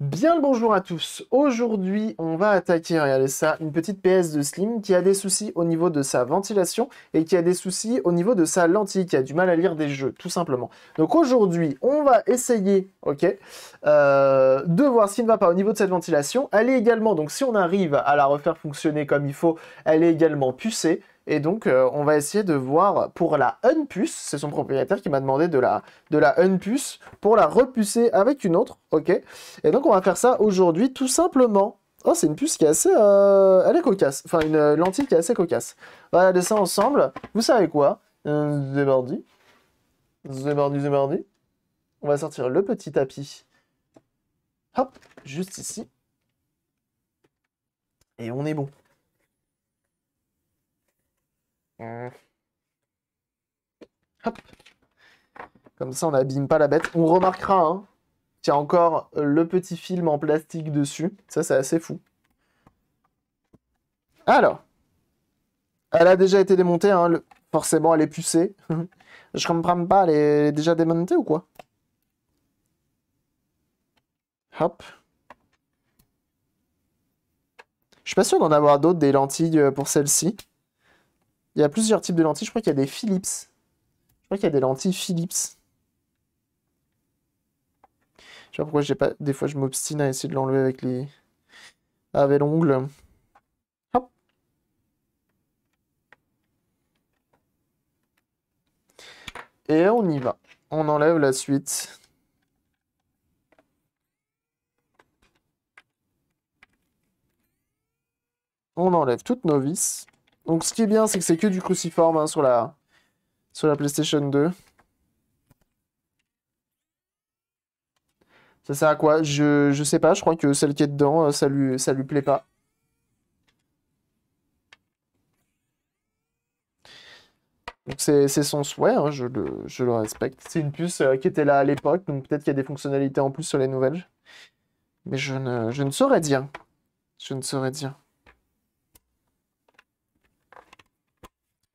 Bien le bonjour à tous. Aujourd'hui, on va attaquer, hein, regardez ça, une petite PS de Slim qui a des soucis au niveau de sa ventilation et qui a des soucis au niveau de sa lentille, qui a du mal à lire des jeux, tout simplement. Donc aujourd'hui, on va essayer, ok, euh, de voir s'il ne va pas au niveau de cette ventilation. Elle est également, donc si on arrive à la refaire fonctionner comme il faut, elle est également pucée. Et donc, euh, on va essayer de voir pour la Unpuce, c'est son propriétaire qui m'a demandé de la, de la Unpuce pour la repucer avec une autre, ok Et donc, on va faire ça aujourd'hui tout simplement. Oh, c'est une puce qui est assez... Euh, elle est cocasse. Enfin, une euh, lentille qui est assez cocasse. On va la ça ensemble. Vous savez quoi euh, C'est mardi. On va sortir le petit tapis. Hop, juste ici. Et on est bon. Euh. Hop. Comme ça, on n'abîme pas la bête. On remarquera hein, qu'il y a encore le petit film en plastique dessus. Ça, c'est assez fou. Alors. Elle a déjà été démontée. Hein, forcément, elle est pucée. Je comprends pas. Elle est déjà démontée ou quoi Hop. Je suis pas sûr d'en avoir d'autres, des lentilles euh, pour celle-ci. Il y a plusieurs types de lentilles. Je crois qu'il y a des Philips. Je crois qu'il y a des lentilles Philips. Je sais pas pourquoi j'ai pas. Des fois, je m'obstine à essayer de l'enlever avec les. Avec l'ongle. Hop. Et on y va. On enlève la suite. On enlève toutes nos vis. Donc ce qui est bien, c'est que c'est que du cruciforme hein, sur, la, sur la PlayStation 2. Ça sert à quoi je, je sais pas, je crois que celle qui est dedans, euh, ça lui, ça lui plaît pas. Donc c'est son souhait, hein, je, le, respecte. C'est une puce euh, qui était là à l'époque, donc peut-être qu'il y a des fonctionnalités en plus sur les nouvelles. Mais je ne saurais dire. Je ne saurais dire.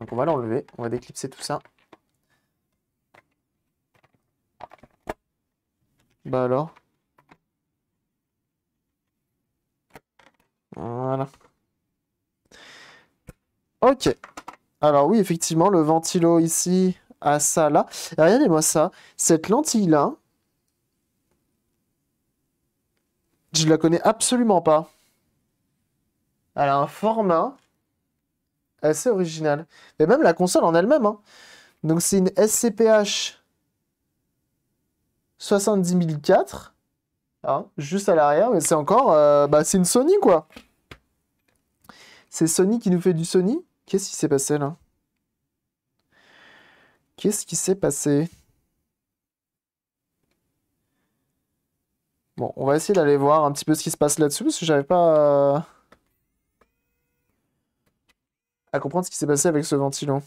Donc on va l'enlever, on va déclipser tout ça. Bah alors Voilà. Ok. Alors oui, effectivement, le ventilo ici a ça là. Regardez-moi ça. Cette lentille-là, je la connais absolument pas. Elle a un format Assez original. Mais même la console en elle-même. Hein. Donc c'est une SCPH 70004. Hein, juste à l'arrière, mais c'est encore... Euh, bah, c'est une Sony, quoi. C'est Sony qui nous fait du Sony. Qu'est-ce qui s'est passé, là Qu'est-ce qui s'est passé Bon, on va essayer d'aller voir un petit peu ce qui se passe là-dessus, parce que j'avais pas... Euh, à comprendre ce qui s'est passé avec ce ventilant.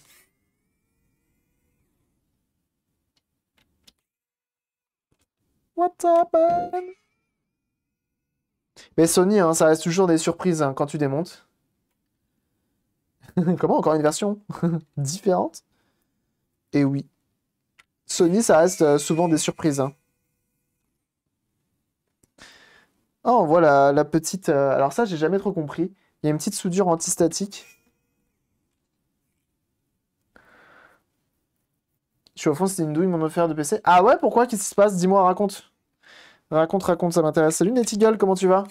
What happened? Mais Sony, hein, ça reste toujours des surprises hein, quand tu démontes. Comment encore une version différente Et eh oui. Sony, ça reste euh, souvent des surprises. Hein. Oh, voilà la petite. Euh, alors, ça, j'ai jamais trop compris. Il y a une petite soudure antistatique Je suis au fond, c'est une douille, mon offert de PC. Ah ouais, pourquoi Qu'est-ce qui se passe Dis-moi, raconte. Raconte, raconte, ça m'intéresse. Salut Nettigal, comment tu vas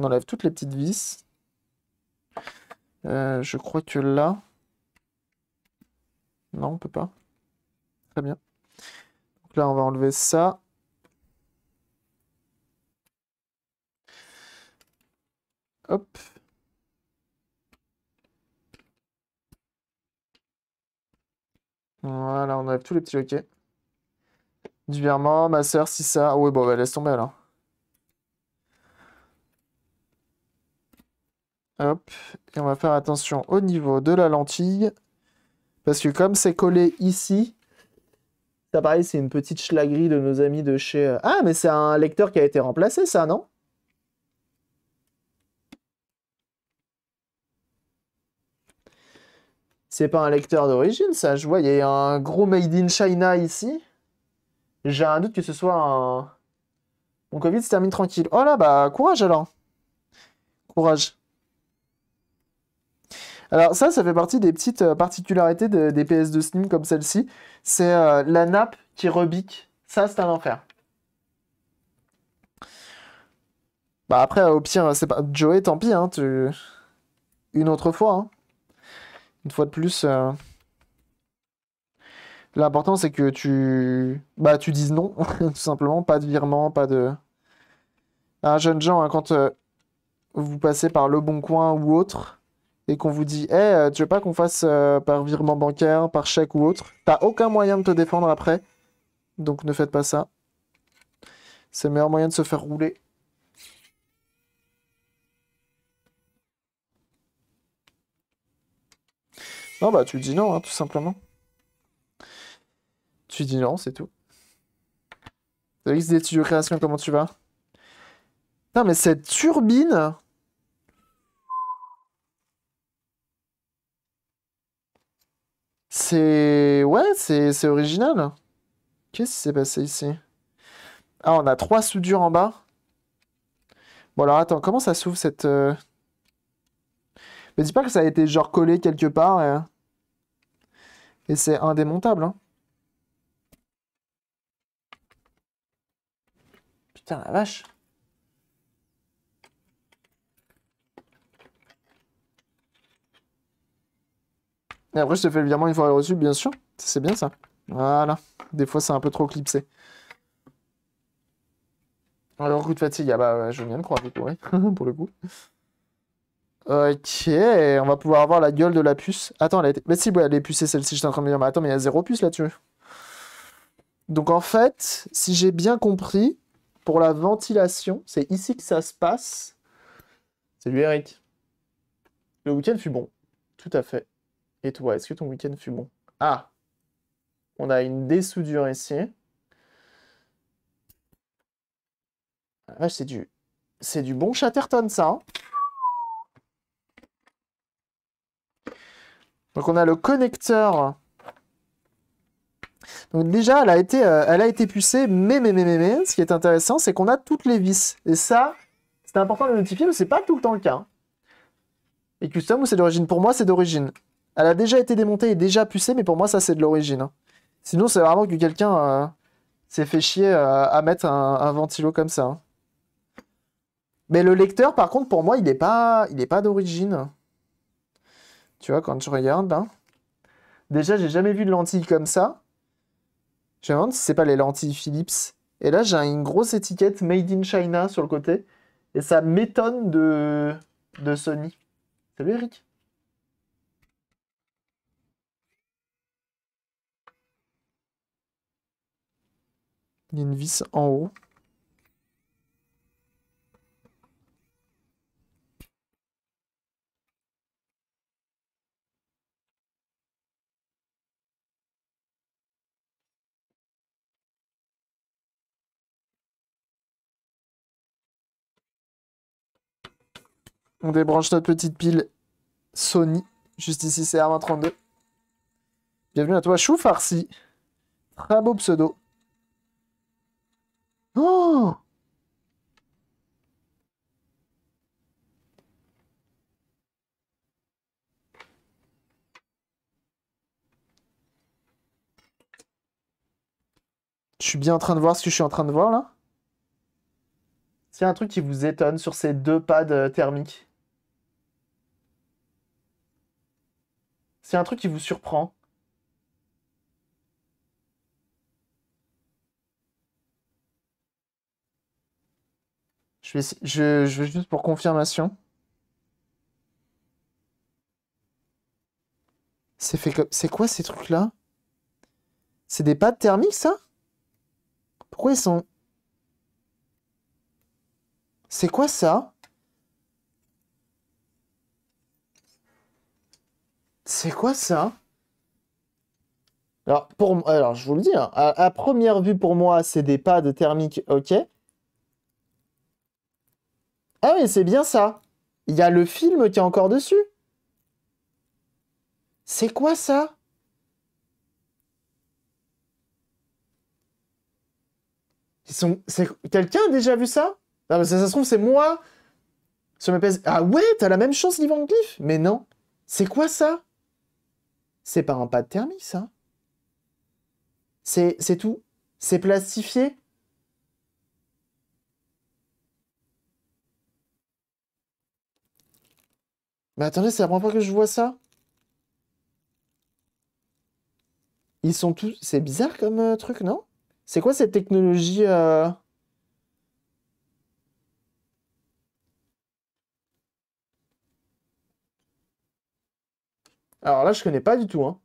on enlève toutes les petites vis. Euh, je crois que là... Non, on peut pas. Très bien. Donc là, on va enlever ça. Hop. Voilà, on a tous les petits loquets. Du virement, ma soeur, si ça. Ah ouais, bon, bah, laisse tomber alors. Hop, et on va faire attention au niveau de la lentille. Parce que comme c'est collé ici, ça pareil, c'est une petite schlagerie de nos amis de chez... Euh, ah, mais c'est un lecteur qui a été remplacé, ça, non C'est pas un lecteur d'origine, ça. Je vois, il y a un gros Made in China ici. J'ai un doute que ce soit un... Mon Covid se termine tranquille. Oh là, bah, courage alors. Courage. Alors ça, ça fait partie des petites euh, particularités des PS de Slim comme celle-ci. C'est euh, la nappe qui rebique. Ça, c'est un enfer. Bah après, au pire, c'est pas... Joey, tant pis, hein, tu... Une autre fois, hein une fois de plus, euh, l'important c'est que tu, bah, tu dises non, tout simplement. Pas de virement, pas de. Un jeune gens, hein, quand euh, vous passez par Le Bon Coin ou autre, et qu'on vous dit, Eh, tu veux pas qu'on fasse par virement bancaire, par chèque ou autre, t'as aucun moyen de te défendre après. Donc ne faites pas ça. C'est le meilleur moyen de se faire rouler. Non, bah tu dis non, hein, tout simplement. Tu dis non, c'est tout. Salut des studios Création, comment tu vas Non, mais cette turbine C'est... Ouais, c'est original. Qu'est-ce qui s'est passé ici Ah, on a trois soudures en bas. Bon, alors attends, comment ça s'ouvre cette... Euh, me dis pas que ça a été genre collé quelque part hein. et, c'est indémontable. Hein. Putain la vache. Et après, je te fais le virement une fois reçu, bien sûr. C'est bien ça. Voilà. Des fois, c'est un peu trop clipsé. Alors, coup de fatigue. Ah bah, je viens de croire, que pour le coup. Ok, on va pouvoir avoir la gueule de la puce. Attends, elle est... Mais si, ouais, elle est pucée celle-ci, j'étais en train de dire, mais attends, mais il y a zéro puce là-dessus. Donc en fait, si j'ai bien compris, pour la ventilation, c'est ici que ça se passe. C'est Eric. Le week-end fut bon. Tout à fait. Et toi, est-ce que ton week-end fut bon Ah On a une dessoudure ici. Ah, c'est du... C'est du bon Chatterton, ça hein. Donc on a le connecteur. Donc déjà, elle a été, euh, elle a été pucée, mais, mais, mais, mais, mais, ce qui est intéressant, c'est qu'on a toutes les vis. Et ça, c'est important de le notifier, mais c'est pas tout le temps le cas. Hein. Et custom, c'est d'origine. Pour moi, c'est d'origine. Elle a déjà été démontée et déjà pucée, mais pour moi, ça, c'est de l'origine. Hein. Sinon, c'est vraiment que quelqu'un euh, s'est fait chier euh, à mettre un, ventilo comme ça. Hein. Mais le lecteur, par contre, pour moi, il n'est pas, il pas d'origine. Tu vois, quand je regarde, hein, déjà, j'ai jamais vu de lentilles comme ça. Je me demande si c'est pas les lentilles Philips. Et là, j'ai une grosse étiquette Made in China sur le côté. Et ça m'étonne de... de Sony. Salut Eric. Il y a une vis en haut. On débranche notre petite pile Sony. Juste ici, c'est r 2032 Bienvenue à toi, Chou Farsi. Très beau pseudo. Oh Je suis bien en train de voir ce que je suis en train de voir là. C'est un truc qui vous étonne sur ces deux pads euh, thermiques. C'est un truc qui vous surprend. Je vais, je, je juste pour confirmation. C'est fait C'est quoi ces trucs-là C'est des pattes thermiques, ça Pourquoi ils sont... C'est quoi ça C'est quoi ça alors, pour, alors, je vous le dis, hein, à, première vue, pour moi, c'est des pads thermiques, ok. Ah mais c'est bien ça. Il y a le film qui est encore dessus. C'est quoi ça sont... Quelqu'un a déjà vu ça ça, se trouve, c'est moi. Ah ouais, t'as la même chance, Livan Cliff Mais non. C'est quoi ça c'est pas un pas de thermie, hein. ça. C'est tout. C'est plastifié. Mais attendez, c'est la première fois que je vois ça. Ils sont tous... C'est bizarre comme euh, truc, non C'est quoi cette technologie... Euh? Alors là, je connais pas du tout. Hein.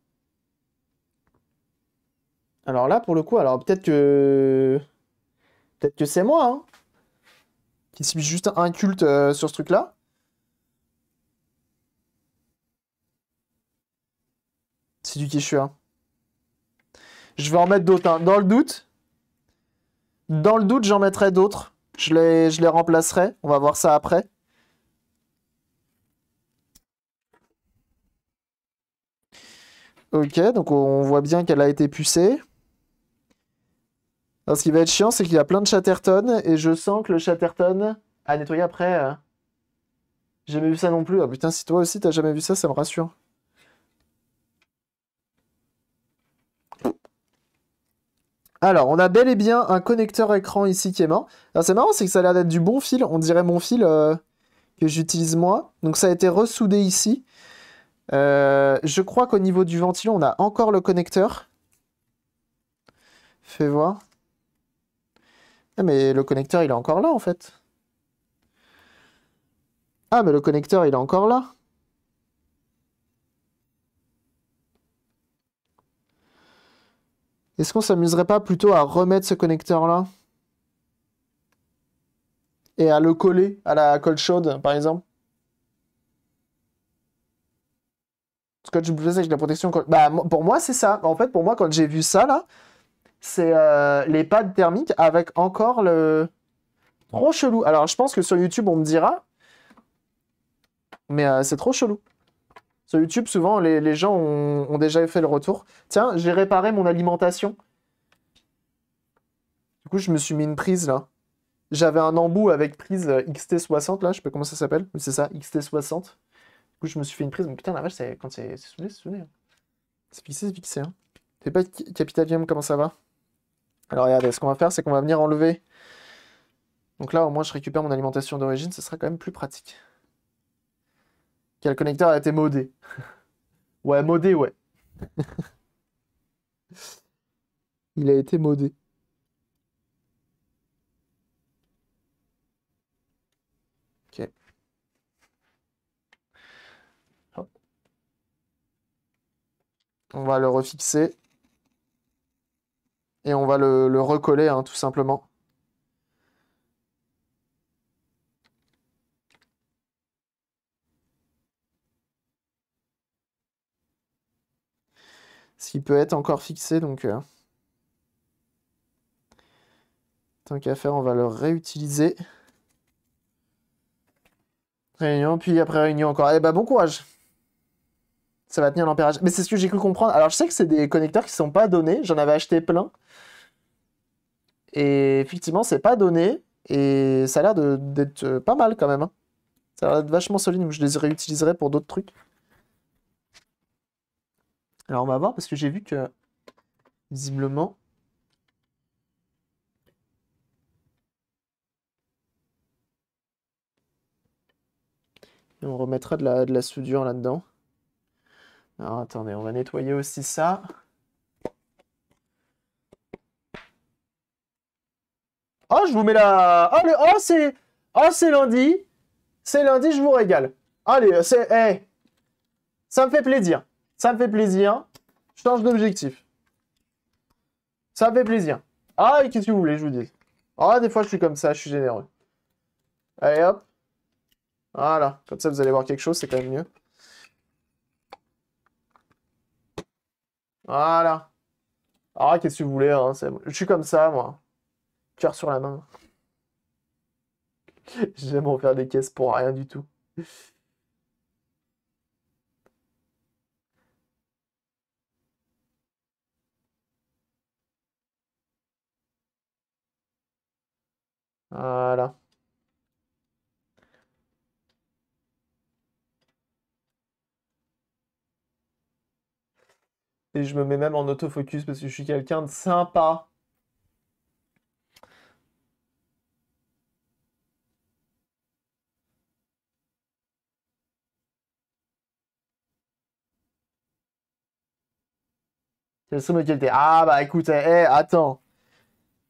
Alors là, pour le coup, alors peut-être que... Peut-être que c'est moi, hein. qui suis juste un culte euh, sur ce truc-là. C'est du hein Je vais en mettre d'autres. Hein. Dans le doute, dans le doute, j'en mettrai d'autres. Je les, je les remplacerai. On va voir ça après. Ok, donc on voit bien qu'elle a été pucée. ce qui va être chiant, c'est qu'il y a plein de Chatterton, et je sens que le Chatterton a nettoyé après. Euh. J'ai jamais vu ça non plus. Ah putain, si toi aussi t'as jamais vu ça, ça me rassure. Alors, on a bel et bien un connecteur écran ici qui est mort. Alors, c'est marrant, c'est que ça a l'air d'être du bon fil. On dirait mon fil euh, que j'utilise moi. Donc, ça a été ressoudé ici. Euh, je crois qu'au niveau du ventilo, on a encore le connecteur. Fais voir. Ah, mais le connecteur, il est encore là, en fait. Ah, mais le connecteur, il est encore là. Est-ce qu'on s'amuserait pas plutôt à remettre ce connecteur-là Et à le coller à la colle chaude, par exemple Scotch faisais avec la protection. Bah, pour moi, c'est ça. En fait, pour moi, quand j'ai vu ça, là, c'est euh, les pads thermiques avec encore le. Trop chelou. Alors, je pense que sur YouTube, on me dira. Mais euh, c'est trop chelou. Sur YouTube, souvent, les, les gens ont, déjà fait le retour. Tiens, j'ai réparé mon alimentation. Du coup, je me suis mis une prise là. J'avais un embout avec prise euh, XT60 là, je sais pas comment ça s'appelle, mais c'est ça, XT60 je me suis fait une prise. Mais putain, la vache, quand c'est soulé, c'est soulé. Hein. C'est fixé, c'est fixé. C'est hein. pas Capitalium comment ça va Alors, regardez, ce qu'on va faire, c'est qu'on va venir enlever. Donc là, au moins, je récupère mon alimentation d'origine. Ce sera quand même plus pratique. Quel connecteur a été modé Ouais, modé, ouais. Il a été modé. On va le refixer. Et on va le, recoller, hein, tout simplement. Ce qui peut être encore fixé, donc... Euh, tant qu'à faire, on va le réutiliser. Réunion, puis après réunion encore. Eh ben, bon courage ça va tenir l'ampérage. Mais c'est ce que j'ai cru comprendre. Alors, je sais que c'est des connecteurs qui ne sont pas donnés. J'en avais acheté plein. Et effectivement, c'est pas donné. Et ça a l'air d'être euh, pas mal quand même. Hein. Ça a l'air vachement solide. Donc, je les réutiliserai pour d'autres trucs. Alors, on va voir parce que j'ai vu que visiblement. on remettra de de la soudure là-dedans. Alors, attendez, on va nettoyer aussi ça. Oh, je vous mets la... Oh, oh c'est... Oh, c'est lundi. C'est lundi, je vous régale. Allez, c'est... Eh. Ça me fait plaisir. Ça me fait plaisir. Je change d'objectif. Ça me fait plaisir. Ah, et qu'est-ce que vous voulez, je vous dis. Ah, des fois, je suis comme ça, je suis généreux. Allez, hop. Voilà. Comme ça, vous allez voir quelque chose, c'est quand même mieux. Voilà. Ah, qu'est-ce que vous voulez, hein, je suis comme ça, moi. Cœur sur la main. J'aime en faire des caisses pour rien du tout. Voilà. Et je me mets même en autofocus parce que je suis quelqu'un de sympa. Quelle somme de qualité. Ah bah écoute, eh, eh, attends.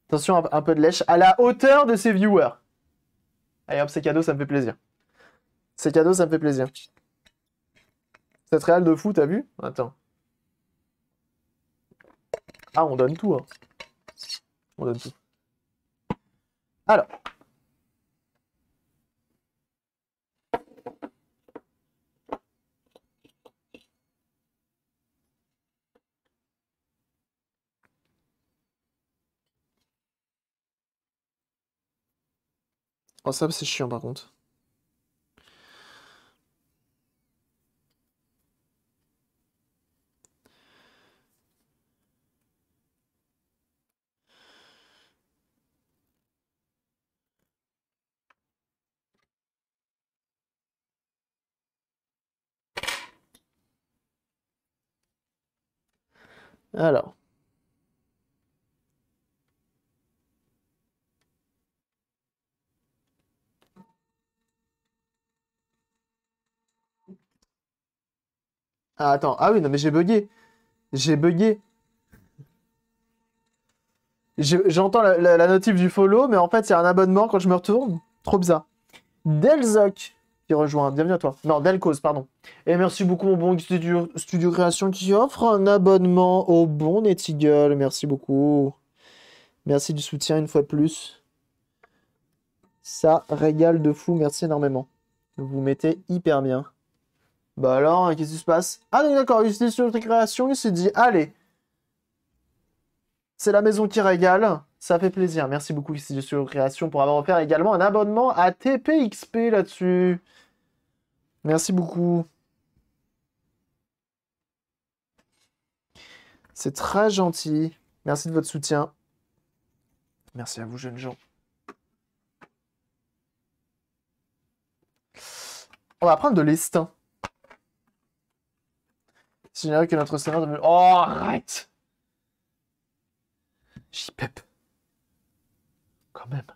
Attention, un, peu de lèche. À la hauteur de ses viewers. Allez hop, c'est cadeau, ça me fait plaisir. C'est cadeau, ça me fait plaisir. Cette réal de fou, t'as vu Attends. Ah, on donne tout. Hein. On donne tout. Alors. Oh, ça, c'est chiant par contre. Alors. Ah, attends. Ah oui, non, mais j'ai bugué. J'ai bugué. J'entends la, notif du follow, mais en fait, c'est un abonnement quand je me retourne. Trop bizarre. Delzoc qui rejoint. Bienvenue à toi. Non, Delcos, pardon. Et merci beaucoup mon bon studio, Création qui offre un abonnement au bon Netigle. Merci beaucoup. Merci du soutien une fois de plus. Ça régale de fou. Merci énormément. Vous vous mettez hyper bien. Bah alors, hein, qu'est-ce qui se passe Ah d'accord, il sur création, il s'est dit, allez, c'est la maison qui régale. Ça fait plaisir. Merci beaucoup ici sur Création pour avoir offert également un abonnement à TPXP là-dessus. Merci beaucoup. C'est très gentil. Merci de votre soutien. Merci à vous, jeunes gens. On va prendre de l'estin. Hein. C'est que notre scénario... Oh, arrête J'y Quand même.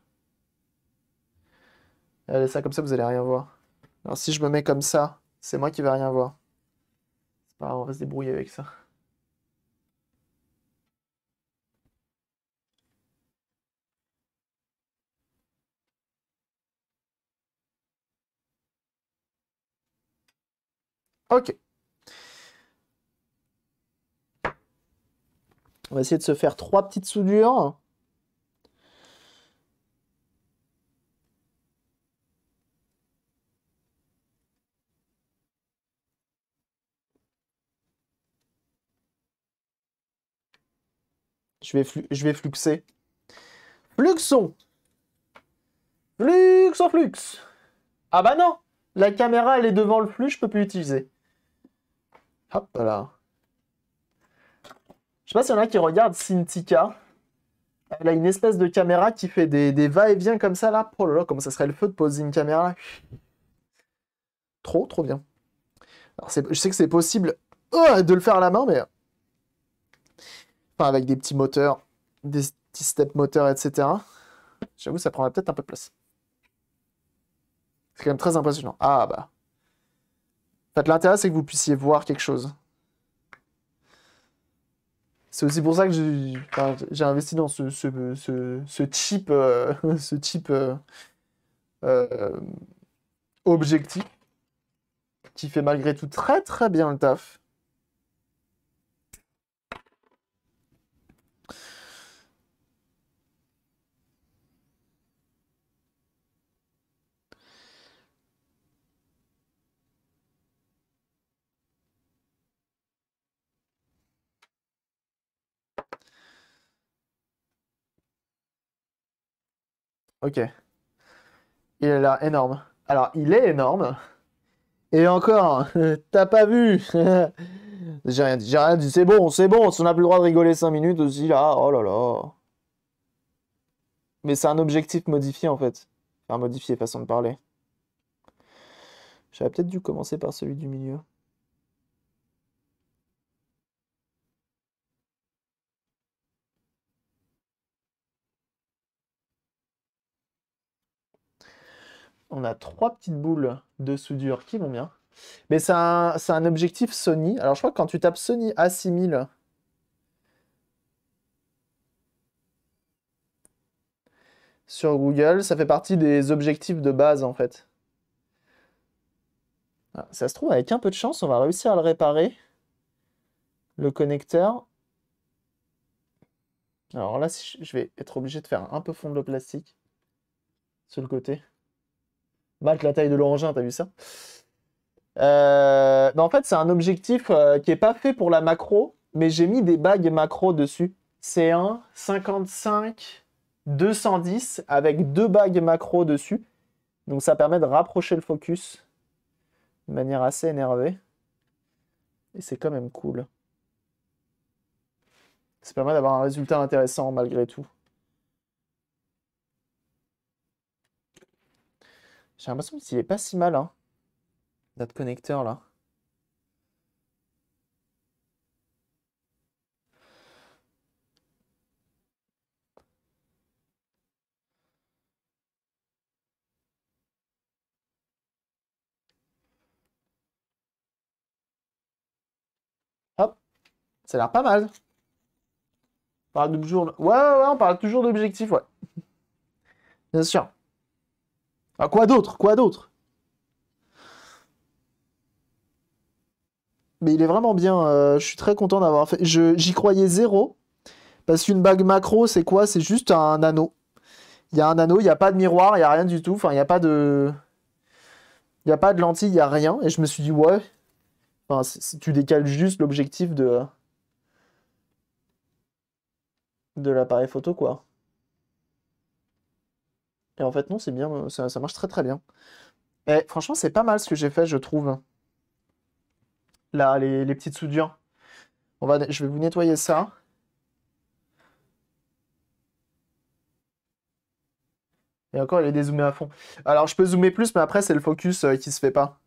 Allez, ça comme ça, vous allez rien voir. Alors si je me mets comme ça, c'est moi qui vais rien voir. C'est pas grave, on va se débrouiller avec ça. Ok. On va essayer de se faire trois petites soudures. Je vais, je vais fluxer. Fluxon. Fluxon flux Ah bah non La caméra, elle est devant le flux, je peux plus l'utiliser. Hop là je sais pas s'il y en a qui regardent Cintica. Elle a une espèce de caméra qui fait des, va-et-vient comme ça là. Oh là là, comment ça serait le feu de poser une caméra là. Trop, trop bien. Alors je sais que c'est possible euh, de le faire à la main, mais. Enfin, avec des petits moteurs, des petits step moteurs, etc. J'avoue, ça prendrait peut-être un peu de place. C'est quand même très impressionnant. Ah bah. En fait, l'intérêt, c'est que vous puissiez voir quelque chose c'est aussi pour ça que j'ai investi dans ce, ce, type, ce type euh, euh, euh, objectif qui fait malgré tout très très bien le taf. Ok. Il est là, énorme. Alors, il est énorme. Et encore, t'as pas vu J'ai rien dit, j'ai rien dit. C'est bon, c'est bon. on n'a plus le droit de rigoler 5 minutes aussi, là, oh là là. Mais c'est un objectif modifié, en fait. Enfin, modifié, façon de parler. J'aurais peut-être dû commencer par celui du milieu. on a trois petites boules de soudure qui vont bien. Mais c'est un, objectif Sony. Alors je crois que quand tu tapes Sony A6000, sur Google, ça fait partie des objectifs de base en fait. Ah, ça se trouve, avec un peu de chance, on va réussir à le réparer. Le connecteur. Alors là, je vais être obligé de faire un peu fondre le plastique sur le côté que la taille de l'orangin, t'as vu ça euh, en fait, c'est un objectif euh, qui n'est pas fait pour la macro, mais j'ai mis des bagues macro dessus. C'est un 55 210 avec deux bagues macro dessus. Donc ça permet de rapprocher le focus de manière assez énervée. Et c'est quand même cool. Ça permet d'avoir un résultat intéressant malgré tout. J'ai l'impression qu'il est pas si mal, hein. Notre connecteur, là. Hop. Ça a l'air pas mal. On parle toujours... Ouais, ouais, ouais, on parle toujours d'objectifs, ouais. Bien sûr. Ah, quoi d'autre Quoi d'autre Mais il est vraiment bien. Euh, je suis très content d'avoir fait. J'y croyais zéro. Parce qu'une bague macro, c'est quoi C'est juste un anneau. Il y a un anneau, il n'y a pas de miroir, il n'y a rien du tout. Enfin, il n'y a pas de. Il a pas de lentille, il n'y a rien. Et je me suis dit, ouais. Enfin, si tu décales juste l'objectif de. de l'appareil photo, quoi. Et en fait, non, c'est bien, ça, marche très très bien. Et franchement, c'est pas mal ce que j'ai fait, je trouve. Là, les, petites soudures. On va, je vais vous nettoyer ça. Et encore, elle est dézoomé à fond. Alors, je peux zoomer plus, mais après, c'est le focus qui euh, qui se fait pas.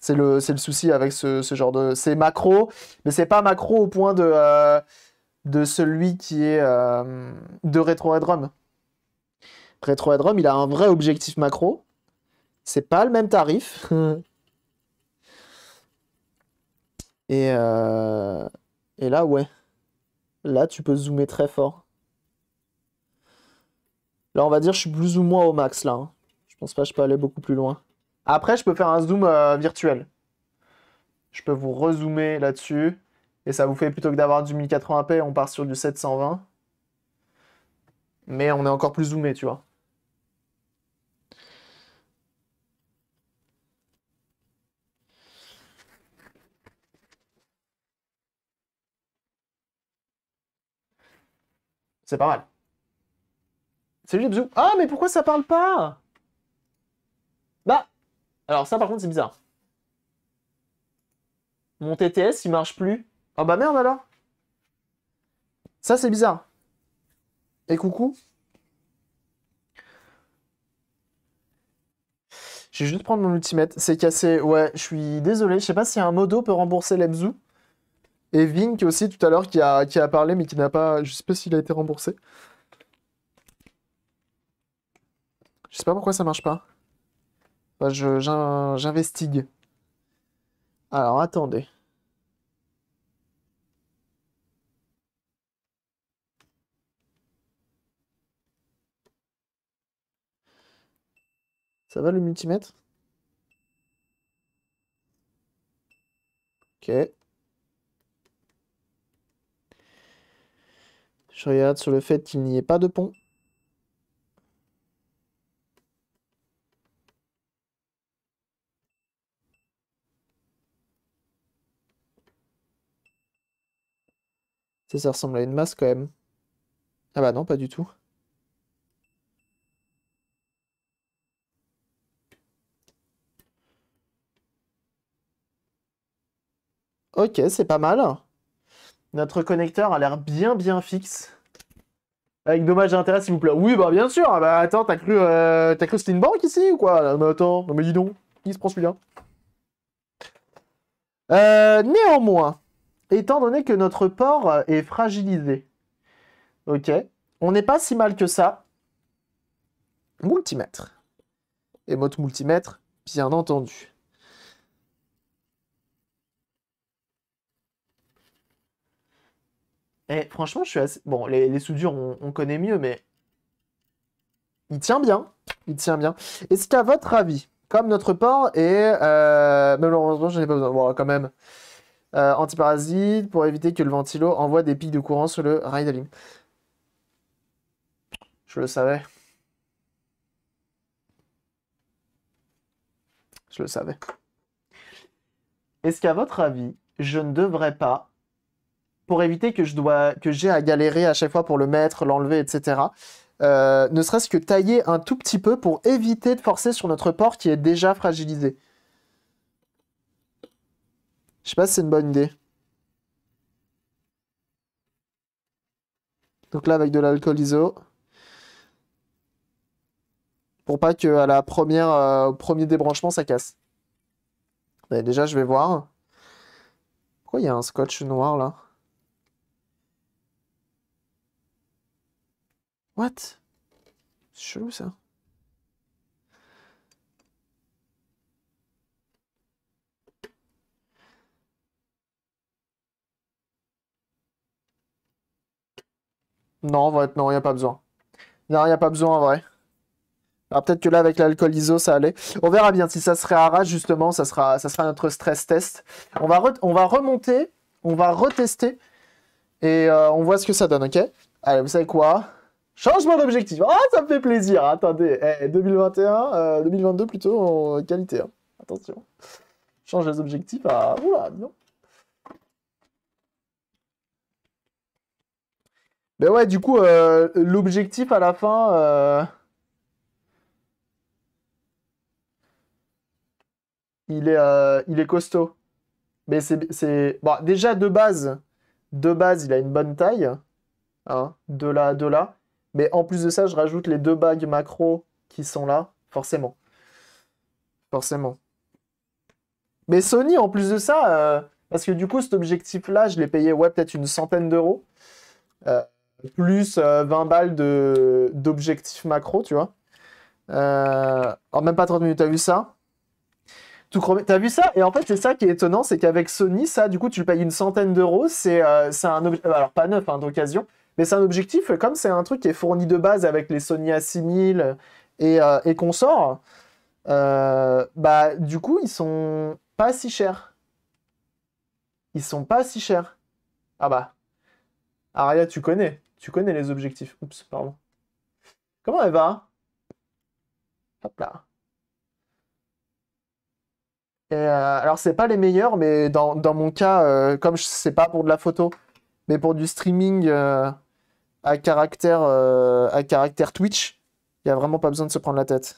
C'est le, le, souci avec ce, genre de... C'est macro, mais c'est pas macro au point de, euh, de celui qui est euh, de Retro Red Rome, il a un vrai objectif macro. C'est pas le même tarif. et, euh, et là, ouais. Là, tu peux zoomer très fort. Là, on va dire, je suis plus ou moins au max, là. Hein. Je pense pas que je peux aller beaucoup plus loin. Après, je peux faire un zoom euh, virtuel. Je peux vous rezoomer là-dessus. Et ça vous fait, plutôt que d'avoir du 1080p, on part sur du 720. Mais on est encore plus zoomé, tu vois. C'est pas mal. Salut les bisous. Ah, mais pourquoi ça parle pas Bah Alors ça, par contre, c'est bizarre. Mon TTS, il marche plus. oh, bah merde, alors Ça, c'est bizarre. Et coucou Je vais juste prendre mon multimètre. C'est cassé. Ouais, je suis désolé. Je sais pas si un modo peut rembourser les bisous. Et Vink aussi tout à l'heure qui a, qui a parlé mais qui n'a pas. Je sais pas s'il a été remboursé. Je sais pas pourquoi ça marche pas. Bah, j'investigue. Alors attendez. Ça va le multimètre Ok. Je regarde sur le fait qu'il n'y ait pas de pont. Ça, ça ressemble à une masse quand même. Ah bah non, pas du tout. Ok, c'est pas mal. Notre connecteur a l'air bien bien fixe. Avec dommage d'intérêt, s'il vous plaît. Oui, bah bien sûr. Ah, bah attends, t'as cru, euh, c'était une banque ici ou quoi mais attends, mais dis donc, qui se prend celui-là euh, Néanmoins, étant donné que notre port est fragilisé, ok, on n'est pas si mal que ça. Multimètre. Et mode multimètre, bien entendu. Et eh, franchement, je suis assez... Bon, les, soudures, on, connaît mieux, mais... Il tient bien. Il tient bien. Est-ce qu'à votre avis, comme notre port est... Euh... Malheureusement, je n'ai pas besoin. Bon, hein, quand même. Euh, antiparasite pour éviter que le ventilo envoie des pics de courant sur le ride Je le savais. Je le savais. Est-ce qu'à votre avis, je ne devrais pas pour éviter que je dois que j'ai à galérer à chaque fois pour le mettre, l'enlever, etc. Euh, ne serait-ce que tailler un tout petit peu pour éviter de forcer sur notre port qui est déjà fragilisé. Je sais pas si c'est une bonne idée. Donc là avec de l'alcool iso. Pour pas que à la première, euh, premier débranchement ça casse. déjà je vais voir. Pourquoi il y a un scotch noir là What C'est chelou ça. Non, en vrai, non, il a pas besoin. Non, il a pas besoin en vrai. Alors ah, peut-être que là, avec l'alcool ISO, ça allait. On verra bien si ça serait réarrache, justement, ça sera, ça sera notre stress test. On va, on va remonter, on va retester, et euh, on voit ce que ça donne, ok Allez, vous savez quoi Changement d'objectif. Ah, ça me fait plaisir. Attendez, 2021, eh, 2022 euh, plutôt en qualité. Hein. Attention. Change les objectifs à. Oula, non. Ben ouais, du coup, euh, l'objectif à la fin. Euh, il, est, il est costaud. Mais c'est. Bon, déjà, de base, de base, il a une bonne taille. Hein, de là, de là. Mais en plus de ça, je rajoute les deux bagues macro qui sont là, forcément. Forcément. Mais Sony, en plus de ça, euh, parce que du coup, cet objectif-là, je l'ai payé ouais, peut-être une centaine d'euros. Euh, plus 20 euh, balles d'objectif macro, tu vois. En même pas 30 minutes, t'as vu ça T'as vu ça Et en fait, c'est ça qui est étonnant, c'est qu'avec Sony, ça, du coup, tu le payes une centaine d'euros. C'est un objectif, alors pas neuf, hein, d'occasion. Mais c'est un objectif, comme c'est un truc qui est fourni de base avec les Sony A6000 et, qu'on euh, sort, euh, bah, du coup, ils sont pas si chers. Ils sont pas si chers. Ah bah. Aria, tu connais. Tu connais les objectifs. Oups, pardon. Comment elle va Hop là. Euh, alors, c'est pas les meilleurs, mais dans, mon cas, comme c'est pas pour de la photo, mais pour du streaming, à caractère, euh, à caractère Twitch, il n'y a vraiment pas besoin de se prendre la tête.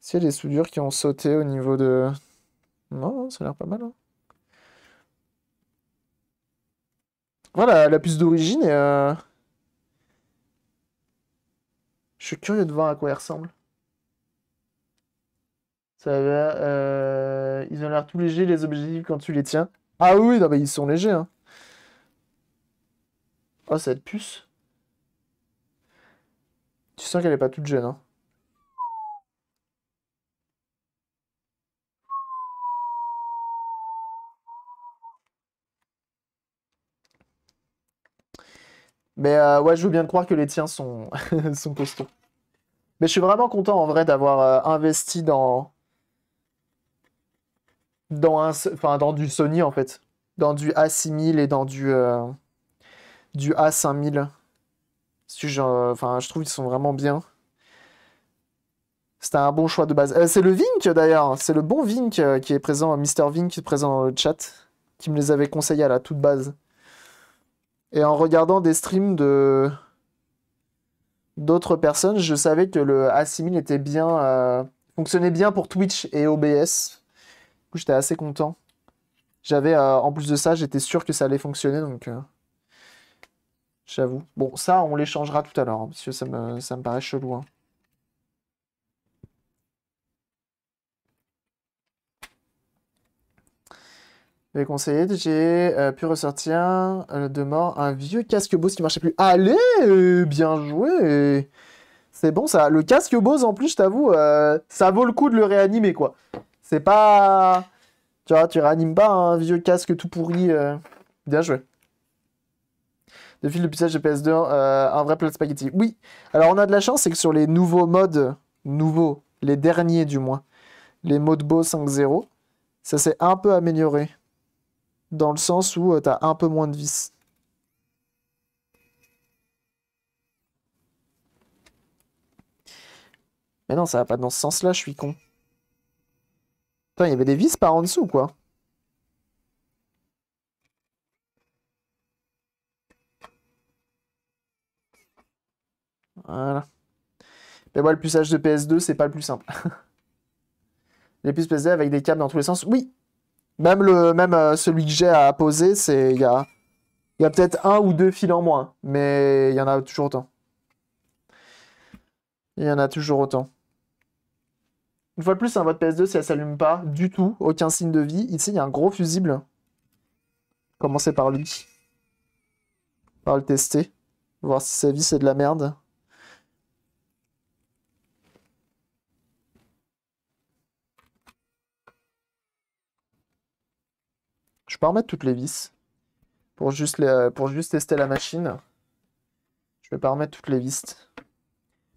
C'est les soudures qui ont sauté au niveau de... Non, ça a l'air pas mal. Hein. Voilà, la puce d'origine. Euh, Je suis curieux de voir à quoi elle ressemble. Ça va. Euh... Ils ont l'air tout légers, les objectifs, quand tu les tiens. Ah oui, ils sont légers. Hein. Oh, cette puce. Tu sens qu'elle est pas toute jeune. Hein. Mais euh, ouais, je veux bien croire que les tiens sont, sont costauds. Mais je suis vraiment content en vrai d'avoir euh, investi dans, dans, un, enfin, dans du Sony en fait. Dans du A6000 et dans du, euh, du A5000. Enfin, je trouve qu'ils sont vraiment bien. C'était un bon choix de base. Euh, c'est le Vink d'ailleurs, c'est le bon Vink euh, qui est présent, Mr Vink qui est présent dans le chat, qui me les avait conseillés à la toute base. Et en regardant des streams de d'autres personnes, je savais que le A6000 était bien, fonctionnait bien pour Twitch et OBS j'étais assez content. J'avais, euh, en plus de ça, j'étais sûr que ça allait fonctionner, donc euh, j'avoue. Bon, ça, on l'échangera tout à l'heure, hein, parce que ça me, paraît chelou. Hein. Les conseillers, j'ai euh, pu ressortir de mort un vieux casque Bose qui marchait plus. Allez, bien joué. C'est bon ça. Le casque Bose en plus, je t'avoue, ça vaut le coup de le réanimer quoi. C'est pas. Tu vois, tu réanimes pas un vieux casque tout pourri. Euh. Bien joué. De fil de de PS2, euh, un vrai plat de spaghetti. Oui. Alors on a de la chance, c'est que sur les nouveaux modes, nouveaux, les derniers du moins, les modes beau 5.0, ça s'est un peu amélioré. Dans le sens où euh, t'as un peu moins de vis. Mais non, ça va pas dans ce sens-là, je suis con. Putain, il y avait des vis par en dessous, quoi. Voilà. Mais moi, le puissage de PS2, c'est pas le plus simple. les puces PSD avec des câbles dans tous les sens, oui. Même, le, même euh, celui que j'ai à poser, c'est il y y a peut-être un ou deux fils en moins, mais il y en a toujours autant. Il y en a toujours autant. Une fois de plus, un mode PS2, si elle s'allume pas du tout, aucun signe de vie. Ici, il y a un gros fusible. Commencez par lui. Par le tester. Voir si sa vie, c'est de la merde. Je peux remettre toutes les vis. Pour juste, euh, pour juste tester la machine. Je vais pas remettre toutes les vis.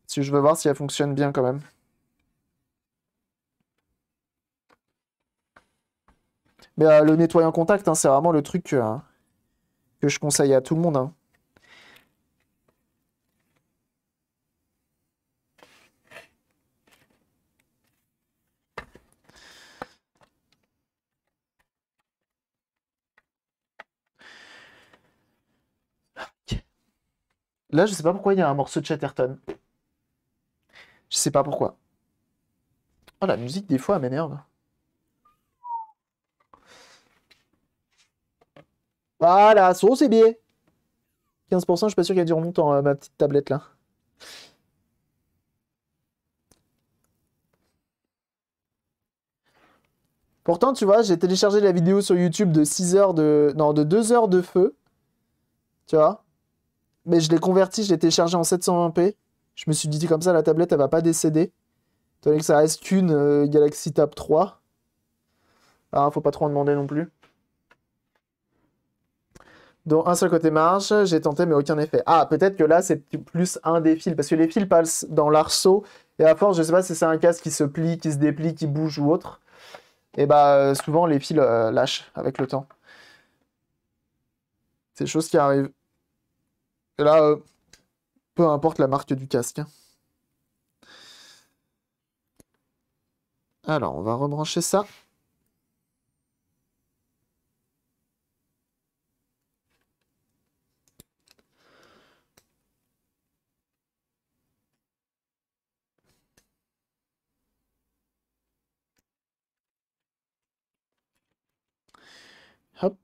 Si je veux voir si elle fonctionne bien quand même. Euh, le nettoyant contact, hein, c'est vraiment le truc euh, que, je conseille à tout le monde. Hein. Là, je sais pas pourquoi il y a un morceau de Chatterton. Je sais pas pourquoi. Oh, la musique, des fois, m'énerve. Voilà, la sauce et 15%, je suis pas sûr qu'il qu'elle du longtemps, euh, à ma petite tablette là. Pourtant, tu vois, j'ai téléchargé la vidéo sur YouTube de 6 heures de... Non, de 2 heures de feu. Tu vois Mais je l'ai converti, je l'ai téléchargé en 720p. Je me suis dit, comme ça, la tablette, elle va pas décéder. Tu que ça reste qu'une euh, Galaxy Tab 3. Ah, faut pas trop en demander non plus. Donc un seul côté marche, j'ai tenté mais aucun effet. Ah, peut-être que là c'est plus un des fils, parce que les fils passent dans l'arceau, et à force, je sais pas si c'est un casque qui se plie, qui se déplie, qui bouge ou autre, et bah euh, souvent les fils euh, lâchent avec le temps. C'est des choses qui arrivent. Et là, euh, peu importe la marque du casque. Hein. Alors, on va rebrancher ça. On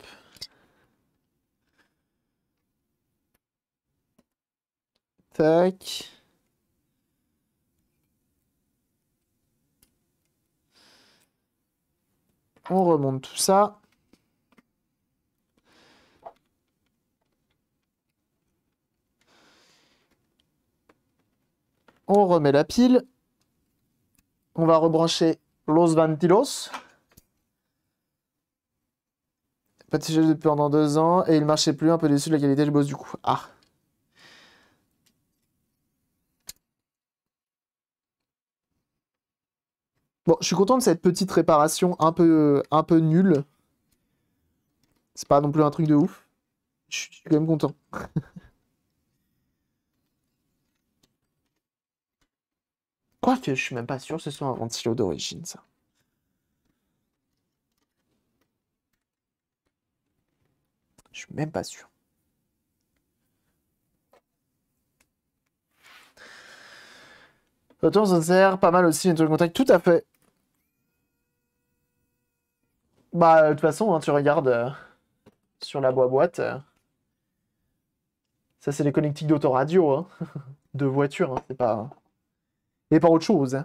remonte tout ça. On remet la pile. On va rebrancher los ventilos. Pas de siège depuis pendant deux ans et il marchait plus, un peu déçu de la qualité du boss du coup. Ah. Bon, je suis content de cette petite réparation un peu, un peu nulle. C'est pas non plus un truc de ouf. Je suis quand même content. Quoique, je suis même pas sûr que ce soit un ventilo d'origine, ça. Je suis même pas sûr. ça sert pas mal aussi, le contact, tout à fait. Bah, de toute façon, hein, tu regardes euh, sur la boîte. Euh, ça, c'est les connectiques d'autoradio, hein, de voiture, hein, c'est pas. Et pas autre chose.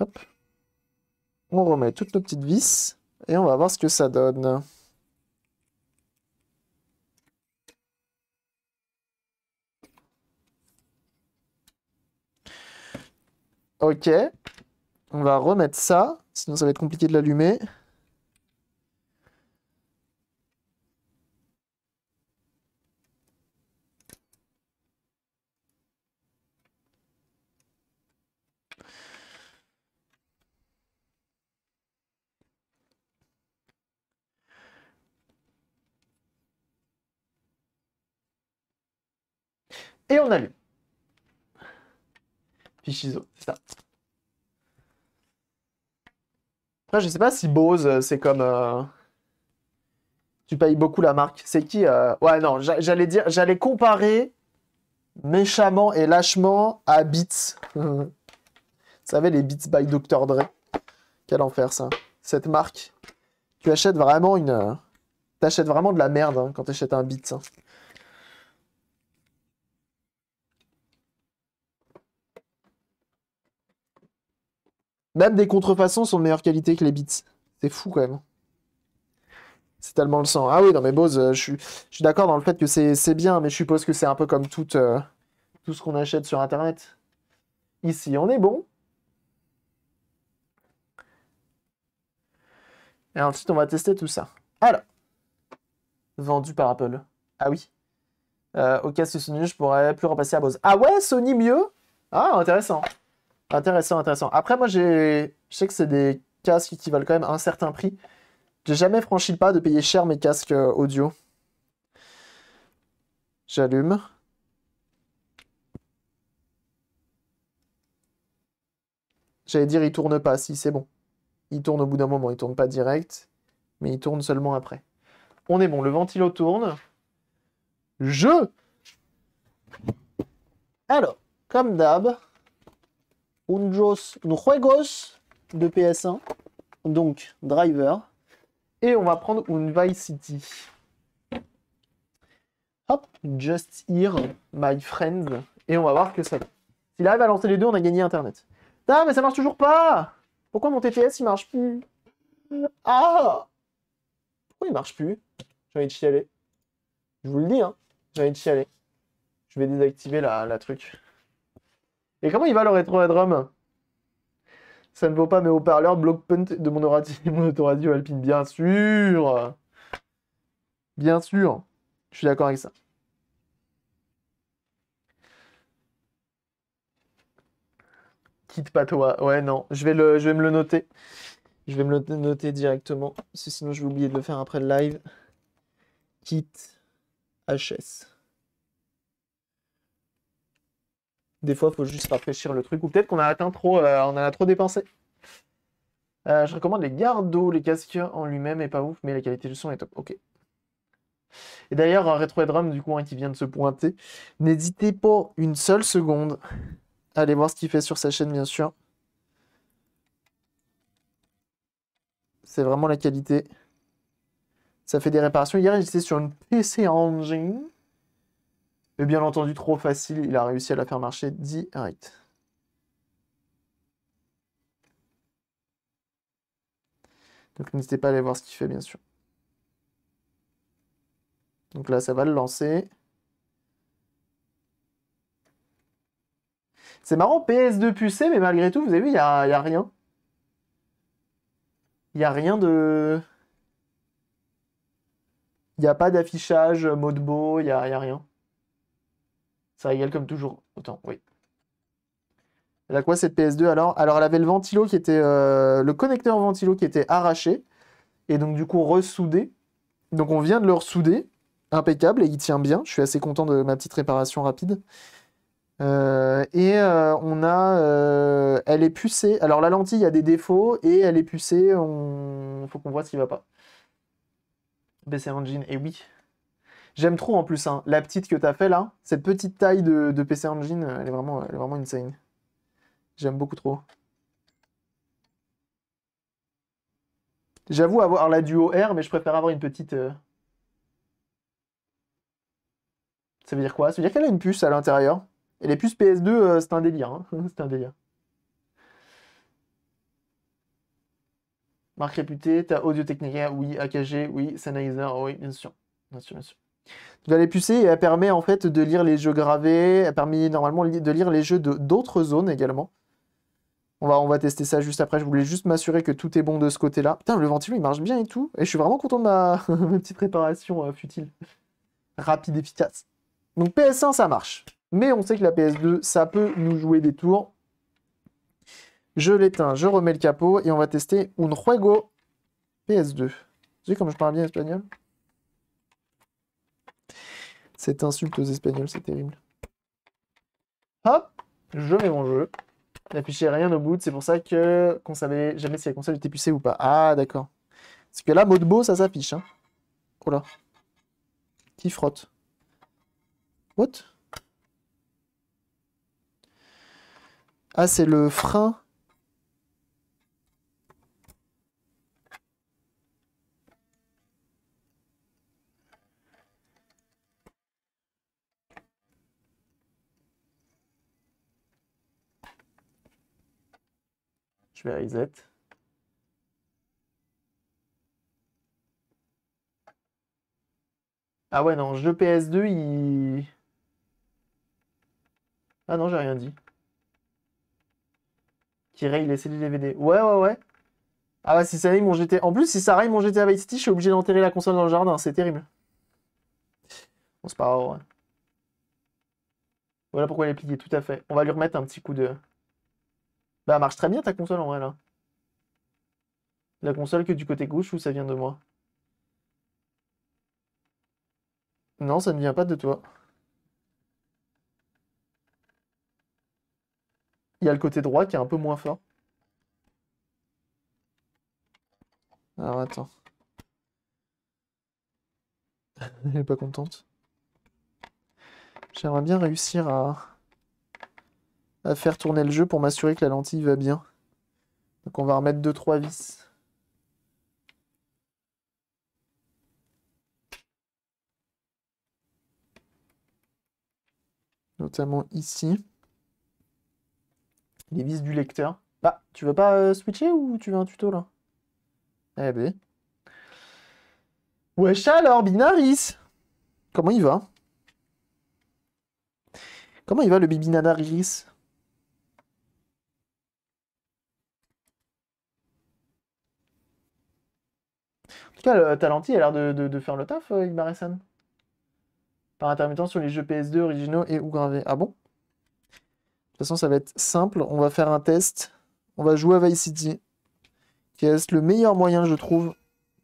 Hop. On remet toutes nos petites vis. Et on va voir ce que ça donne. Ok. On va remettre ça, sinon ça va être compliqué de l'allumer. et on allume. Fichizo, c'est ça. je sais pas si Bose, euh, c'est comme. Euh, tu payes beaucoup la marque. C'est qui euh, Ouais, non, j'allais dire, j'allais comparer méchamment et lâchement à Beats. Vous savez, les Beats by Dr. Dre. Quel enfer, ça. Cette marque. Tu achètes vraiment une. T'achètes vraiment de la merde hein, quand tu achètes un Beats. Hein. Même des contrefaçons sont de meilleure qualité que les beats. C'est fou quand même. C'est tellement le sang. Ah oui, non mais Bose, euh, je suis, d'accord dans le fait que c'est bien, mais je suppose que c'est un peu comme tout, euh, tout ce qu'on achète sur Internet. Ici, on est bon. Et ensuite, on va tester tout ça. Alors, vendu par Apple. Ah oui. au cas où Sony, je pourrais plus repasser à Bose. Ah ouais, Sony mieux Ah, intéressant. Intéressant, intéressant. Après, moi, j'ai... je sais que c'est des casques qui valent quand même un certain prix. J'ai jamais franchi le pas de payer cher mes casques euh, audio. J'allume. J'allais dire, il tourne pas. Si, c'est bon. Il tourne au bout d'un moment. Il tourne pas direct, mais il tourne seulement après. On est bon. Le ventilo tourne. Je. Alors, comme d'hab. Unjos Juegos de PS1, donc Driver. Et on va prendre une Vice City. Hop, Just Here, My Friends. Et on va voir que ça S'il arrive à lancer les deux, on a gagné Internet. Ah, mais ça marche toujours pas Pourquoi mon tps il marche plus Ah Pourquoi il marche plus J'ai envie de chialer. Je vous le dis, hein. J'ai envie de chialer. Je vais désactiver la truc. Et comment il va le rétro Ça ne vaut pas mes haut-parleurs, bloc de mon, autoradio alpine, bien sûr Bien sûr Je suis d'accord avec ça. Quitte pas toi. Ouais, non, je vais, le, je vais me le noter. Je vais me le noter directement, sinon je vais oublier de le faire après le live. Quitte HS. Des fois, il faut juste rafraîchir le truc. Ou peut-être qu'on a atteint trop, euh, on en a trop dépensé. Euh, je recommande les gardes Les casques en lui-même est pas ouf, mais la qualité du son est top. Ok. Et d'ailleurs, un du coup, hein, qui vient de se pointer, n'hésitez pas une seule seconde. Allez voir ce qu'il fait sur sa chaîne, bien sûr. C'est vraiment la qualité. Ça fait des réparations. Hier, j'étais sur une PC Engine bien entendu, trop facile, il a réussi à la faire marcher direct. Donc n'hésitez pas à aller voir ce qu'il fait, bien sûr. Donc là, ça va le lancer. C'est marrant, PS2 pucé, mais malgré tout, vous avez vu, il n'y a, rien. Il n'y a rien de... Il n'y a pas d'affichage, mode beau, il n'y a rien. Ça régale comme toujours. Autant, oui. Elle a quoi cette PS2 alors Alors elle avait le ventilo qui était. Euh, le connecteur ventilo qui était arraché. Et donc du coup ressoudé. Donc on vient de le ressouder. Impeccable et il tient bien. Je suis assez content de ma petite réparation rapide. Euh, et euh, on a. elle est pucée. Alors la lentille a des défauts et elle est pucée. il Faut qu'on voit s'il va pas. BC Engine, et oui. J'aime trop en plus, hein. la petite que tu as fait là, cette petite taille de, PC Engine, elle est vraiment, elle est vraiment insane. J'aime beaucoup trop. J'avoue avoir la duo R, mais je préfère avoir une petite... Euh. Ça veut dire quoi Ça veut dire qu'elle a une puce à l'intérieur. Et les puces PS2, euh, c'est un délire. Hein. c'est un délire. Marque réputée, t'as Audio Technica, oui, AKG, oui, Sennheiser, oui, bien sûr. Bien sûr, bien sûr elle et elle permet en fait de lire les jeux gravés, elle permet normalement de lire les jeux d'autres zones également. On va, on va tester ça juste après, je voulais juste m'assurer que tout est bon de ce côté-là. Putain, le ventilo il marche bien et tout, et je suis vraiment content de ma, petite préparation euh, futile. Rapide, efficace. Donc PS1 ça marche, mais on sait que la PS2 ça peut nous jouer des tours. Je l'éteins, je remets le capot et on va tester un juego PS2. Vous sais comme je parle bien espagnol cette insulte aux Espagnols, c'est terrible. Hop, je mets mon jeu. N'affichait rien au bout, c'est pour ça que qu'on savait jamais si la console était pucée ou pas. Ah, d'accord. Parce que là, mode beau, ça s'affiche. Hein. Oh là. Qui frotte What Ah, c'est le frein Je vais reset. Ah ouais, non, jeu PS2, il... Ah non, j'ai rien dit. Qui essayé les DVD. Ouais, ouais, ouais. Ah bah si ça ils mon GTA... En plus, si ça arrive, mon GTA Vice City, je suis obligé d'enterrer la console dans le jardin. C'est terrible. On se pas Voilà pourquoi elle est pliée, tout à fait. On va lui remettre un petit coup de... Bah, marche très bien ta console en vrai là. La console que du côté gauche ou ça vient de moi Non, ça ne vient pas de toi. Il y a le côté droit qui est un peu moins fort. Alors attends. Elle n'est pas contente. J'aimerais bien réussir à à faire tourner le jeu pour m'assurer que la lentille va bien. Donc on va remettre 2-3 vis. Notamment ici. Les vis du lecteur. Bah, tu veux pas euh, switcher ou tu veux un tuto là Eh ben. Wesh alors, Binaris Comment il va Comment il va le Bibinadariris tout cas, euh, Talenti a l'air de, faire le taf, euh, Par intermittent sur les jeux PS2 originaux et ou gravés. Ah bon De toute façon, ça va être simple. On va faire un test. On va jouer à Vice City, qui est le meilleur moyen, je trouve,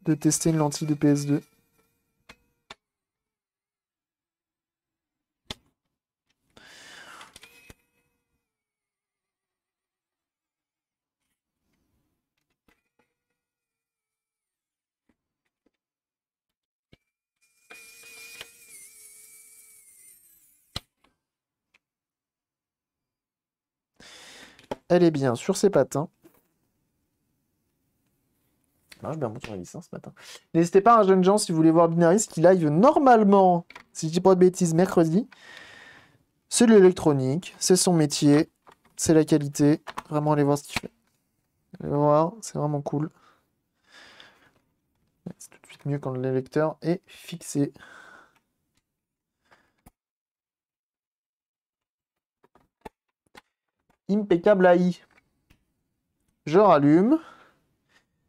de tester une lentille de PS2. bien sur ses patins. Hein, ce matin. N'hésitez pas, un hein, jeune gens, si vous voulez voir Binaris, qui live normalement, si je dis pas de bêtises, mercredi. C'est de l'électronique, c'est son métier, c'est la qualité. Vraiment, allez voir ce qu'il fait. voir, c'est vraiment cool. C'est tout de suite mieux quand le lecteur est fixé. impeccable AI. Je rallume.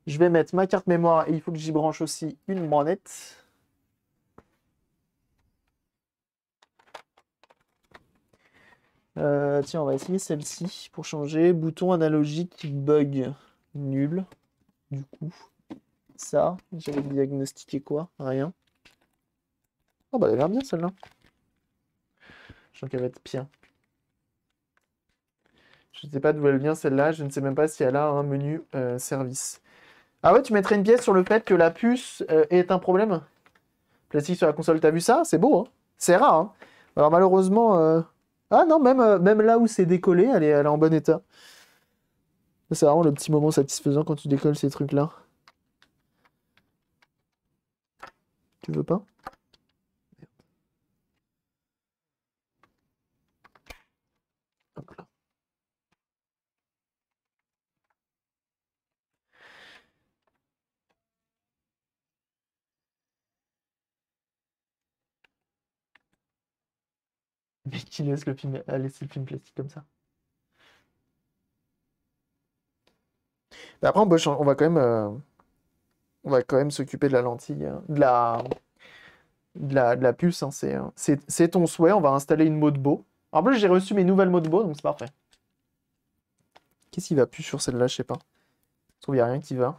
Je vais mettre ma carte mémoire et il faut que j'y branche aussi une manette euh, tiens, on va essayer celle-ci pour changer. Bouton analogique bug nul. Du coup, ça, j'avais diagnostiqué quoi Rien. Oh bah elle a l'air bien celle-là. Je sens qu'elle va être bien. Je ne sais pas d'où elle vient celle-là, je ne sais même pas si elle a un menu euh, service. Ah ouais, tu mettrais une pièce sur le fait que la puce euh, est un problème Plastique sur la console, t'as vu ça C'est beau, hein C'est rare, hein Alors malheureusement... Euh, ah non, même, même là où c'est décollé, elle est, elle est en bon état. C'est vraiment le petit moment satisfaisant quand tu décolles ces trucs-là. Tu veux pas laisse le film, euh, le film plastique comme ça. Bah, après, on, on, va quand même, euh, on va quand même s'occuper de la lentille, hein, de la, de la, puce. Hein, hein, c'est, c'est, ton souhait. On va installer une beau En plus, j'ai reçu mes nouvelles beau donc c'est parfait. Qu'est-ce qui va plus sur celle-là Je sais pas. Je trouve qu'il a rien qui va.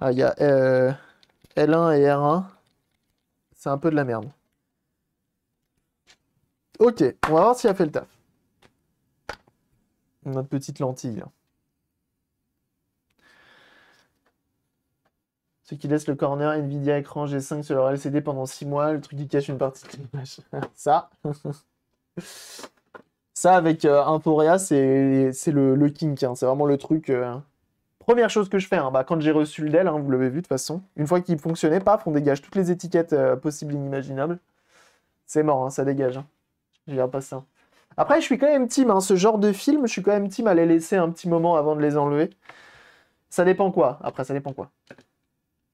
Ah, il y a euh, L1 et R1. C'est un peu de la merde. Ok, on va voir s'il a fait le taf. Notre petite lentille. Hein. Ce qui laisse le corner Nvidia écran G5 sur leur LCD pendant 6 mois, le truc qui cache une partie de l'image. Ça. Ça, avec un euh, Inforea, c'est le, le kink. Hein. C'est vraiment le truc. Euh, première chose que je fais, hein. bah, quand j'ai reçu le Dell, vous l'avez vu de toute façon, une fois qu'il fonctionnait, paf, on dégage toutes les étiquettes euh, possibles et inimaginables. C'est mort, ça dégage je dirais pas ça. Après, je suis quand même team, hein. ce genre de film, je suis quand même team à les laisser un petit moment avant de les enlever. Ça dépend quoi, après, ça dépend quoi.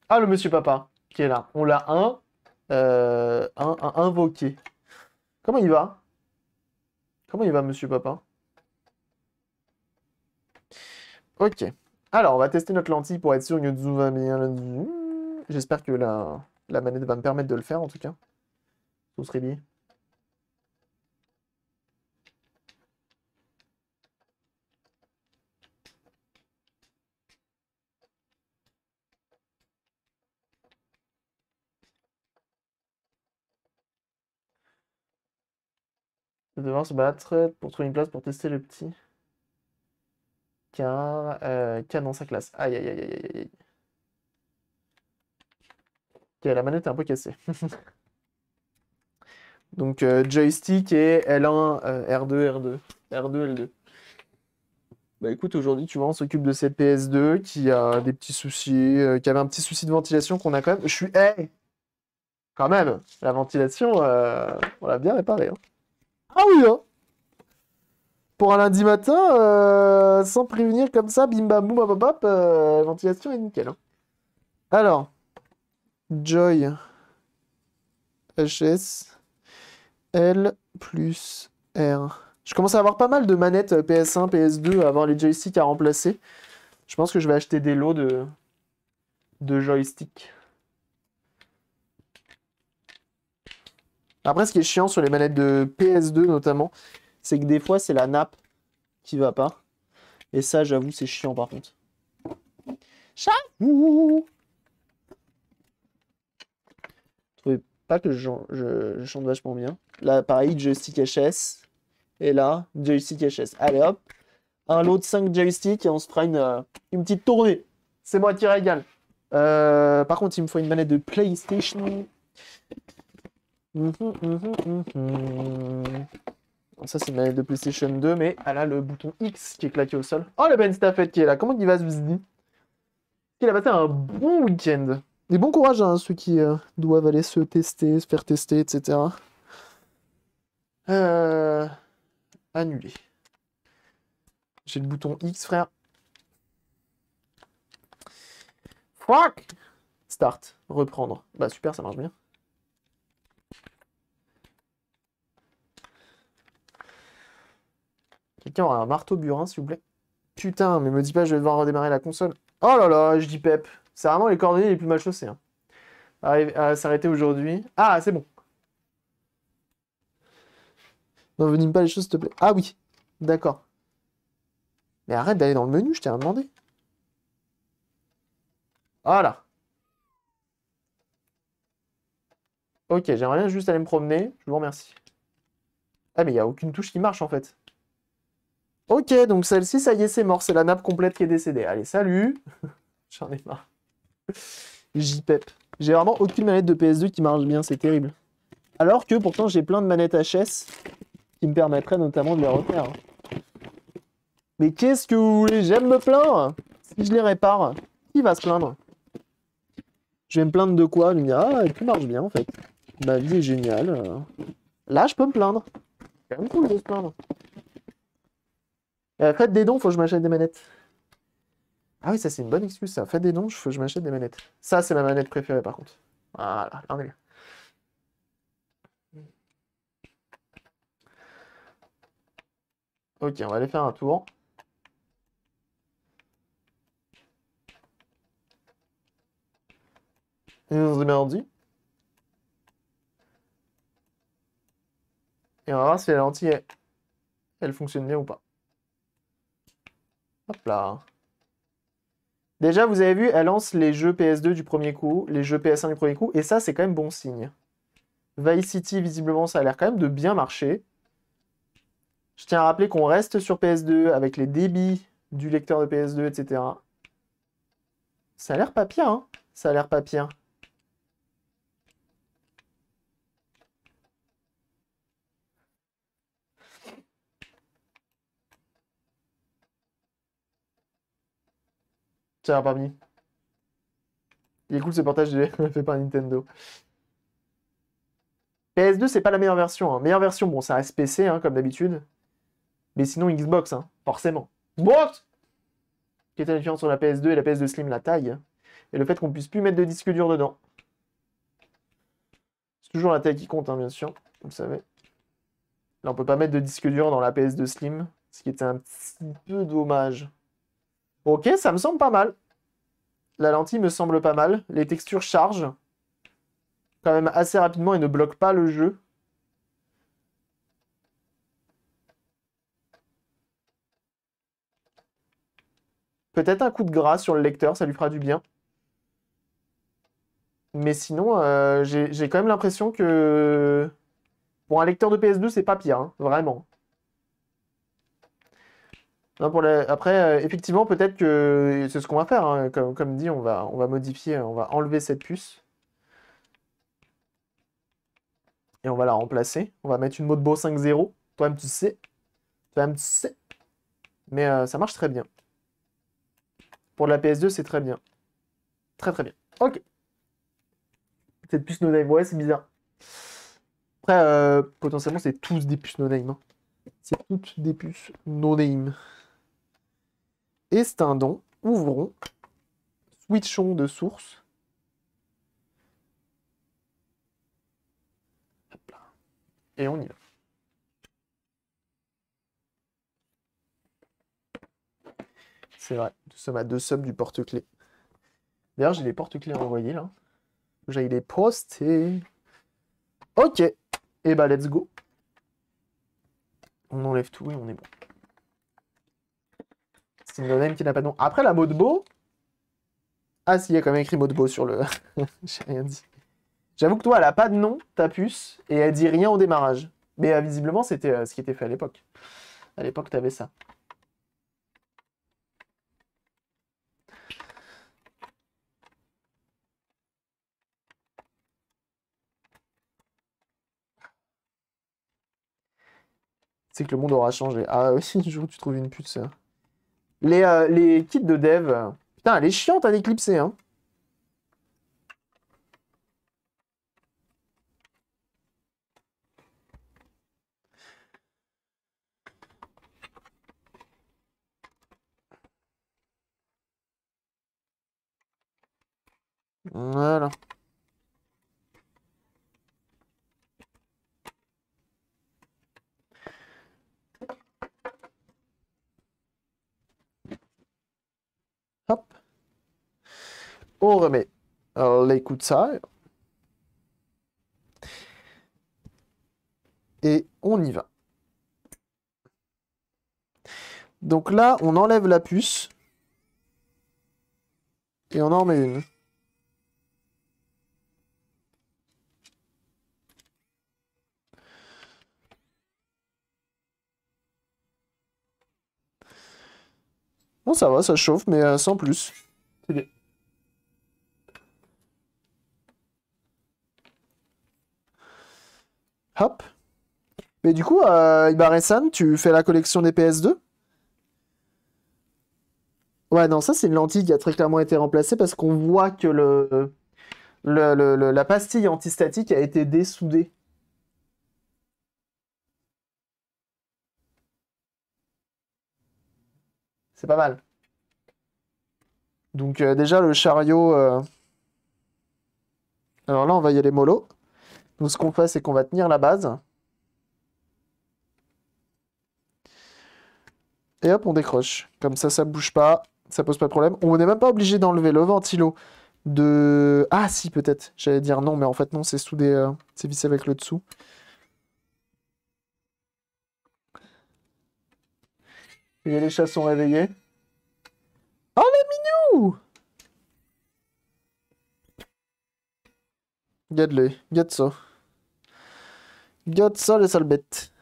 Ah, le monsieur papa, qui est là. On l'a un, un, euh, invoqué. Comment il va Comment il va, monsieur papa Ok. Alors, on va tester notre lentille pour être sûr que tout va bien J'espère que la, manette va me permettre de le faire, en tout cas. serait bien. devoir se battre pour trouver une place pour tester le petit. Car, euh, dans sa classe. Aïe, aïe, aïe, aïe, aïe. Ok, la manette est un peu cassée. Donc, euh, joystick et L1, R2, R2. R2, L2. Bah écoute, aujourd'hui, tu vois, on s'occupe de cette PS2 qui a des petits soucis, euh, qui avait un petit souci de ventilation qu'on a quand même. Je suis. Hey quand même, la ventilation, euh, on l'a bien réparée. Hein. Ah oui, hein. Pour un lundi matin, euh, sans prévenir comme ça, bim bam boum, hop, bam euh, ventilation est nickel. Hein. Alors, Joy HS L plus R. Je commence à avoir pas mal de manettes PS1, PS2, avant avoir les joysticks à remplacer. Je pense que je vais acheter des lots de, de joysticks. Après, ce qui est chiant sur les manettes de PS2 notamment, c'est que des fois, c'est la nappe qui va pas. Et ça, j'avoue, c'est chiant par contre. J'avoue trouvais pas que je, chante vachement bien. Là, pareil, joystick HS. Et là, joystick HS. Allez hop, un lot de 5 joystick et on se fera euh, une, petite tournée. C'est moi qui régale. Euh, par contre, il me faut une manette de PlayStation ça, c'est une manette de PlayStation 2, mais elle a le bouton X qui est claqué au sol. Oh, le Ben Staffet qui est là. Comment il va, se Zuzdi Il a passé un bon week-end. Et bon courage à hein, ceux qui euh, doivent aller se tester, se faire tester, etc. Euh... Annulé. J'ai le bouton X, frère. Fuck Start. Reprendre. Bah super, ça marche bien. Quelqu'un aura un marteau burin, s'il vous plaît. Putain, mais me dis pas, je vais devoir redémarrer la console. Oh là là, je dis pep. C'est vraiment les coordonnées les plus mal chaussées. Hein. à s'arrêter aujourd'hui. Ah, c'est bon. Ne venime pas les choses, s'il te plaît. Ah oui, d'accord. Mais arrête d'aller dans le menu, je t'ai rien demandé. Voilà. Ok, j'aimerais bien juste aller me promener. Je vous remercie. Ah, mais il n'y a aucune touche qui marche, en fait. Ok, donc celle-ci, ça y est, c'est mort. C'est la nappe complète qui est décédée. Allez, salut J'en ai marre. pep. J'ai vraiment aucune manette de PS2 qui marche bien, c'est terrible. Alors que pourtant, j'ai plein de manettes HS qui me permettraient notamment de les refaire. Mais qu'est-ce que vous voulez J'aime me plaindre Si je les répare, qui va se plaindre Je vais me plaindre de quoi Je me dire, ah, tout marche bien en fait. Ma vie est géniale. Là, je peux me plaindre. C'est quand même cool de se plaindre. Euh, faites des dons, faut que je m'achète des manettes. Ah oui, ça c'est une bonne excuse ça. Faites des dons, faut que je m'achète des manettes. Ça c'est ma manette préférée par contre. Voilà, on est bien. Ok, on va aller faire un tour. Et on va voir si la lentille, elle fonctionne bien ou pas. Hop là. Déjà, vous avez vu, elle lance les jeux PS2 du premier coup, les jeux PS1 du premier coup, et ça, c'est quand même bon signe. Vice City, visiblement, ça a l'air quand même de bien marcher. Je tiens à rappeler qu'on reste sur PS2 avec les débits du lecteur de PS2, etc. Ça a l'air pas pire, hein Ça a l'air pas pire. Tiens, parmi. Il est cool ce portage fait par Nintendo. PS2, c'est pas la meilleure version. Hein. Meilleure version, bon, ça reste PC, hein, comme d'habitude. Mais sinon, Xbox, hein, forcément. What Qui est la différence entre la PS2 et la PS2 Slim La taille. Et le fait qu'on puisse plus mettre de disque dur dedans. C'est toujours la taille qui compte, hein, bien sûr. Vous le savez. Là, on peut pas mettre de disque dur dans la PS2 Slim. Ce qui était un petit peu dommage. Ok, ça me semble pas mal. La lentille me semble pas mal. Les textures chargent quand même assez rapidement et ne bloquent pas le jeu. Peut-être un coup de gras sur le lecteur, ça lui fera du bien. Mais sinon, euh, j'ai quand même l'impression que pour un lecteur de PS2, c'est pas pire, hein, vraiment. Après, euh, effectivement, peut-être que c'est ce qu'on va faire. Hein. Comme, dit, on va, on va modifier, on va enlever cette puce. Et on va la remplacer. On va mettre une beau 5.0. Toi-même, tu sais. Toi-même, tu sais. Mais euh, ça marche très bien. Pour la PS2, c'est très bien. Très, très bien. Ok. Cette puce no-name, ouais, c'est bizarre. Après, euh, potentiellement, c'est tous des puces no-name. C'est toutes des puces no-name. Et c'est Ouvrons. Switchons de source. Et on y va. C'est vrai, nous sommes à deux sommes du porte-clés. D'ailleurs, j'ai les porte-clés envoyés là. J'ai les et Ok, et eh bah ben, let's go. On enlève tout et on est bon. C'est une même qui n'a pas de nom. Après, la mot de beau... Ah, si, il y a quand même écrit de beau sur le. J'ai rien dit. J'avoue que toi, elle a pas de nom, ta puce, et elle dit rien au démarrage. Mais euh, visiblement, c'était euh, ce qui était fait à l'époque. À l'époque, tu avais ça. C'est que le monde aura changé. Ah oui, le jour tu trouves une puce... Hein. Les, euh, les kits de dev. Putain, elle est chiante à déclipser. hein. Voilà. On remet les coups de ça, Et on y va. Donc là, on enlève la puce. Et on en met une. Bon, ça va, ça chauffe, mais euh, sans plus. Hop. Mais du coup, euh, tu fais la collection des PS2 Ouais, non, ça c'est une lentille qui a très clairement été remplacée parce qu'on voit que le, la pastille antistatique a été dessoudée. C'est pas mal. Donc euh, déjà le chariot... Euh, Alors là on va y aller mollo. Donc ce qu'on fait, c'est qu'on va tenir la base. Et hop, on décroche. Comme ça, ça ne bouge pas, ça pose pas de problème. On n'est même pas obligé d'enlever le ventilo de... Ah si, peut-être. J'allais dire non, mais en fait non, c'est soudé, des... Euh, c'est vissé avec le dessous. Et les chats sont réveillés. Oh, les minous Garde-les, garde ça. Gott et es bête.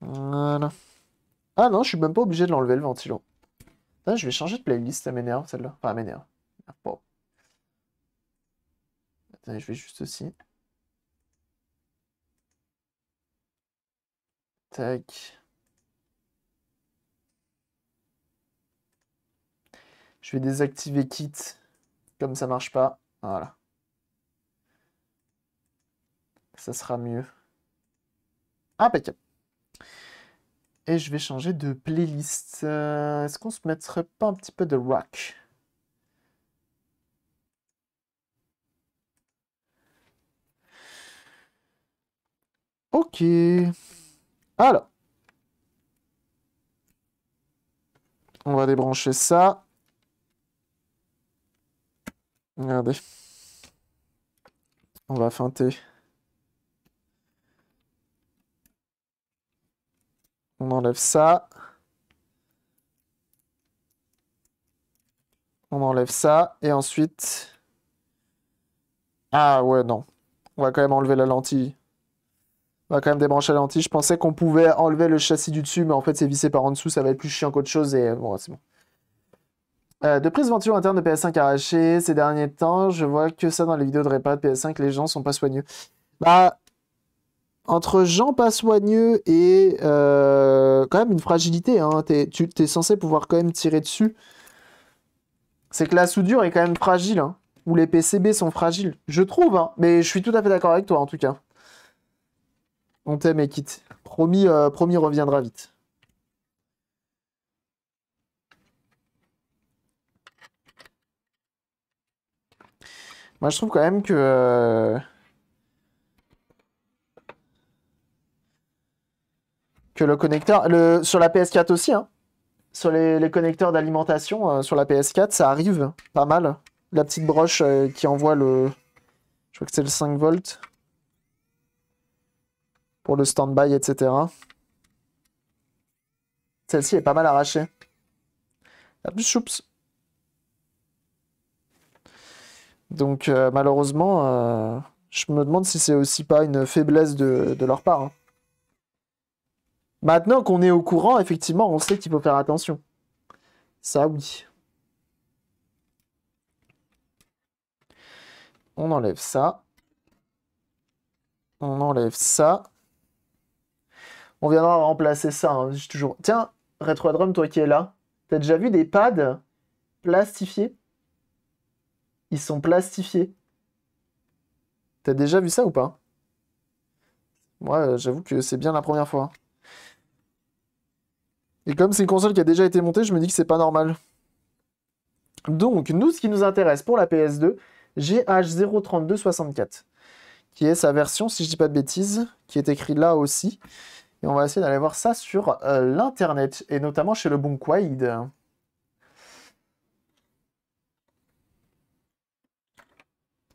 Voilà. Ah non, je suis même pas obligé de l'enlever le ventilo. je vais changer de playlist, ça m'énerve celle-là. Enfin, m'énerve. Attends, je vais juste aussi. Tac. Je vais désactiver kit. Comme ça marche pas. Voilà. Ça sera mieux. Impeccable. Et je vais changer de playlist. Euh, est-ce qu'on se mettrait pas un petit peu de rock Ok. Alors. On va débrancher ça. Regardez. On va feinter. On enlève ça. On enlève ça. Et ensuite... Ah ouais, non. On va quand même enlever la lentille. On va quand même débrancher la lentille. Je pensais qu'on pouvait enlever le châssis du dessus, mais en fait, c'est vissé par en dessous. Ça va être plus chiant qu'autre chose. Et bon, c'est bon. Euh, de prise venture interne de PS5 arrachée ces derniers temps, je vois que ça dans les vidéos de repas de PS5, les gens sont pas soigneux. Bah, entre gens pas soigneux et euh, quand même une fragilité. Hein. tu es censé pouvoir quand même tirer dessus. C'est que la soudure est quand même fragile. Hein. Ou les PCB sont fragiles. Je trouve, hein. mais je suis tout à fait d'accord avec toi en tout cas. On t'aime et quitte. Promis, euh, promis reviendra vite. Moi je trouve quand même que... Euh, le connecteur. Le, sur la PS4 aussi, hein. sur les, connecteurs d'alimentation, euh, sur la PS4, ça arrive pas mal. La petite broche euh, qui envoie le. Je crois que c'est le 5 volts. Pour le stand-by, etc. Celle-ci est pas mal arrachée. La ah, plus choups. Donc euh, malheureusement, je me demande si c'est aussi pas une faiblesse de, leur part. Hein. Maintenant qu'on est au courant, effectivement, on sait qu'il faut faire attention. Ça, oui. On enlève ça. On enlève ça. On viendra remplacer ça. Hein, toujours... Tiens, Retrodrum, toi qui es là, t'as déjà vu des pads plastifiés Ils sont plastifiés. T'as déjà vu ça ou pas Moi, euh, j'avoue que c'est bien la première fois. Et comme c'est une console qui a déjà été montée, je me dis que c'est pas normal. Donc, nous, ce qui nous intéresse pour la PS2, GH03264, qui est sa version, si je dis pas de bêtises, qui est écrite là aussi. Et on va essayer d'aller voir ça sur euh, l'Internet, et notamment chez le Bon Quaid.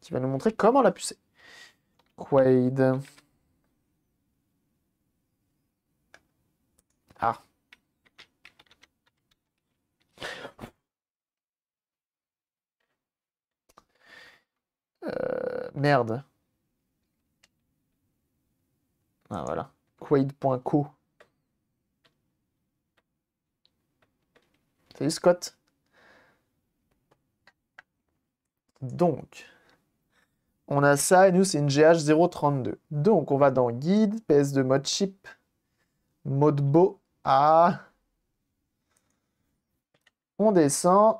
Qui va nous montrer comment la pucer. Quaid. Ah. Euh, merde. Ah voilà. Quaid.co. Salut Scott. Donc, on a ça et nous c'est une GH032. Donc on va dans guide, ps de mode chip, mode beau. Ah. On descend.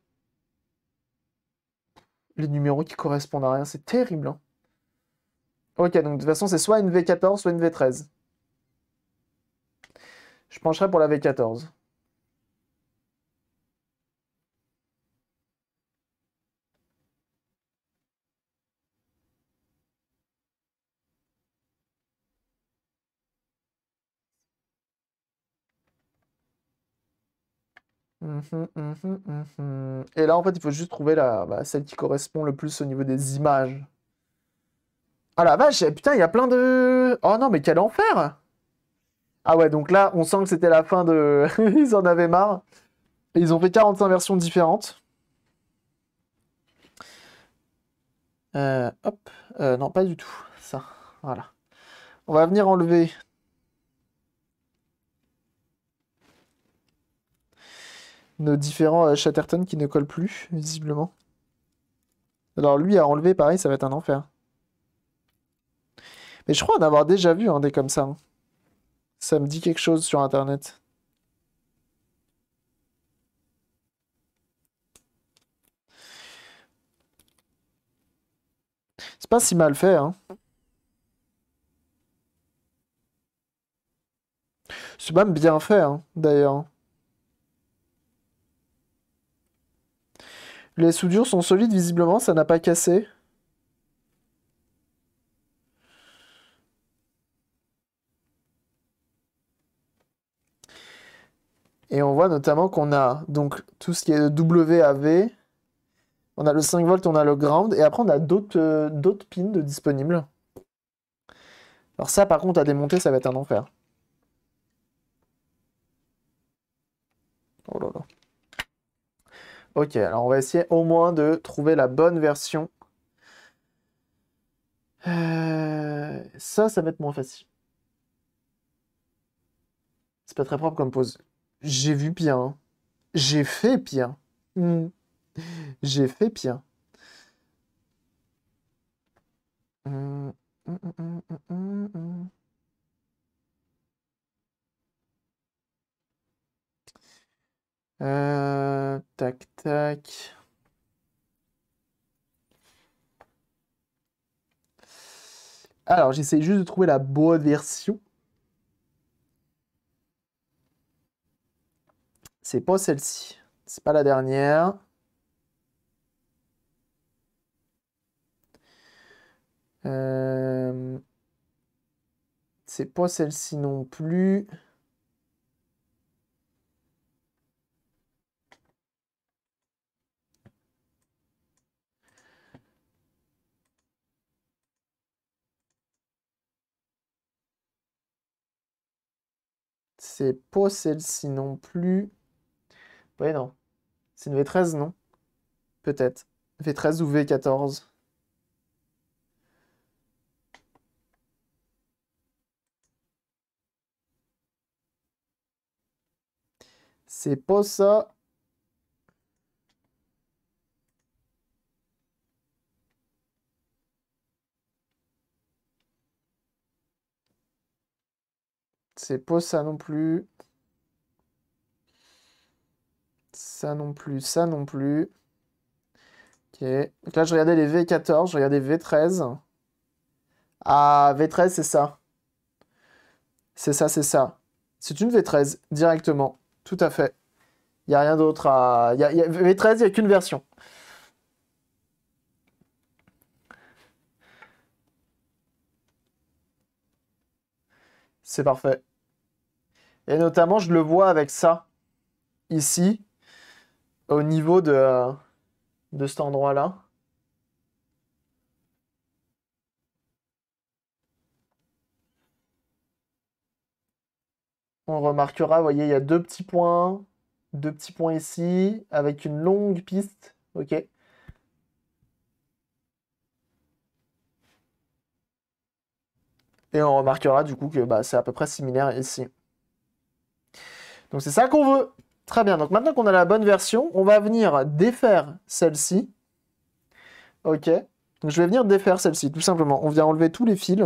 les numéros qui correspondent à rien. C'est terrible. Hein. Ok, donc de toute façon, c'est soit une V14, soit une V13. Je pencherai pour la V14. Mhm, mhm, mhm. Et là, en fait, il faut juste trouver la, bah, celle qui correspond le plus au niveau des images. Ah la vache, eh, putain, il y a plein de... Oh non, mais quel enfer Ah ouais, donc là, on sent que c'était la fin de... ils en avaient marre. Ils ont fait 45 versions différentes. Euh, hop, euh, non, pas du tout, ça, voilà. On va venir enlever nos différents euh, Chatterton qui ne collent plus, visiblement. Alors lui à enlever, pareil, ça va être un enfer. Mais je crois en avoir déjà vu un hein, des comme ça. Hein. Ça me dit quelque chose sur Internet. C'est pas si mal fait, hein. C'est même bien fait, hein, d'ailleurs. Les soudures sont solides, visiblement, ça n'a pas cassé. Et on voit notamment qu'on a donc tout ce qui est WAV. On a le 5 volts, on a le ground. Et après, on a euh, d'autres pins de disponibles. Alors ça, par contre, à démonter, ça va être un enfer. Oh là là. Ok, alors on va essayer au moins de trouver la bonne version. Euh, ça, ça va être moins facile. C'est pas très propre comme pose. J'ai vu bien. J'ai fait bien. Hmm. J'ai fait bien. Hmm. Hmm, Euh, tac, tac. Alors, j'essaie juste de trouver la bonne version. C'est pas celle-ci. C'est pas la dernière. Euh, c'est pas celle-ci non plus. C'est pas celle-ci non plus. Oui, non. C'est une V13, non Peut-être. V13 ou V14 C'est pas ça. C'est pas ça non plus. Ça non plus, ça non plus. Ok. Donc là, je regardais les V14, je regardais V13. Ah, V13, c'est ça. C'est ça, c'est ça. C'est une V13, directement. Tout à fait. Il n'y a rien d'autre à... V13, il n'y a qu'une version. C'est parfait. Et notamment, je le vois avec ça, ici, au niveau de, euh, de cet endroit-là. On remarquera, vous voyez, il y a deux petits points, deux petits points ici, avec une longue piste. OK. Et on remarquera du coup que bah, c'est à peu près similaire ici. Donc c'est ça qu'on veut. Très bien, donc maintenant qu'on a la bonne version, on va venir défaire celle-ci. Ok, donc je vais venir défaire celle-ci, tout simplement. On vient enlever tous les fils.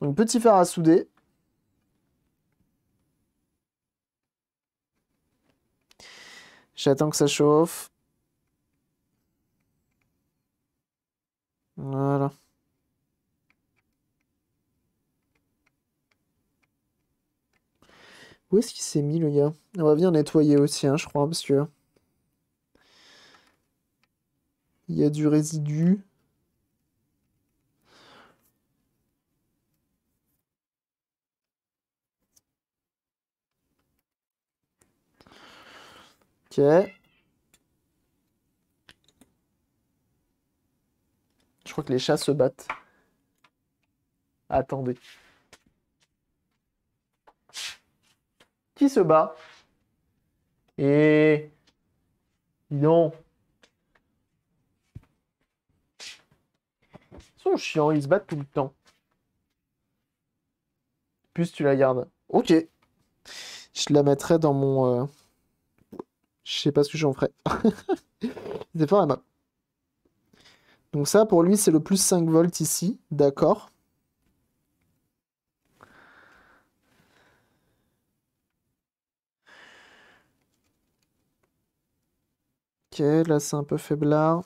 Donc petit fer à souder. J'attends que ça chauffe. Voilà. Où est-ce qu'il s'est mis, le gars On va venir nettoyer aussi, hein, je crois, monsieur. Il y a du résidu. Ok. Je crois que les chats se battent. Attendez. qui se bat. Et Non Ils sont chiants, ils se battent tout le temps. plus tu la gardes. Ok. Je la mettrai dans mon. Euh, je sais pas ce que j'en ferai. C'est pas la map. Donc ça, pour lui, c'est le plus 5 volts ici. D'accord. Ok, là c'est un peu faiblard.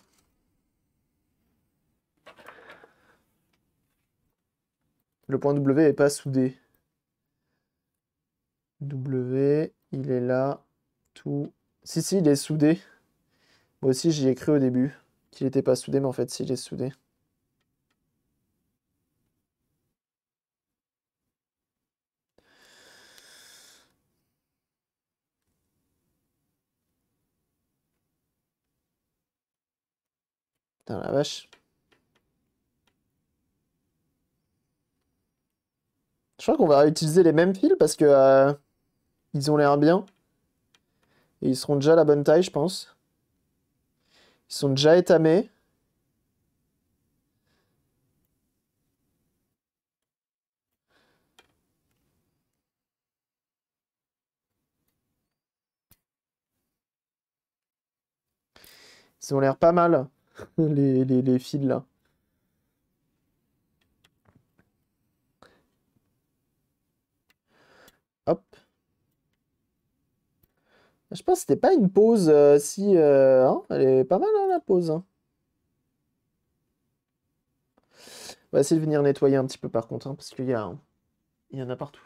Le point W est pas soudé. W, il est là. Tout. Si, si, il est soudé. Moi aussi, j'y ai cru au début qu'il n'était pas soudé, mais en fait, si, il est soudé. la vache. Je crois qu'on va utiliser les mêmes fils parce que euh, ils ont l'air bien. Et ils seront déjà la bonne taille, je pense. Ils sont déjà étamés. Ils ont l'air pas mal. les, fils là. Hop. Je pense que c'était pas une pause euh, si... Euh, hein, elle est pas mal hein, la pause. Hein. On va essayer de venir nettoyer un petit peu par contre, parce qu'il y, il y en a partout.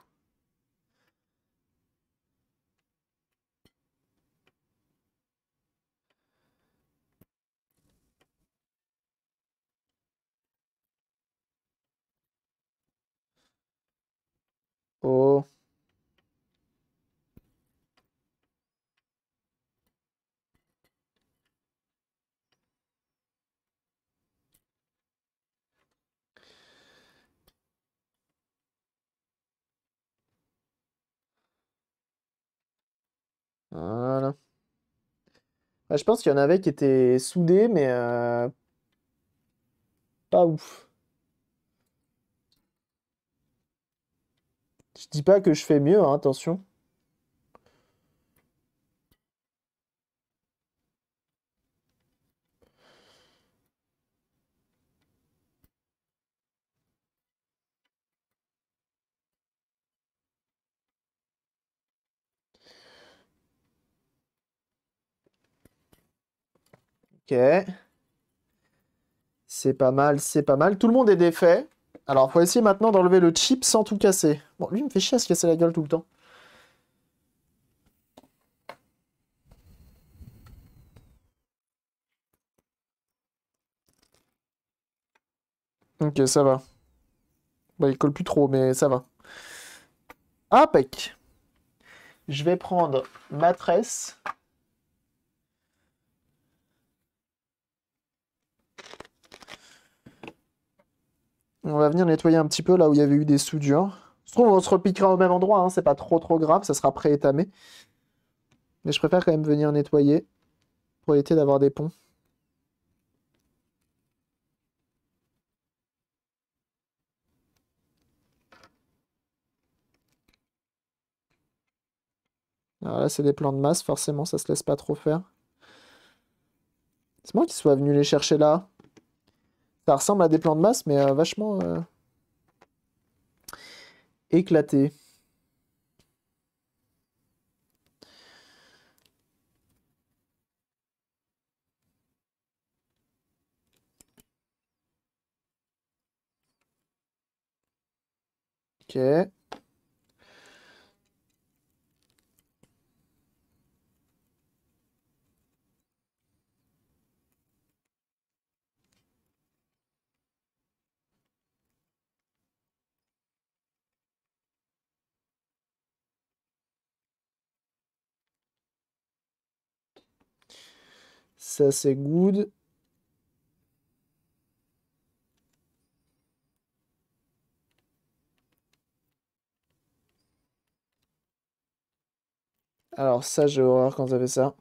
Bah, je pense qu'il y en avait qui étaient soudés, mais euh, pas ouf. Je dis pas que je fais mieux, hein, attention. C'est pas mal, c'est pas mal. Tout le monde est défait. Alors, faut essayer maintenant d'enlever le chip sans tout casser. Bon, lui, il me fait chier à se casser la gueule tout le temps. Ok, ça va. Bah, il colle plus trop, mais ça va. Impec. Je vais prendre ma tresse. On va venir nettoyer un petit peu là où il y avait eu des soudures. Je trouve on se repiquera au même endroit, hein, c'est pas trop trop grave, ça sera pré-étamé. Mais je préfère quand même venir nettoyer pour éviter d'avoir des ponts. Alors là, c'est des plans de masse, forcément, ça se laisse pas trop faire. C'est moi qui soit venu les chercher là. Ça ressemble à des plans de masse, mais euh, vachement euh, éclaté. Ok. Ça, c'est good. Alors ça, j'ai horreur quand ça fait ça.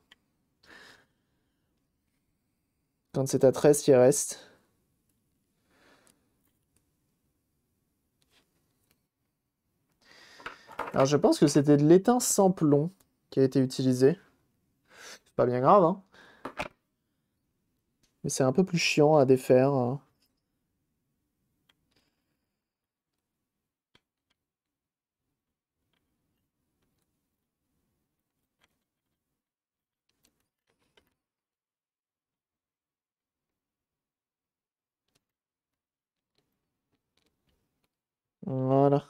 Quand c'est à 13 qui reste. Alors je pense que c'était de l'étain sans plomb qui a été utilisé. C'est pas bien grave, hein mais c'est un peu plus chiant à défaire. Hein. Voilà.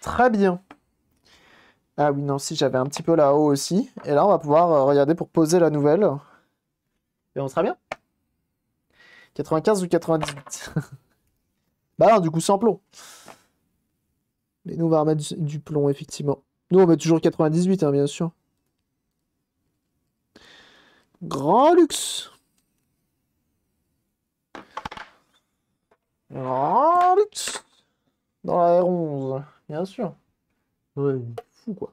Très bien. Ah oui, non, si, j'avais un petit peu là-haut aussi. Et là, on va pouvoir euh, regarder pour poser la nouvelle. Et on sera bien. 95 ou 98 Bah non, du coup, sans plomb. Mais nous, on va remettre du, plomb, effectivement. Nous, on met toujours 98, hein, bien sûr. Grand luxe. Grand luxe. Dans la R11, bien sûr. Oui. Hop,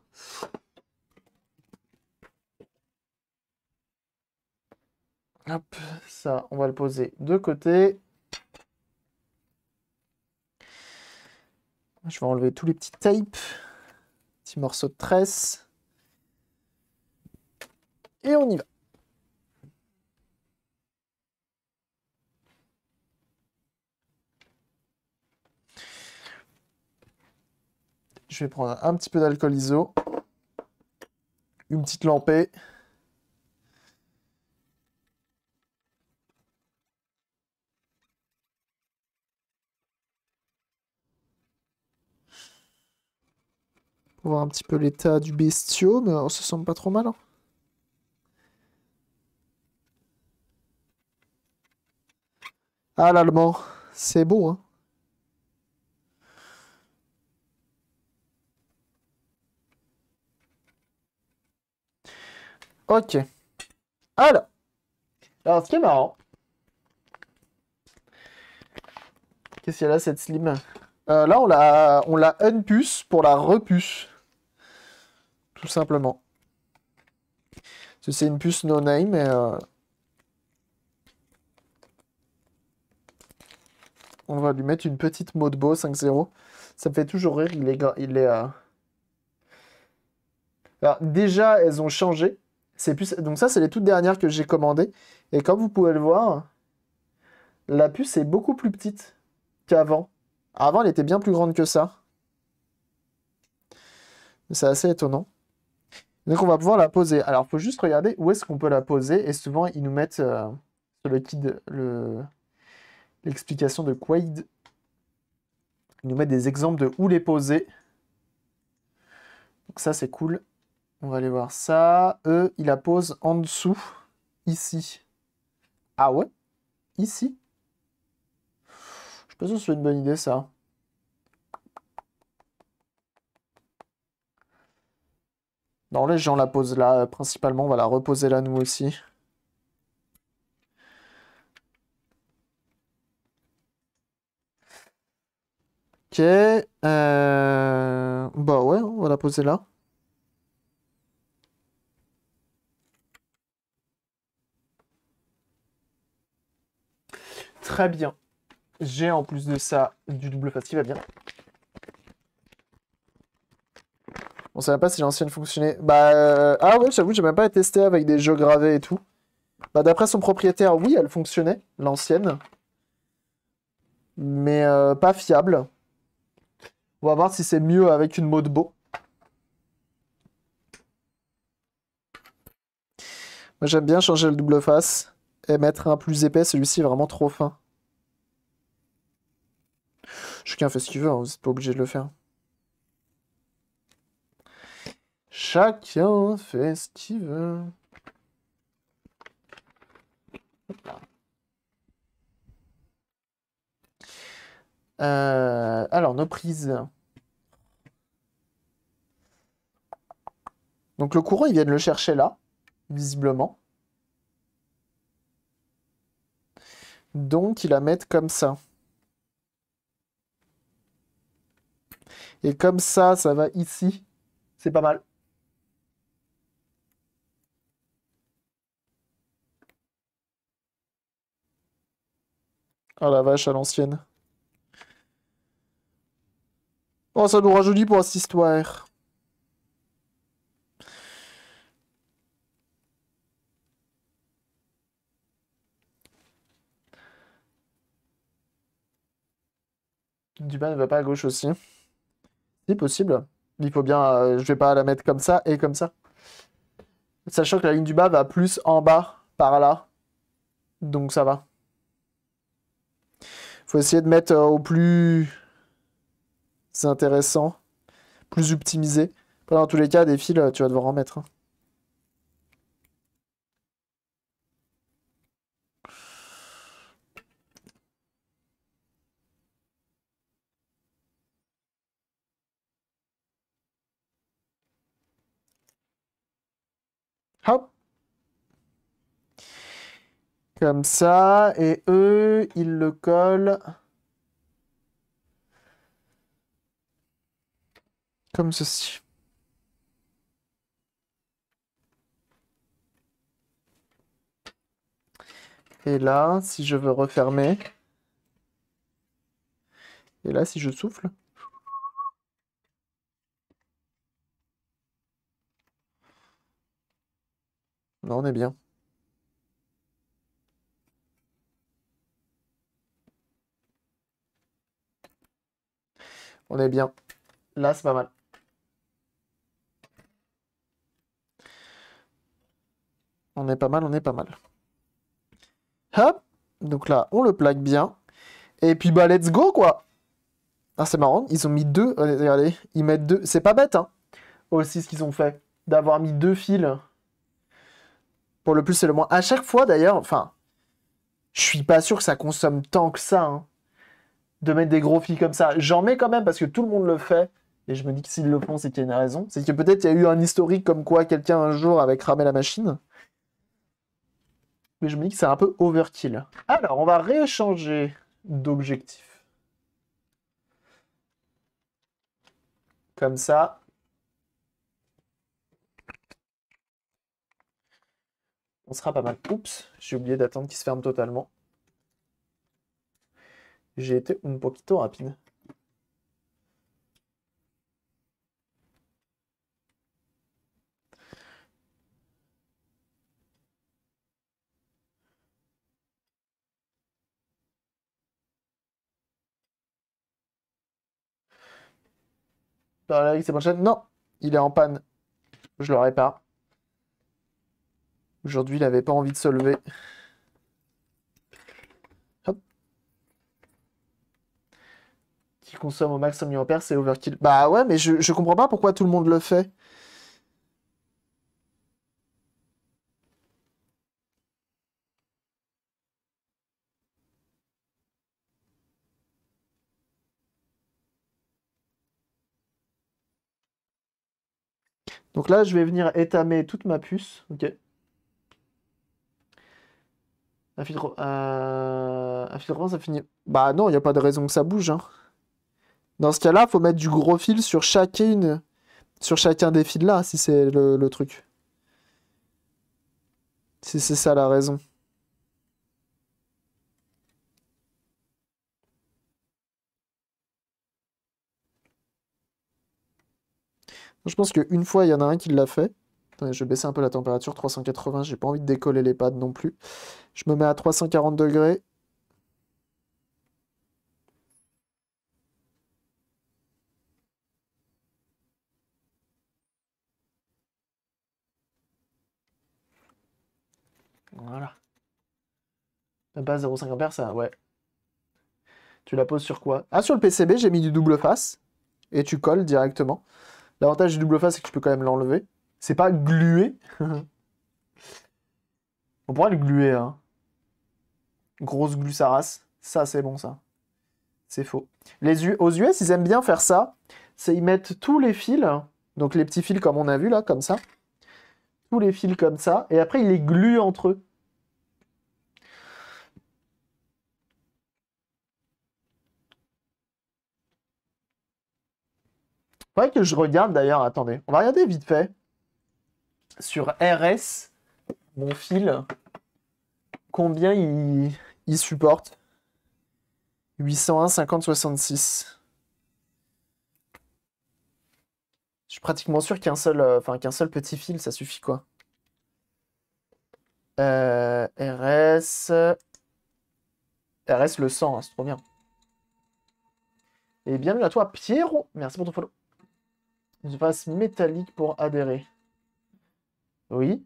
ça, on va le poser de côté. Je vais enlever tous les petits tapes, petits morceaux de tresse. Et on y va. Je vais prendre un petit peu d'alcool iso. Une petite lampée. Pour voir un petit peu l'état du bestiau, mais se semble pas trop mal. à hein. Ah l'allemand, c'est beau hein. Ok. Alors. Alors, ce qui est marrant. Qu'est-ce qu'il y a là, cette slim euh, Là, on la, on la unpuce pour la repuce. Tout simplement. C'est une puce no-name, mais... Euh, on va lui mettre une petite mode de beau 5-0. Ça me fait toujours rire, il est... Il est euh, Alors, déjà, elles ont changé. Donc ça, c'est les toutes dernières que j'ai commandées. Et comme vous pouvez le voir, la puce est beaucoup plus petite qu'avant. Avant, elle était bien plus grande que ça. C'est assez étonnant. Donc on va pouvoir la poser. Alors, il faut juste regarder où est-ce qu'on peut la poser. Et souvent, ils nous mettent euh, sur le kit l'explication de Quaid. Ils nous mettent des exemples de où les poser. Donc ça, c'est cool. On va aller voir ça. E, il la pose en dessous, ici. Ah ouais Ici Je pas que c'est une bonne idée, ça. Non, les gens la posent là, euh, principalement. On va la reposer là, nous aussi. Ok. Euh, bah ouais, on va la poser là. Très bien. J'ai en plus de ça du double face qui va bien. On savait pas si l'ancienne fonctionnait. Bah, euh, ah ouais, j'avoue, j'ai même pas testé avec des jeux gravés et tout. Bah, d'après son propriétaire, oui, elle fonctionnait, l'ancienne. Mais euh, pas fiable. On va voir si c'est mieux avec une mode beau. Moi, j'aime bien changer le double face mettre un plus épais, celui-ci est vraiment trop fin. Chacun fait ce qu'il veut, hein, vous n'êtes pas obligé de le faire. Chacun fait ce qu'il veut. Euh, alors, nos prises. Donc, le courant, il vient de le chercher là, visiblement. Donc, il la met comme ça. Et comme ça, ça va ici. C'est pas mal. Ah la vache, à l'ancienne. Oh, ça nous rajeunit pour cette histoire. bas ne va pas à gauche aussi. C'est possible. Il faut bien. Euh, je vais pas la mettre comme ça et comme ça. Sachant que la ligne du bas va plus en bas, par là. Donc ça va. Faut essayer de mettre euh, au plus C'est intéressant, plus optimisé. dans tous les cas, des fils, euh, tu vas devoir en mettre. Hein. Hop. Comme ça. Et eux, ils le collent. Comme ceci. Et là, si je veux refermer. Et là, si je souffle. on est bien. On est bien. Là, c'est pas mal. On est pas mal, on est pas mal. Hop Donc là, on le plaque bien. Et puis, bah, let's go, quoi Ah, c'est marrant, ils ont mis deux... Regardez, ils mettent deux... C'est pas bête, hein, aussi, ce qu'ils ont fait, d'avoir mis deux fils pour le plus et le moins. À chaque fois, d'ailleurs, enfin, je suis pas sûr que ça consomme tant que ça, hein, de mettre des gros filles comme ça. J'en mets quand même parce que tout le monde le fait. Et je me dis que s'ils le font, c'est qu'il y a une raison. C'est que peut-être il y a eu un historique comme quoi quelqu'un un jour avait cramé la machine. Mais je me dis que c'est un peu overkill. Alors, on va rééchanger d'objectif. Comme ça, on sera pas mal. Oups, j'ai oublié d'attendre qu'il se ferme totalement. J'ai été un poquito rapide. Non, il est en panne. Je le répare. Aujourd'hui, il n'avait pas envie de se lever. Hop. Qui consomme au maximum 1000 mAh, c'est overkill. Bah ouais, mais je, je comprends pas pourquoi tout le monde le fait. Donc là, je vais venir étamer toute ma puce. ok un filtre, euh, ça finit. Bah non, il n'y a pas de raison que ça bouge. Hein. Dans ce cas-là, faut mettre du gros fil sur chacune, sur chacun des fils là, si c'est le, le truc. Si c'est ça la raison. Je pense qu'une fois, il y en a un qui l'a fait je vais baisser un peu la température, 380, j'ai pas envie de décoller les pads non plus. Je me mets à 340 degrés. Voilà. Même pas 0,5 ampères, ça, ouais. Tu la poses sur quoi Ah, sur le PCB, j'ai mis du double face. Et tu colles directement. L'avantage du double face, c'est que je peux quand même l'enlever. C'est pas glué On pourrait le gluer, hein. Grosse glu saras. Ça, c'est bon, ça. C'est faux. Les aux US, ils aiment bien faire ça. C'est ils mettent tous les fils, donc les petits fils comme on a vu là, comme ça. Tous les fils comme ça. Et après, ils les gluent entre eux. Faudrait que je regarde d'ailleurs, attendez. On va regarder vite fait sur RS, mon fil, combien il, supporte 801, 50, 66. Je suis pratiquement sûr qu'un seul, euh, enfin qu'un seul petit fil, ça suffit quoi. Euh, RS. RS le 100, hein, c'est trop bien. Et bienvenue à toi, Pierrot. Merci pour ton follow. Une face métallique pour adhérer. Oui.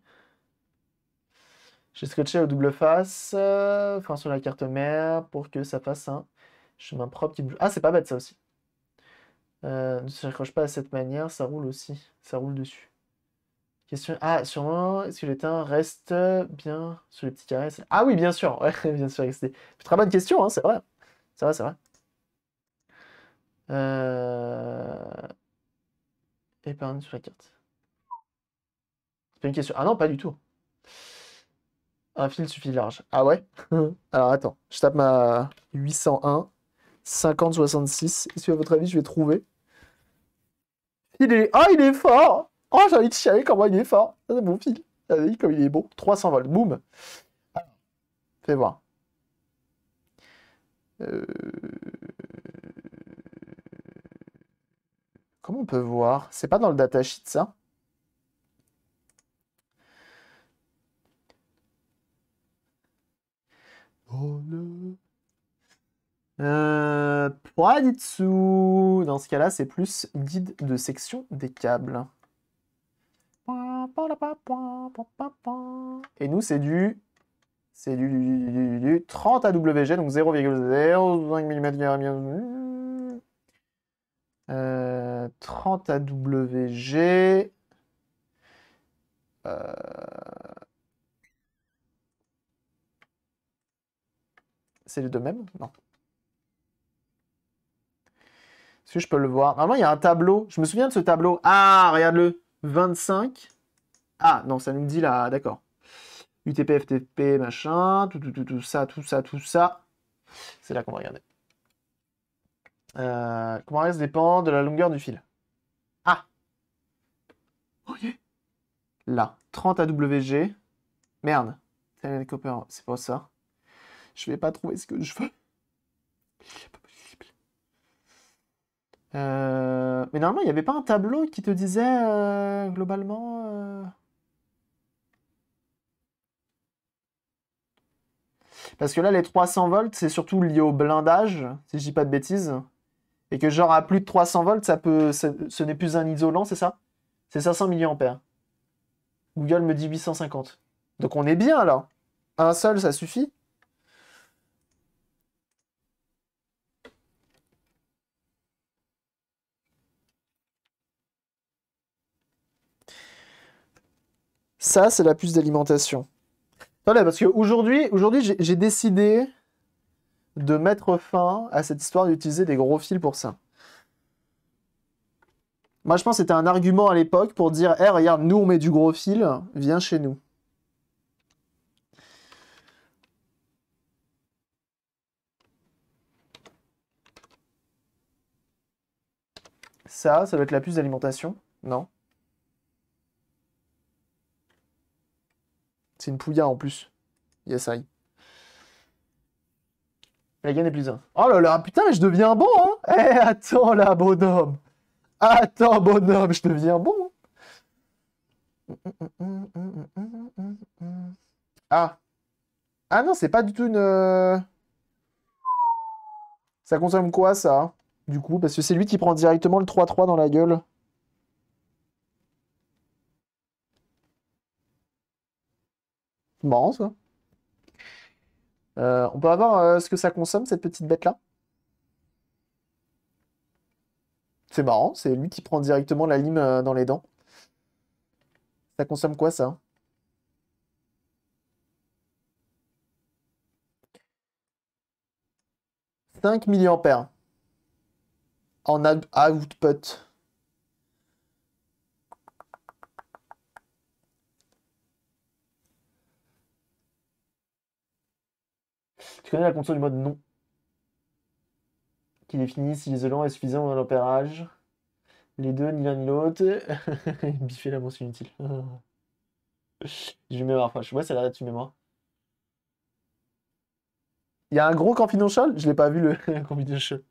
J'ai scotché au double face, euh, enfin sur la carte mère, pour que ça fasse un chemin propre qui Ah, c'est pas bête ça aussi. Euh, ne s'accroche pas à cette manière, ça roule aussi. Ça roule dessus. Question. Ah, sûrement, est-ce que l'étain reste bien sur les petits carrés Ah oui, bien sûr. Ouais, bien sûr. très bonne question, hein, c'est vrai. C'est vrai, c'est vrai. Euh... Épargne sur la carte. C'est pas une question. Ah non, pas du tout. Un fil suffit large. Ah ouais Alors attends, je tape ma 801 50 66. Est-ce que à votre avis je vais trouver Il est. Ah il est fort Oh j'ai envie de chialer comment il est fort C'est ah, bon fil. Ah, comme il est beau. 300 volts. Boum Fais voir. Euh, comment on peut voir C'est pas dans le datasheet ça Oh euh, non. Dans ce cas-là, c'est plus guide de section des câbles. Et nous, c'est du... C'est du, du, du, 30 AWG, donc 0,05 mm. Euh, 30 AWG. Euh... C'est le deux mêmes Non. Est-ce que je peux le voir Normalement, il y a un tableau. Je me souviens de ce tableau. Ah, regarde-le. 25. Ah, non, ça nous dit là. D'accord. UTP, FTP, machin. Tout, tout, tout, tout ça, tout ça, tout ça. C'est là qu'on va regarder. Euh, comment reste dépend de la longueur du fil. Ah Ok. Là. 30 AWG. Merde. C'est pas ça. Je vais pas trouver ce que je veux. Euh, mais normalement, il n'y avait pas un tableau qui te disait euh, globalement. Euh, Parce que là, les 300 volts, c'est surtout lié au blindage, si je dis pas de bêtises. Et que, genre, à plus de 300 volts, ça peut, ce n'est plus un isolant, c'est ça C'est 500 mAh. Google me dit 850. Donc on est bien là. Un seul, ça suffit. Ça, c'est la puce d'alimentation. Voilà, parce qu'aujourd'hui, aujourd'hui, j'ai décidé de mettre fin à cette histoire d'utiliser des gros fils pour ça. Moi, je pense que c'était un argument à l'époque pour dire Eh, regarde, nous, on met du gros fil, viens chez nous. Ça, ça doit être la puce d'alimentation, non C'est une pouillard en plus. Yes, I. La gagne est plus un. Oh là là, putain, je deviens bon, hein Eh, attends là, bonhomme Attends, bonhomme, je deviens bon Ah Ah non, c'est pas du tout une... Euh, ça consomme quoi, ça Du coup, parce que c'est lui qui prend directement le 3-3 dans la gueule. Marrant, ça. Euh, on peut avoir euh, ce que ça consomme, cette petite bête-là C'est marrant, c'est lui qui prend directement la lime euh, dans les dents. Ça consomme quoi, ça « 5 milliampères en output. Tu connais la console du mode non qui définit si l'isolant est suffisant à l'ampérage. Les deux, ni l'un ni l'autre. Biffer la mention inutile. J'ai mémoire voir. Ouais, ça a l'air tu une mémoire. Il y a un gros confidential Je l'ai pas vu le confidential.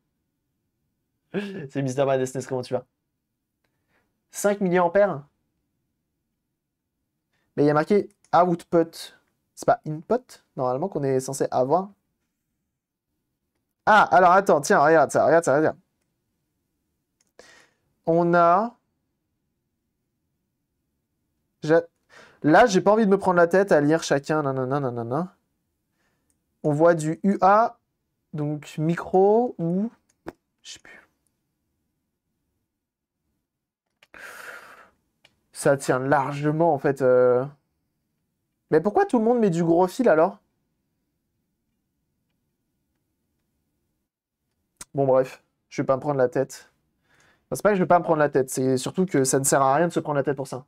C'est Mister Madness, comment tu vas 5 milliampères Mais il y a marqué output. C'est pas input, normalement, qu'on est censé avoir. Ah, alors attends, tiens, regarde ça, regarde ça, regarde. On a... Là, j'ai pas envie de me prendre la tête à lire chacun, non non On voit du UA, donc micro ou... Je sais plus. Ça tient largement, en fait. Euh. Mais pourquoi tout le monde met du gros fil, alors Bon, bref, je vais pas me prendre la tête. Enfin, c'est pas que je vais pas me prendre la tête, c'est surtout que ça ne sert à rien de se prendre la tête pour ça.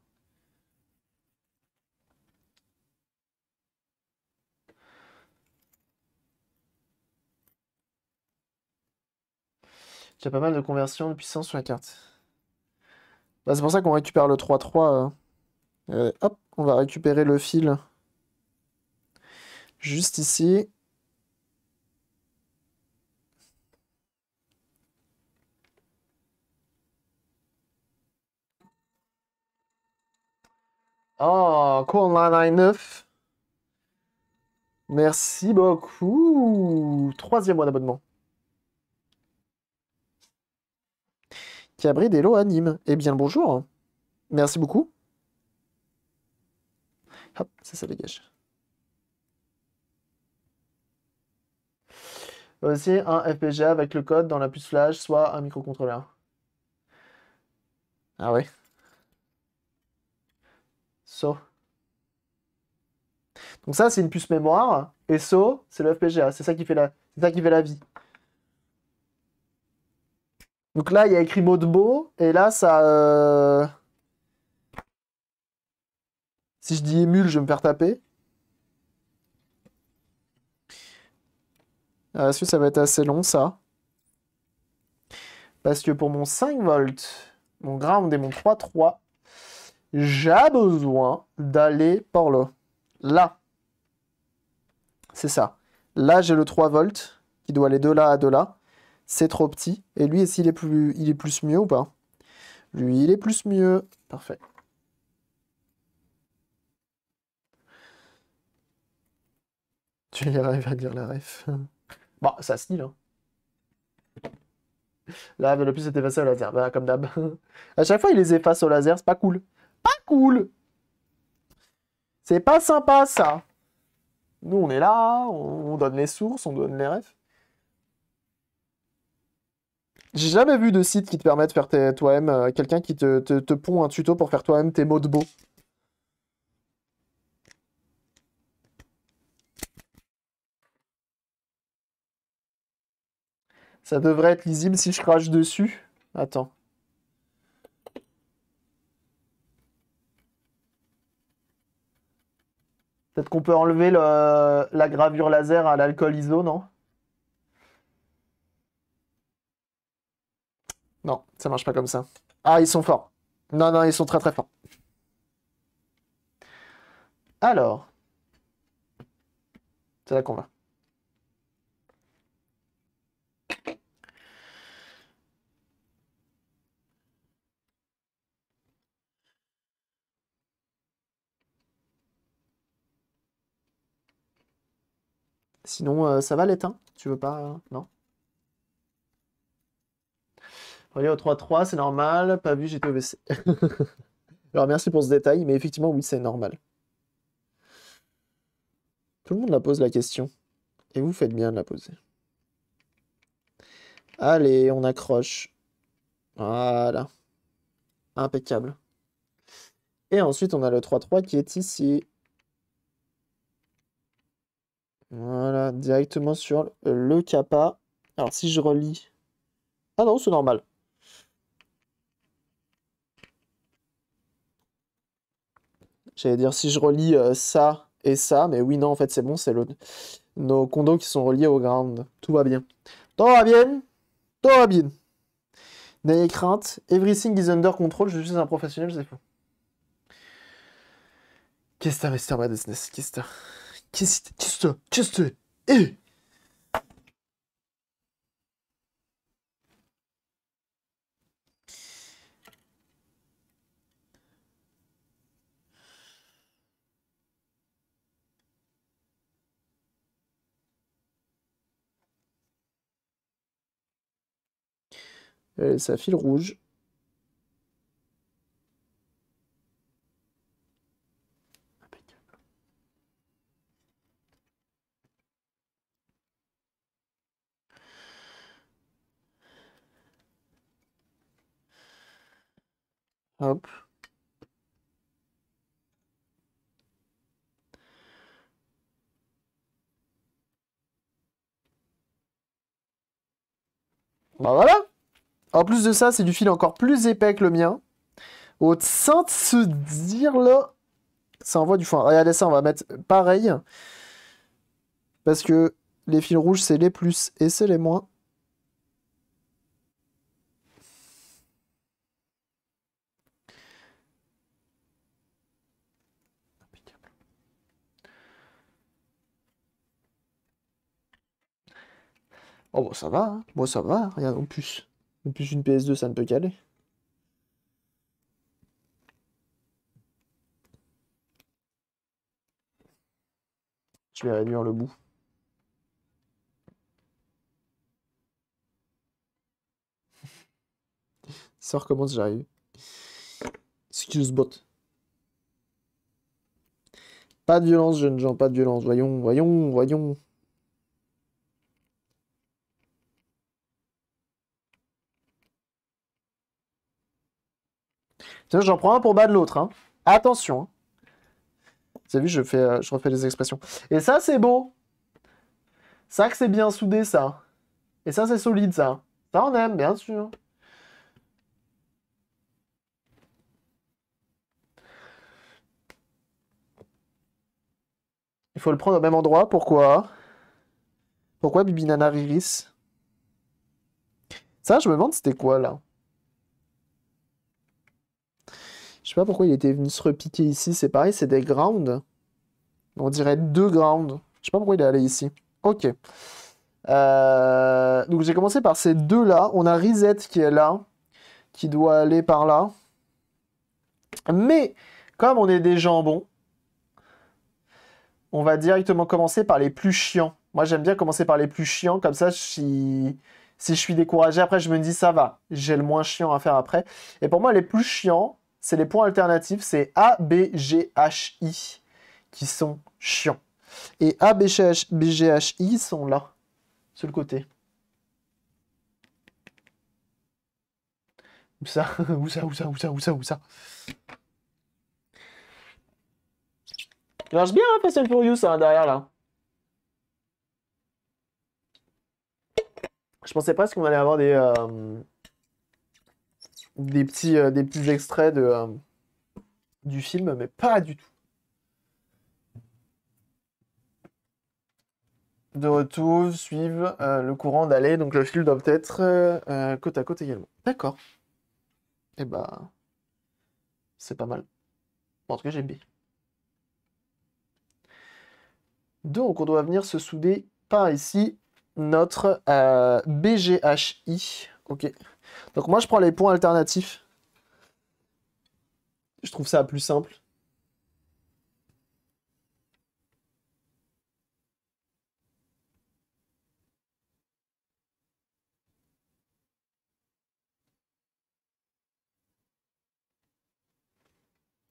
Tu as pas mal de conversions de puissance sur la carte. Bah, c'est pour ça qu'on récupère le 3-3. Euh. hop, on va récupérer le fil juste ici. Oh, cool 999. Merci beaucoup. Troisième mois d'abonnement. Cabri à anime. Eh bien, bonjour. Merci beaucoup. Hop, ça, ça dégage. Aussi un FPGA avec le code dans la puce flash, soit un microcontrôleur. Ah ouais donc ça, c'est une puce mémoire. Et So, c'est le FPGA. C'est ça, qui fait la... ça qui fait la vie. Donc là, il y a écrit mot de beau. Et là, ça... Euh, si je dis émule, je vais me faire taper. Ah, est que ça va être assez long, ça Parce que pour mon 5 volts, mon ground et mon 3-3, j'ai besoin d'aller par là. Là. C'est ça. Là, j'ai le 3 volts qui doit aller de là à de là. C'est trop petit. Et lui, est-ce qu'il est plus, il est plus mieux ou pas Lui, il est plus mieux. Parfait. Tu n'y arrives à dire la ref. bon, bah, ça se dit, là. Là, le plus c'était facile au laser, bah, comme d'hab. à chaque fois, il les efface au laser, c'est pas cool cool. C'est pas sympa ça. Nous, on est là, on donne les sources, on donne les refs. J'ai jamais vu de site qui te permet de faire toi-même, euh, quelqu'un qui te, te, te pond un tuto pour faire toi-même tes mots de beau. Ça devrait être lisible si je crache dessus. Attends. Peut-être qu'on peut enlever la gravure laser à l'alcool ISO, non Non, ça marche pas comme ça. Ah, ils sont forts. Non, non, ils sont très très forts. Alors, c'est là qu'on va. Sinon, euh, ça va l'éteindre, Tu veux pas euh, Non Voyez, au 3-3, c'est normal. Pas vu, j'étais au Alors, merci pour ce détail, mais effectivement, oui, c'est normal. Tout le monde la pose la question. Et vous faites bien de la poser. Allez, on accroche. Voilà. Impeccable. Et ensuite, on a le 3-3 qui est ici. Voilà, directement sur le kappa. Alors si je relis... Ah non, c'est normal. J'allais dire si je relis euh, ça et ça, mais oui, non, en fait c'est bon, c'est le... nos condos qui sont reliés au ground. Tout va bien. Tout va bien Tout va bien N'ayez crainte, everything is under control, je suis un professionnel, c'est faux. Qu'est-ce que c'est, ma Qu'est-ce que Qu'est-ce que c'est euh, ça file rouge Hop. Bah, voilà En plus de ça, c'est du fil encore plus épais que le mien. Au de se dire là, ça envoie du foin. Regardez ça, on va mettre pareil. Parce que les fils rouges, c'est les plus et c'est les moins. Oh, ça va, moi hein. ça va, regarde, en plus. En plus, une PS2, ça ne peut qu'aller. Je vais réduire le bout. ça recommence, j'arrive. Excuse bot. Pas de violence, jeunes gens, pas de violence. Voyons, voyons, voyons. J'en prends un pour de l'autre. Hein. Attention. Hein. Vous avez vu, je, fais, euh, je refais les expressions. Et ça, c'est beau. Ça, que c'est bien soudé, ça. Et ça, c'est solide, ça. Ça, on aime, bien sûr. Il faut le prendre au même endroit. Pourquoi Pourquoi Bibinana Riris Ça, je me demande c'était quoi, là Je sais pas pourquoi il était venu se repiquer ici. C'est pareil, c'est des grounds. On dirait deux grounds. Je sais pas pourquoi il est allé ici. Ok. Euh, donc j'ai commencé par ces deux-là. On a Reset qui est là, qui doit aller par là. Mais comme on est des jambons, on va directement commencer par les plus chiants. Moi j'aime bien commencer par les plus chiants, comme ça si, si je suis découragé après je me dis ça va, j'ai le moins chiant à faire après. Et pour moi les plus chiants, c'est les points alternatifs, c'est A, B, G, H, I qui sont chiants. Et A, B, G, H, I sont là, sur le côté. Où ça Où ça Où ça Où ça Où ça Il marche bien, hein, Fast pour You ça derrière, là. Je pensais presque qu'on allait avoir des... Euh, des petits, euh, des extraits de, euh, du film, mais pas du tout. De retour, suivre euh, le courant d'aller, donc le fil doit être côte à côte également. D'accord. Et eh ben... c'est pas mal. En tout cas, j'aime bien. Donc, on doit venir se souder par ici notre BGHI. Ok. Donc moi, je prends les points alternatifs. Je trouve ça plus simple.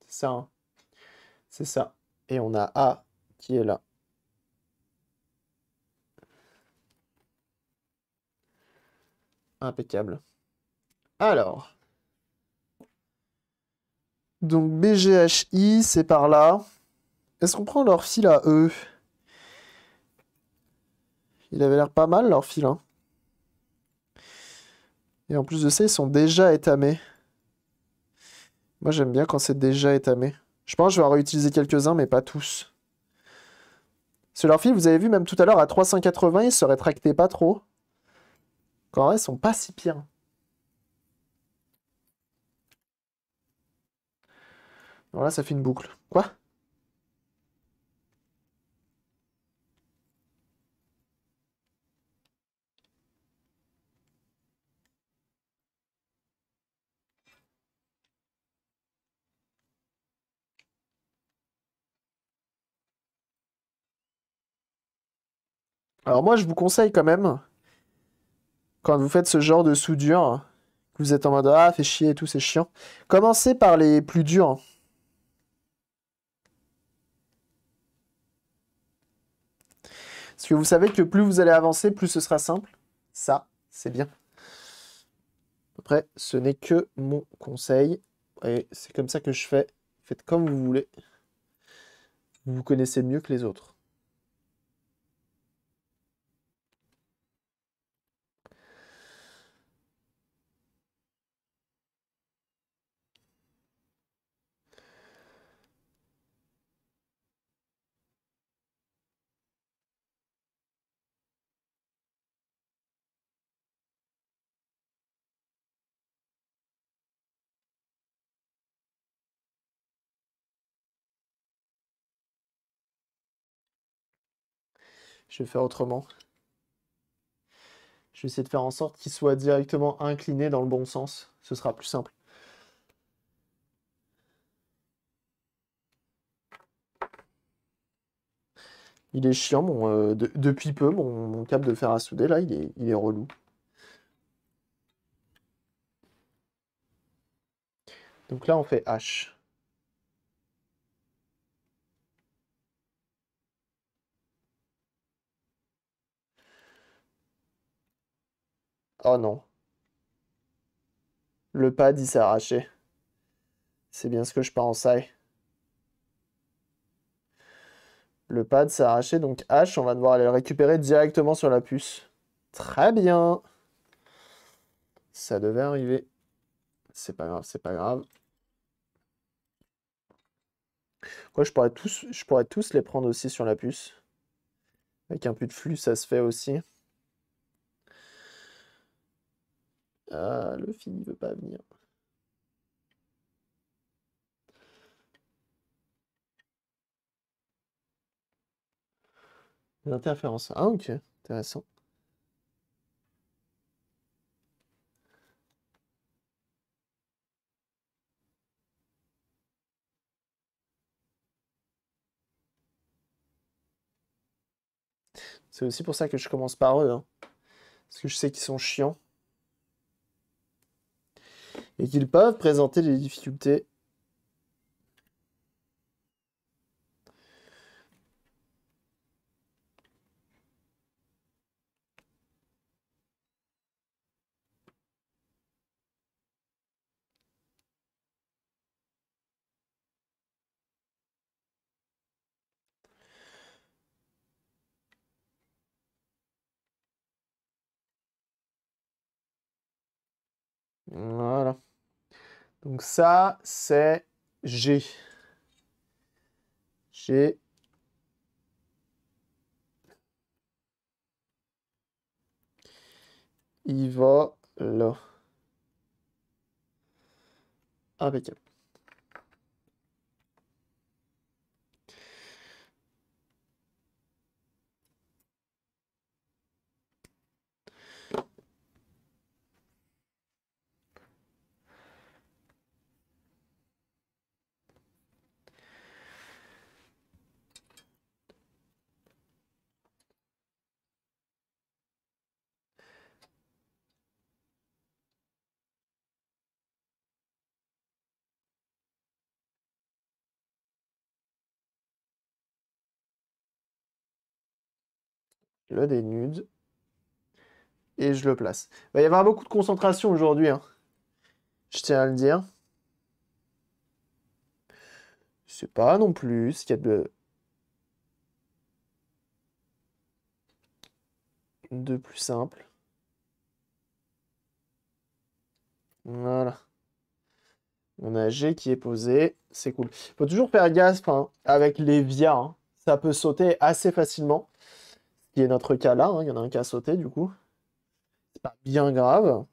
C'est ça. Hein. C'est ça. Et on a A qui est là. Impeccable. Alors. Donc BGHI, c'est par là. Est-ce qu'on prend leur fil à eux Il avait l'air pas mal leur fil. Hein. Et en plus de ça, ils sont déjà étamés. Moi j'aime bien quand c'est déjà étamé. Je pense que je vais en réutiliser quelques-uns, mais pas tous. Sur leur fil, vous avez vu même tout à l'heure à 380, ils se rétractaient pas trop. Quand en ils sont pas si pires. Alors ça fait une boucle. Quoi Alors moi, je vous conseille quand même, quand vous faites ce genre de soudure, que vous êtes en mode « Ah, fait chier et tout, c'est chiant », commencez par les plus durs, Parce que vous savez que plus vous allez avancer, plus ce sera simple. Ça, c'est bien. Après, ce n'est que mon conseil. Et c'est comme ça que je fais. Faites comme vous voulez. Vous vous connaissez mieux que les autres. Je vais faire autrement. Je vais essayer de faire en sorte qu'il soit directement incliné dans le bon sens. Ce sera plus simple. Il est chiant, euh, depuis peu, mon, mon, câble de fer à souder, là, il est, il est relou. Donc là, on fait H. Oh non. Le pad, il s'est arraché. C'est bien ce que je pensais. Le pad s'est arraché, donc H, on va devoir aller le récupérer directement sur la puce. Très bien. Ça devait arriver. C'est pas grave, c'est pas grave. Quoi, je pourrais, tous, je pourrais tous les prendre aussi sur la puce. Avec un peu de flux, ça se fait aussi. Ah, le film ne veut pas venir. Les Ah, ok. Intéressant. C'est aussi pour ça que je commence par eux. Hein. Parce que je sais qu'ils sont chiants et qu'ils peuvent présenter des difficultés Donc ça, c'est G. G. Il va là. Ah, ben, Impeccable. le dénude et je le place. Il va y avoir beaucoup de concentration aujourd'hui, hein. je tiens à le dire. C'est pas non plus ce qu'il y a de... de plus simple. Voilà. On a G qui est posé, c'est cool. Il Faut toujours faire gaffe hein, avec les vias, hein. ça peut sauter assez facilement qui est notre cas là. Hein. Il y en a un qui a sauté, du coup. C'est pas bien grave,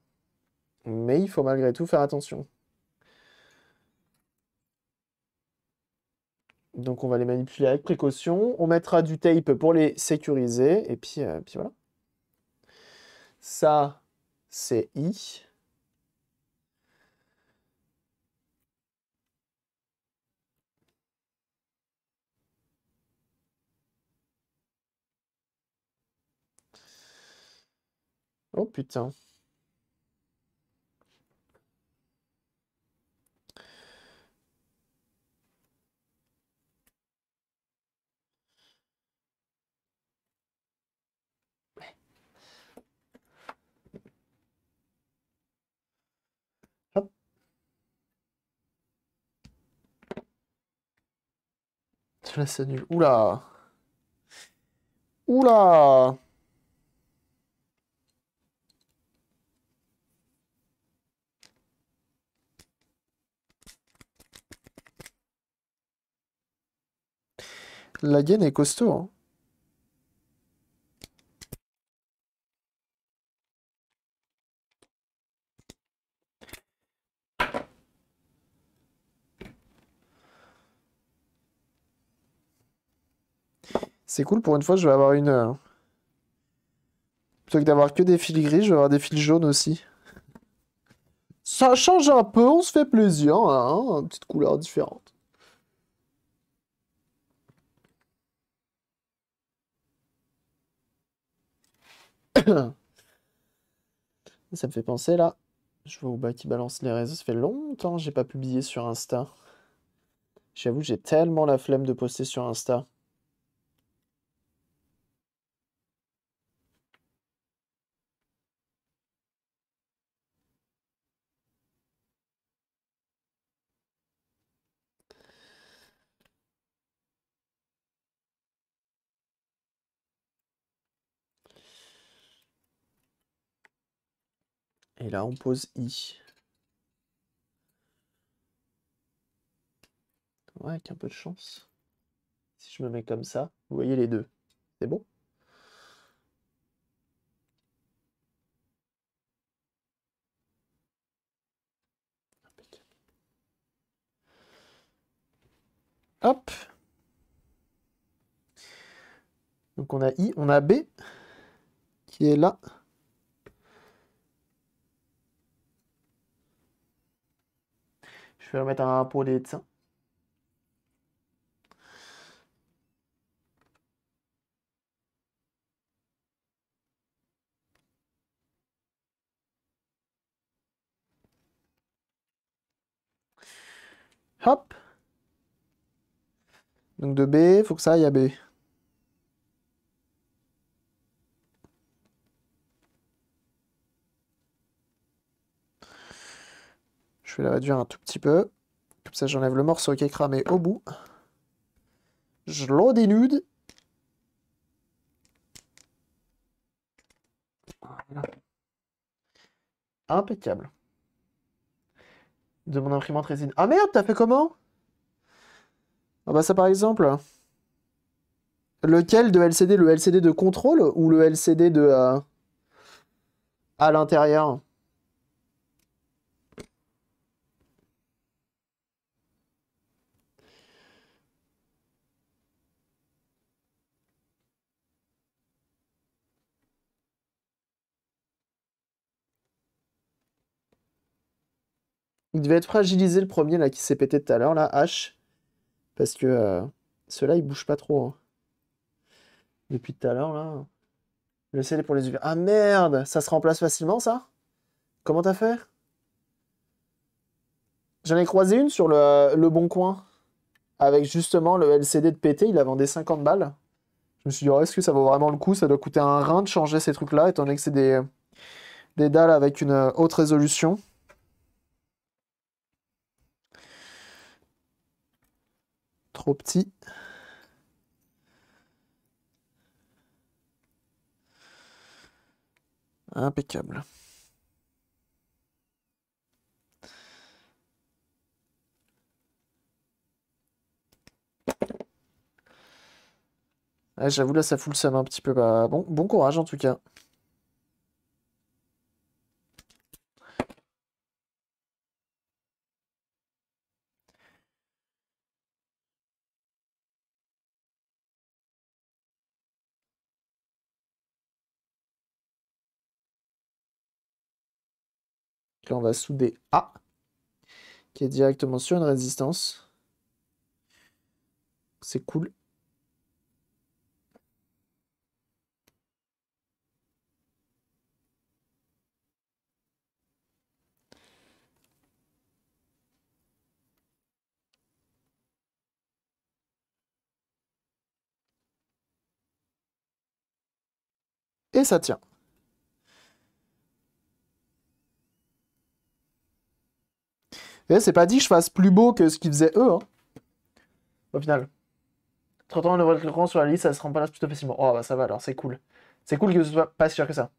mais il faut malgré tout faire attention. Donc on va les manipuler avec précaution. On mettra du tape pour les sécuriser. Et puis euh, voilà. Ça, c'est I. Oh putain. Là, c'est Oula Oula la gaine est costaud. Hein. C'est cool, pour une fois, je vais avoir une heure. Hein. Plutôt que d'avoir que des fils gris, je vais avoir des fils jaunes aussi. Ça change un peu, on se fait plaisir, hein, hein une petite couleur différente. Ça me fait penser là. Je vois Ouba qui balance les réseaux. Ça fait longtemps que j'ai pas publié sur Insta. J'avoue, j'ai tellement la flemme de poster sur Insta. Et là, on pose I. avec un peu de chance. Si je me mets comme ça, vous voyez les deux. C'est bon Hop Donc on a I, on a B qui est là. Je vais remettre un pot des Hop. Donc de B, il faut que ça aille à B. Je vais la réduire un tout petit peu. Comme ça, j'enlève le morceau qui est cramé au bout. Je l'en dénude. Impeccable. De mon imprimante résine. Ah merde, t'as fait comment Ah bah ça par exemple. Lequel de LCD Le LCD de contrôle ou le LCD de... Euh, à l'intérieur Il devait être fragilisé le premier là qui s'est pété tout à l'heure, là, H. Parce que cela euh, ceux-là, ils bougent pas trop. Hein. Depuis tout à l'heure, là. Le CD pour les UV. Ah merde Ça se remplace facilement, ça Comment t'as fait J'en ai croisé une sur le, le, Bon Coin. Avec justement le LCD de pété. il a vendu 50 balles. Je me suis dit, oh, est-ce que ça vaut vraiment le coup Ça doit coûter un rein de changer ces trucs-là, étant donné que c'est des, des dalles avec une euh, haute résolution. trop petit. Impeccable. Ah, j'avoue, là, ça fout le un petit peu. Bah, bon, bon courage en tout cas. on va souder A, qui est directement sur une résistance. C'est cool. Et ça tient. c'est pas dit que je fasse plus beau que ce qu'ils faisaient eux. Hein. Au final. 30 ans, le voit grand sur la liste, ça se remplace plutôt facilement. Oh, bah ça va alors, c'est cool. C'est cool que ce soit pas sûr que ça.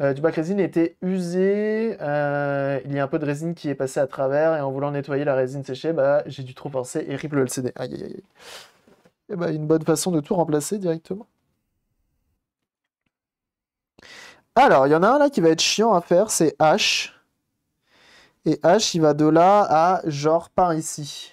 Euh, du bac résine était usé. Euh, il y a un peu de résine qui est passé à travers et en voulant nettoyer la résine séchée, bah, j'ai dû trop forcer et rip le LCD. Aïe aïe aïe. Et eh bah, une bonne façon de tout remplacer directement. Alors, il y en a un là qui va être chiant à faire, c'est H. Et H, il va de là à genre par ici.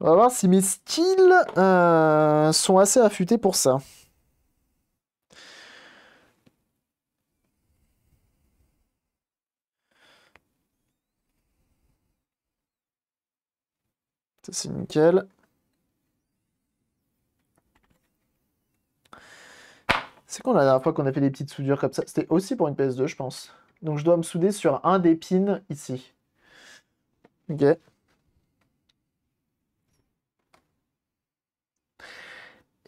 On va voir si mes styles euh, sont assez affûtés pour ça. Ça c'est nickel. C'est quand la dernière fois qu'on a fait des petites soudures comme ça C'était aussi pour une PS2 je pense. Donc je dois me souder sur un des pins ici. Ok.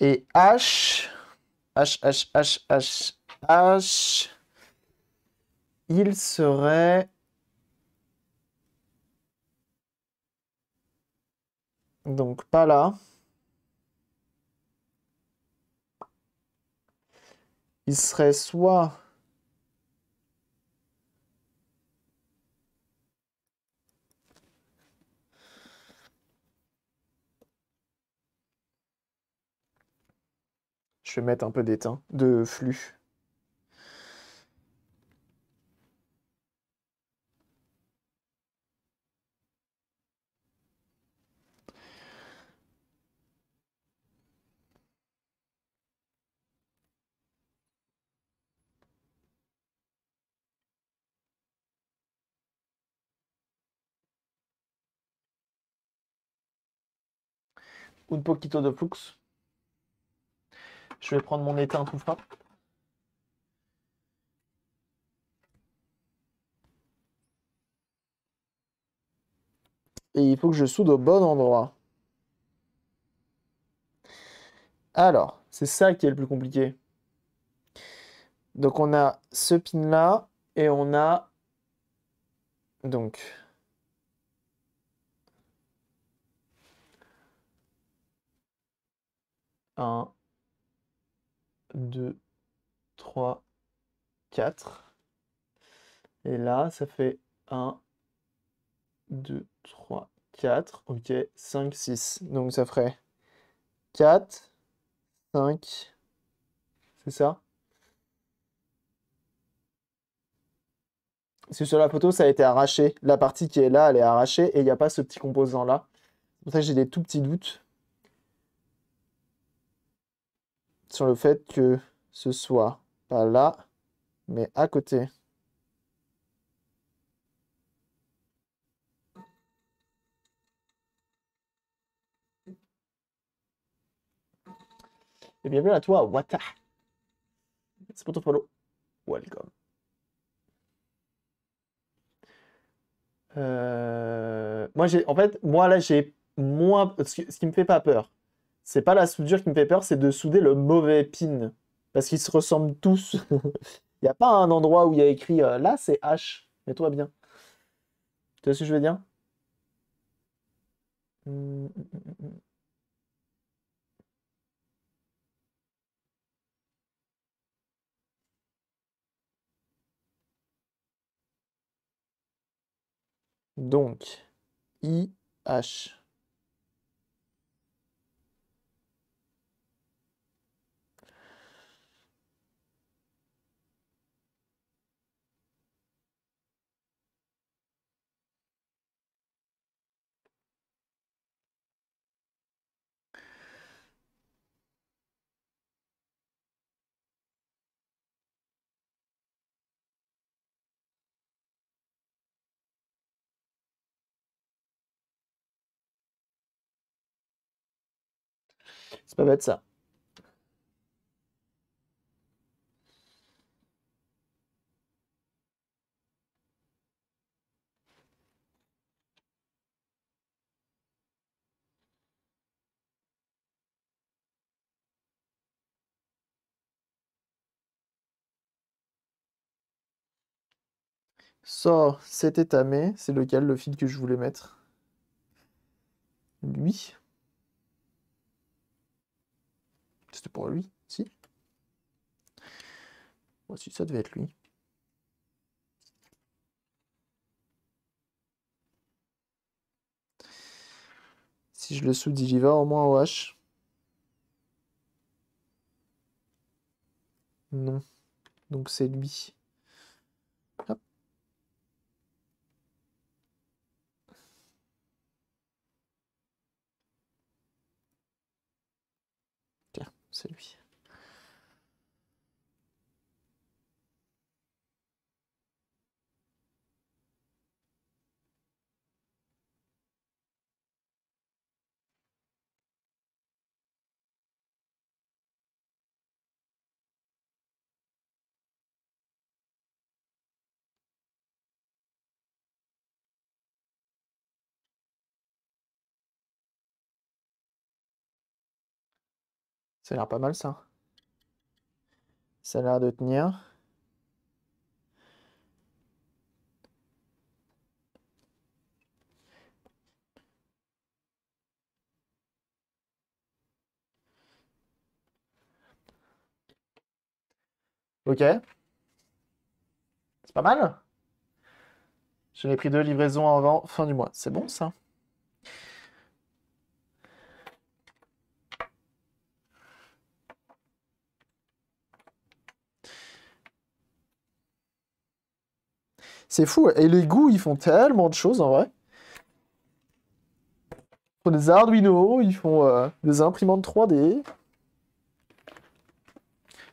Et H, H, H, H, H, H, il serait... Donc pas là. Il serait soit... Je vais mettre un peu d'étain, de flux. un poquito de flux. Je vais prendre mon étain, tout pas. Et il faut que je soude au bon endroit. Alors, c'est ça qui est le plus compliqué. Donc on a ce pin là et on a donc un 2, 3, 4. Et là, ça fait 1, 2, 3, 4. Ok, 5, 6. Donc ça ferait 4, 5. C'est ça Parce sur la photo, ça a été arraché. La partie qui est là, elle est arrachée et il n'y a pas ce petit composant-là. C'est pour ça que j'ai des tout petits doutes. sur le fait que ce soit pas là, mais à côté. Et bienvenue à toi, Wata. C'est pour ton follow. Welcome. Euh, moi, j'ai, en fait, moi là, j'ai moins. Ce qui, me fait pas peur, c'est pas la soudure qui me fait peur, c'est de souder le mauvais pin. Parce qu'ils se ressemblent tous. Il n'y a pas un endroit où il y a écrit euh, là c'est H. Mets-toi bien. Tu vois ce que je veux dire hmm, hmm, hmm, Donc, IH. C'est pas bête ça. sort cet étamé, c'est lequel le fil que je voulais mettre Lui. C'était pour lui, si Si ça devait être lui. Si je le sous il va au moins au H. Non. Donc c'est lui. C'est lui. Ça a l'air pas mal ça. Ça a l'air de tenir. Ok. C'est pas mal. Je l'ai pris deux livraisons avant fin du mois. C'est bon ça C'est fou. Et les goûts, ils font tellement de choses en vrai. Ils font des Arduino, ils font des imprimantes 3D.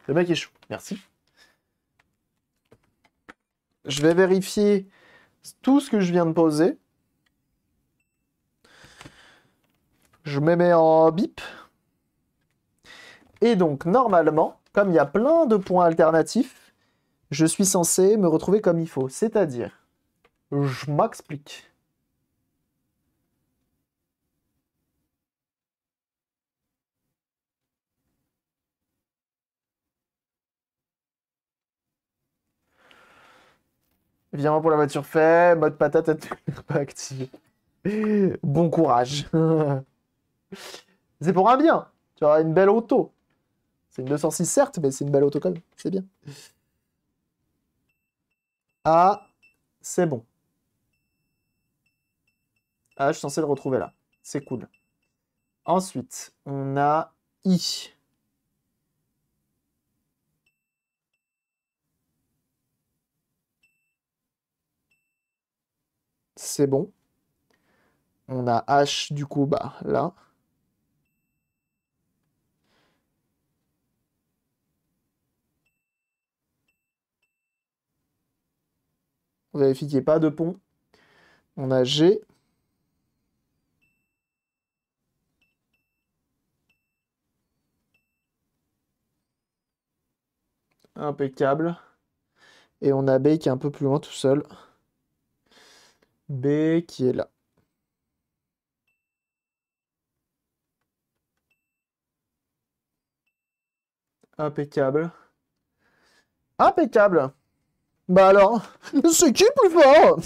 Le mec est chaud. Merci. Je vais vérifier tout ce que je viens de poser. Je me mets en bip. Et donc, normalement, comme il y a plein de points alternatifs, je suis censé me retrouver comme il faut. C'est-à-dire, je m'explique. Viens pour la voiture fait, mode patate pas activé. Bon courage. c'est pour un bien. Tu auras une belle auto. C'est une 206 certes, mais c'est une belle auto quand même. C'est bien. Ah, c'est bon. H, ah, censé le retrouver là. C'est cool. Ensuite, on a I. C'est bon. On a H du coup, bah là. Vous qu'il n'y ait pas de pont. On a G. Impeccable. Et on a B qui est un peu plus loin tout seul. B qui est là. Impeccable. Impeccable bah alors, c'est qui plus fort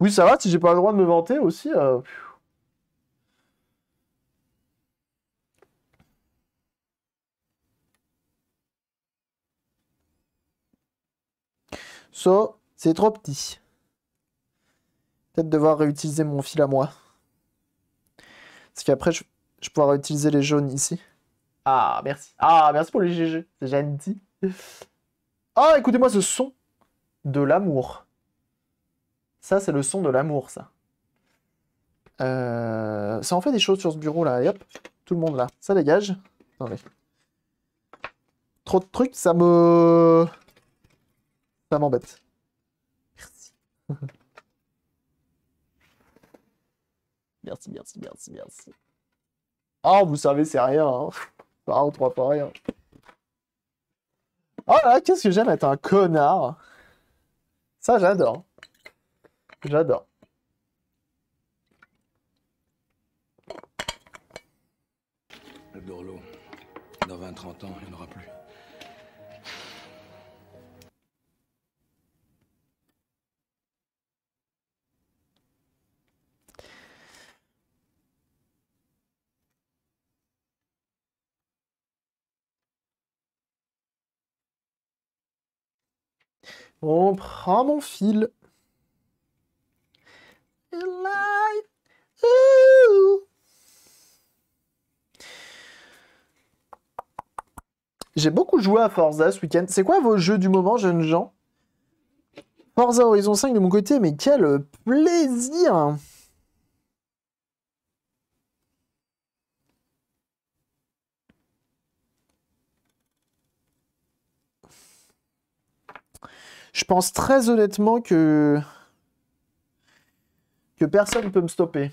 Oui, ça va, si j'ai pas le droit de me vanter aussi. Euh, so, c'est trop petit. Peut-être devoir réutiliser mon fil à moi. Parce qu'après, je, je réutiliser les jaunes ici. Ah, merci. Ah, merci pour les GG. C'est gentil. Ah, écoutez-moi ce son de l'amour. Ça, c'est le son de l'amour, ça. Euh, ça en fait des choses sur ce bureau là. hop, tout le monde là. Ça dégage. Attendez. Trop de trucs, ça me. Ça m'embête. Merci. merci, merci, merci, merci. Ah, vous savez, c'est rien. Hein. Ah, ne trois pas rien. Oh là, qu'est-ce que j'aime être un connard. Ça, j'adore. J'adore. Le Dorlo, dans 20-30 ans, il n'y en aura plus. On prend mon fil. J'ai beaucoup joué à Forza ce week-end. C'est quoi vos jeux du moment, jeunes gens Forza Horizon 5 de mon côté, mais quel plaisir Je pense très honnêtement que que personne ne peut me stopper.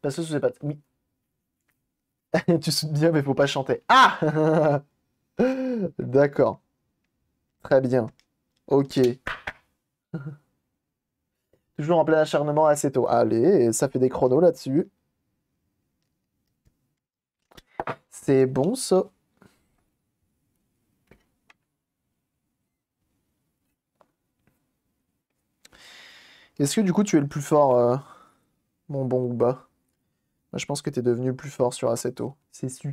Parce que ne sais pas... Oui. tu sautes bien, mais faut pas chanter. Ah D'accord. Très bien. Ok. Toujours en plein acharnement assez tôt. Allez, ça fait des chronos là-dessus. C'est bon ça. Est-ce que du coup tu es le plus fort, euh, mon bon ou bas Moi, Je pense que tu es devenu le plus fort sur tôt. C'est sûr.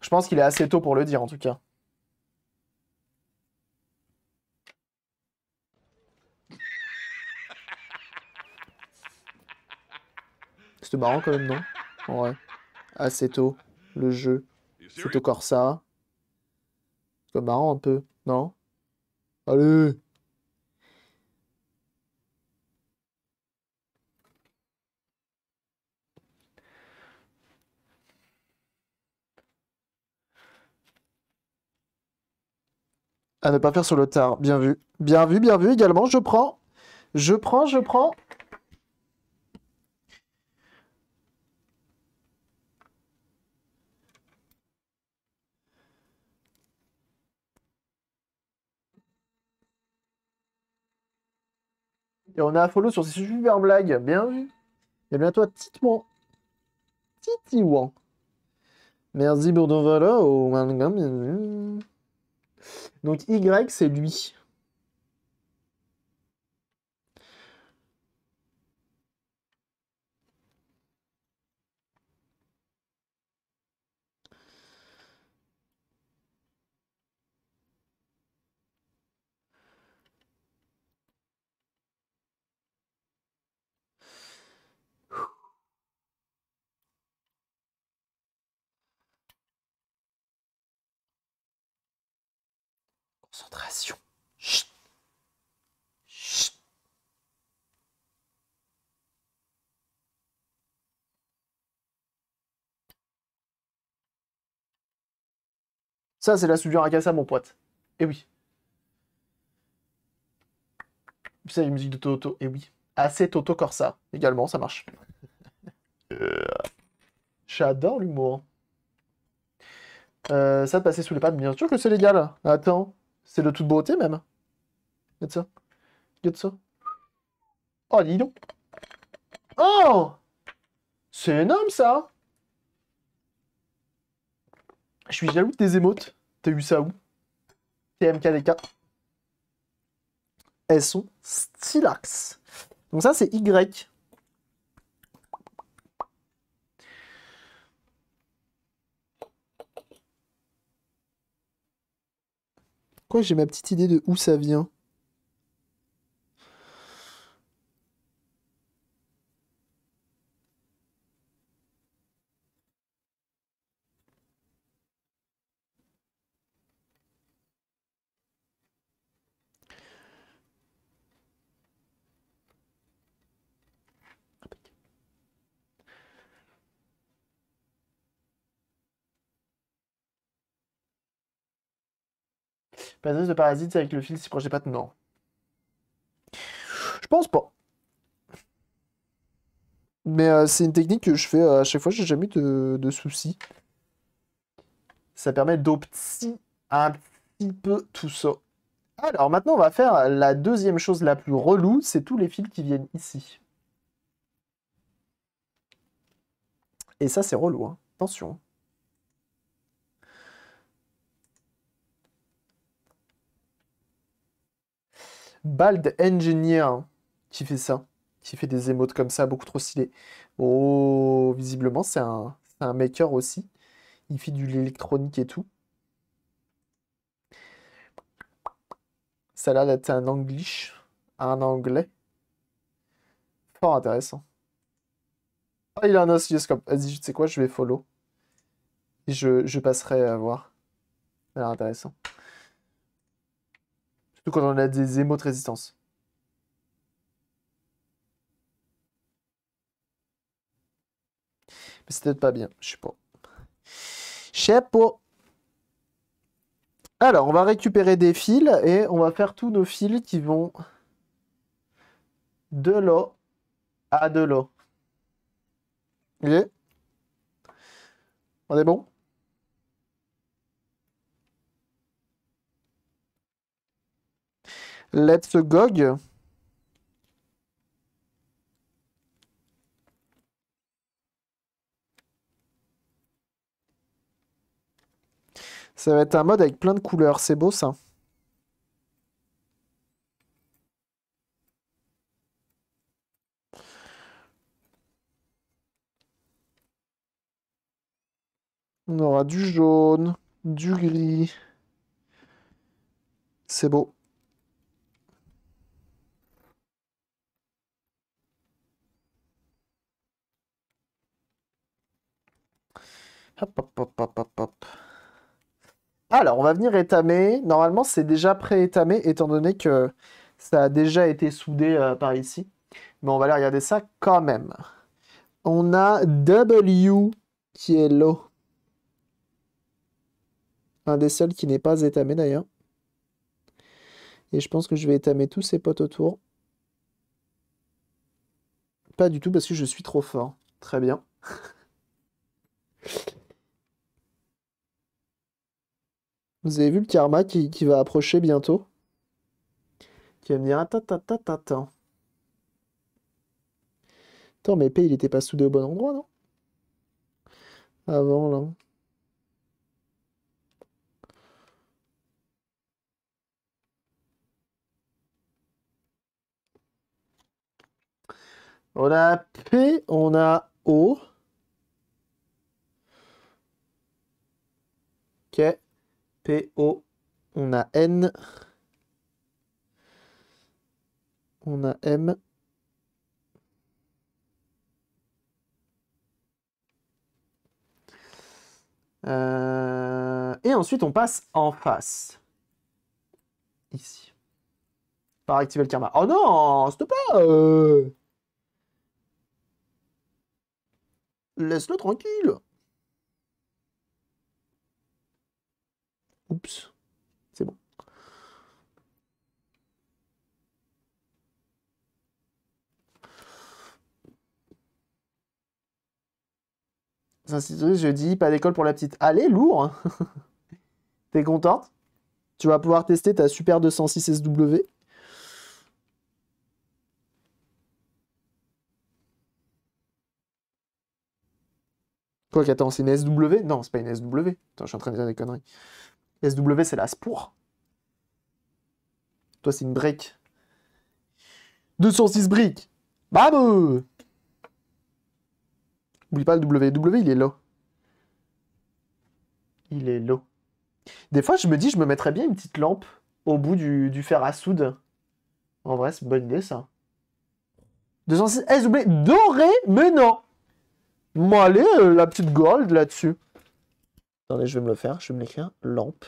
Je pense qu'il est assez tôt pour le dire en tout cas. C'était marrant quand même, non Ouais. Assez tôt, le jeu. C'est au Corsa. C'est marrant un peu, non Allez À ne pas faire sur le tard. Bien vu. Bien vu, bien vu également. Je prends. Je prends, je prends. Et on a un follow sur ces super blagues. Bien vu. Et eh bientôt à Titouan. Titouan. Merci pour ton follow. Donc Y, c'est lui. Ça, c'est la soudure à à mon pote. Eh oui. C'est une musique de Toto. Eh oui. Assez Toto Corsa. Également, ça marche. Euh. J'adore l'humour. Euh, ça de passer sous les pattes, bien sûr que c'est légal. Attends. C'est de toute beauté, même. Regarde ça. Regarde ça. Oh, dis donc. Oh C'est énorme, ça Je suis jaloux de tes émotes. T'as eu ça où TMKDK. Elles sont stylax. Donc ça, c'est Y. Quoi, j'ai ma petite idée de où ça vient. Pas de parasite, avec le fil si proche pas de Non. Je pense pas. Mais euh, c'est une technique que je fais euh, à chaque fois, j'ai jamais eu de, soucis. Ça permet d'opti un petit peu tout ça. Alors maintenant, on va faire la deuxième chose la plus relou, c'est tous les fils qui viennent ici. Et ça, c'est relou, hein. attention. Bald Engineer hein, qui fait ça, qui fait des émotes comme ça, beaucoup trop stylé. Oh, visiblement, c'est un, maker aussi. Il fait de l'électronique et tout. Ça a l'air d'être un un anglais. Fort intéressant. Ah, il a un oscilloscope. Vas-y, tu sais quoi, je vais follow. je, je passerai à voir. Ça a l'air intéressant. Surtout quand on a des émotes de résistance. Mais c'est peut-être pas bien, je sais pas. Chapeau. Alors, on va récupérer des fils et on va faire tous nos fils qui vont de l'eau à de l'eau. voyez On est bon Let's Gog. Ça va être un mode avec plein de couleurs, c'est beau ça. On aura du jaune, du gris. C'est beau. Hop, hop, hop, hop, hop, Alors, on va venir étamer. Normalement, c'est déjà pré-étamé, étant donné que ça a déjà été soudé euh, par ici. Mais on va aller regarder ça quand même. On a W qui est l'eau. Un des seuls qui n'est pas étamé d'ailleurs. Et je pense que je vais étamer tous ces potes autour. Pas du tout parce que je suis trop fort. Très bien. Vous avez vu le karma qui, va approcher bientôt Qui va me dire attends, attends, mais P, il était pas sous au bon endroit, non Avant, là. On oh a P, on a O. Ok. PO, on a N, on a M. Euh, et ensuite, on passe en face. Ici. Par activer le karma. Oh non, stop pas. Euh. Laisse-le tranquille Oups, c'est bon. je dis pas d'école pour la petite. Allez, lourd hein. T'es contente Tu vas pouvoir tester ta super 206 SW. Quoi qu'attends, c'est une SW Non, c'est pas une SW. Attends, je suis en train de dire des conneries. SW, c'est la spour. Toi, c'est une brique. 206 briques. Bam Oublie pas le W. W, il est low. Il est low. Des fois, je me dis, je me mettrais bien une petite lampe au bout du, du fer à soude. En vrai, c'est une bonne idée, ça. 206 SW doré, mais non Moi, allez, euh, la petite gold là-dessus. Attendez, je vais me le faire, je vais me l'écrire. Lampe.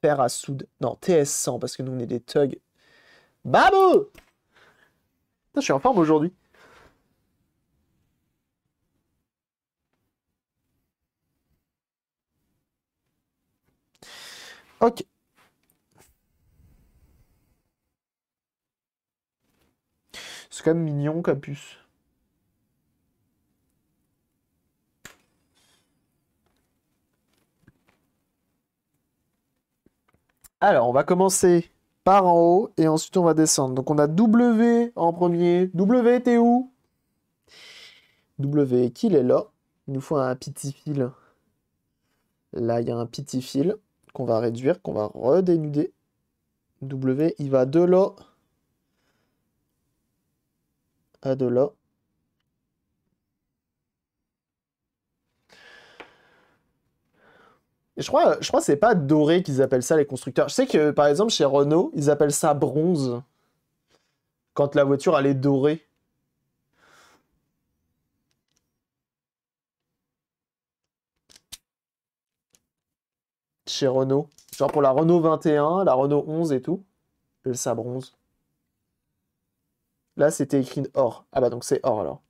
Fer à soude. Non, TS100, parce que nous, on est des thugs. Babou Je suis en forme aujourd'hui. Ok. C'est quand même mignon, Capus. Alors, on va commencer par en haut et ensuite on va descendre. Donc on a W en premier. W, t'es où W, qu'il est là. Il nous faut un petit fil. Là, il y a un petit fil qu'on va réduire, qu'on va redénuder. W, il va de là à de là. je crois, je crois que c'est pas doré qu'ils appellent ça les constructeurs. Je sais que par exemple chez Renault, ils appellent ça bronze quand la voiture elle est dorée. Chez Renault, genre pour la Renault 21, la Renault 11 et tout, ils appellent ça bronze. Là, c'était écrit or. Ah bah donc c'est or alors.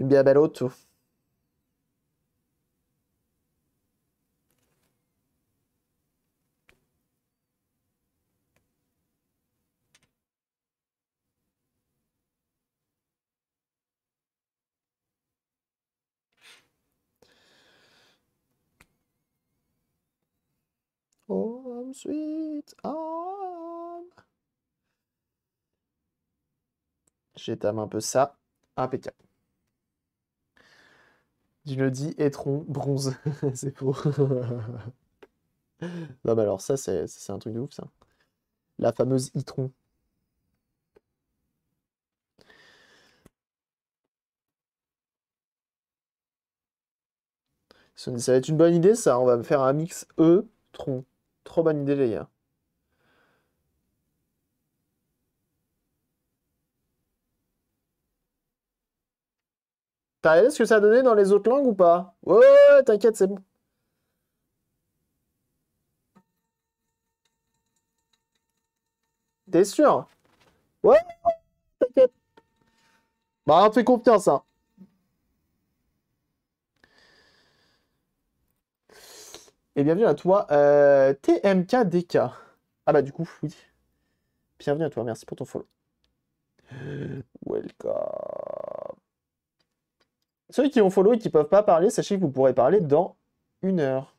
Une belle Biabeloto. Home sweet home. J'étame un peu ça. Impeccable. Je le dis, étron, bronze. c'est faux. non, mais alors ça, c'est un truc de ouf, ça. La fameuse itron. Ça va être une bonne idée, ça. On va faire un mix E-tron. Trop bonne idée, les gars. T'as regardé ce que ça a donné dans les autres langues ou pas Ouais, t'inquiète, c'est bon. T'es sûr Ouais, t'inquiète. Bah, on fait confiance, hein. Et bienvenue à toi, euh, TMKDK. Ah bah du coup, oui. Bienvenue à toi, merci pour ton follow. Welcome. Ceux qui ont follow et qui ne peuvent pas parler, sachez que vous pourrez parler dans une heure.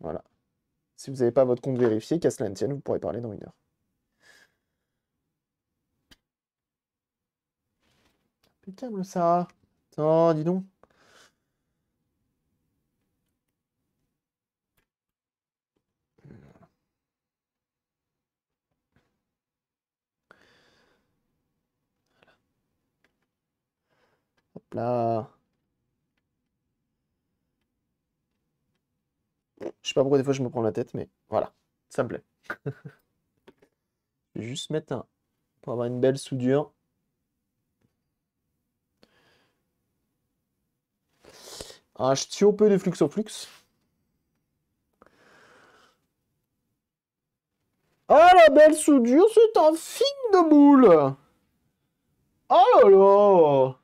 Voilà. Si vous n'avez pas votre compte vérifié, qu'à cela ne tienne, vous pourrez parler dans une heure. Impeccable, ça. Attends, dis donc. Hop là. Je sais pas pourquoi des fois je me prends la tête, mais voilà, ça me plaît. je vais juste mettre un... pour avoir une belle soudure. Ah, je Un peu de flux au flux. Ah la belle soudure, c'est un film de boule Oh là là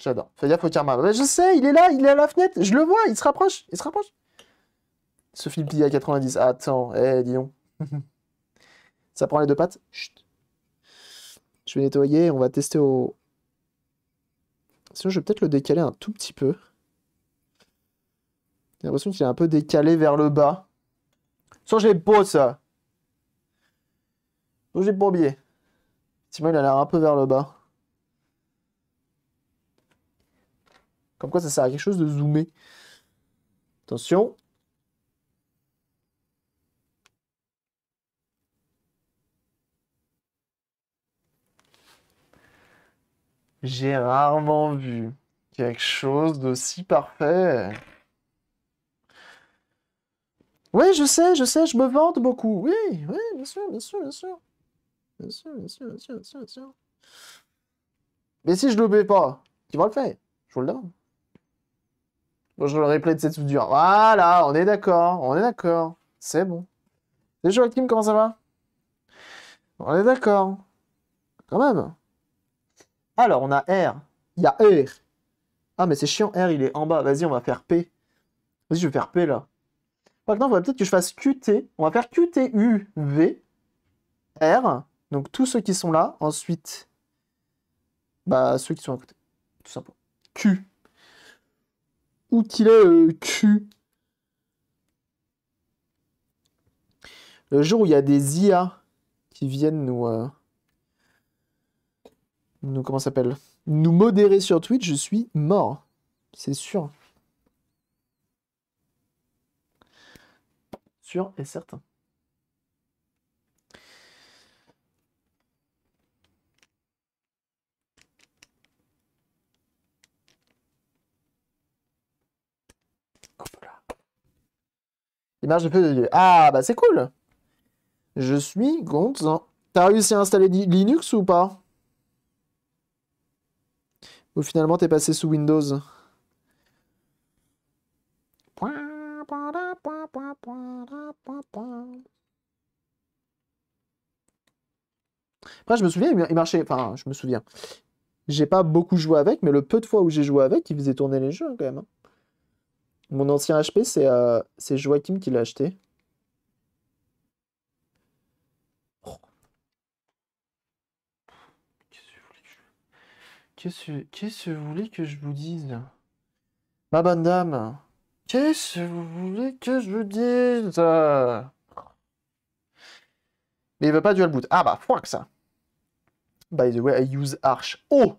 J'adore. Fais gaffe karma. je sais, il est là, il est à la fenêtre. Je le vois, il se rapproche. Il se rapproche. Ce film plié à 90. Attends, eh, hey, Ça prend les deux pattes. Je vais nettoyer, on va tester au... Sinon, je vais peut-être le décaler un tout petit peu. J'ai l'impression qu'il est un peu décalé vers le bas. je j'ai pas ça. j'ai pas biais. Sinon, il a l'air un peu vers le bas. Comme quoi, ça sert à quelque chose de zoomer. Attention. J'ai rarement vu quelque chose d'aussi parfait. Oui, je sais, je sais, je me vante beaucoup. Oui, oui, bien sûr, bien sûr, bien sûr. Bien sûr, bien sûr, bien sûr, bien sûr. Mais si je ne l'oublie pas, tu vas le faire Je vous le donne. Bonjour le replay de cette soudure. Voilà, on est d'accord, on est d'accord. C'est bon. Déjà, Kim, comment ça va On est d'accord. Quand même. Alors, on a R. Il y a R. Ah, mais c'est chiant, R, il est en bas. Vas-y, on va faire P. Vas-y, je vais faire P, là. Maintenant, il faudrait peut-être que je fasse QT. On va faire QT, U, V, R. Donc, tous ceux qui sont là. Ensuite, bah, ceux qui sont à côté. Tout simplement. Q. Où qu'il euh, Le jour où il y a des IA qui viennent nous. Euh, nous, comment s'appelle Nous modérer sur Twitch, je suis mort. C'est sûr. Sûr et certain. Il marche de feu de Dieu. Ah, bah c'est cool. Je suis content. T'as réussi à installer Linux ou pas Ou finalement t'es passé sous Windows Après, je me souviens, il marchait. Enfin, je me souviens. J'ai pas beaucoup joué avec, mais le peu de fois où j'ai joué avec, il faisait tourner les jeux quand même. Hein. Mon ancien HP, c'est euh, c'est Joachim qui l'a acheté. Oh. Qu'est-ce que vous voulez que je vous dise Ma bonne dame, qu'est-ce que vous voulez que je vous dise Mais il veut pas dual boot. Ah bah, que ça. By the way, I use Arch. Oh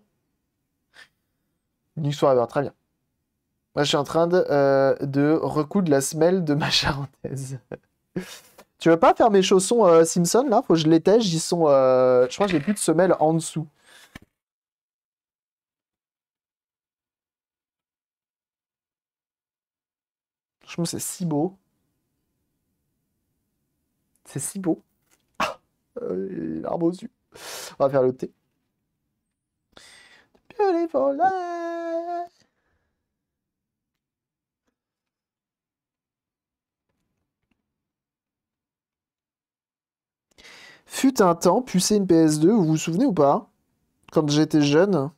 à Forever, très bien. Moi, je suis en train de, euh, recoudre la semelle de ma charentaise. tu veux pas faire mes chaussons euh, Simpson, là Faut que je les tèche, ils sont... Euh, je crois que j'ai plus de semelle en dessous. Franchement, c'est si beau. C'est si beau. Ah L'arbre aux yeux. On va faire le thé. Beautiful life. Fut un temps, pucer une PS2, vous vous souvenez ou pas Quand j'étais jeune.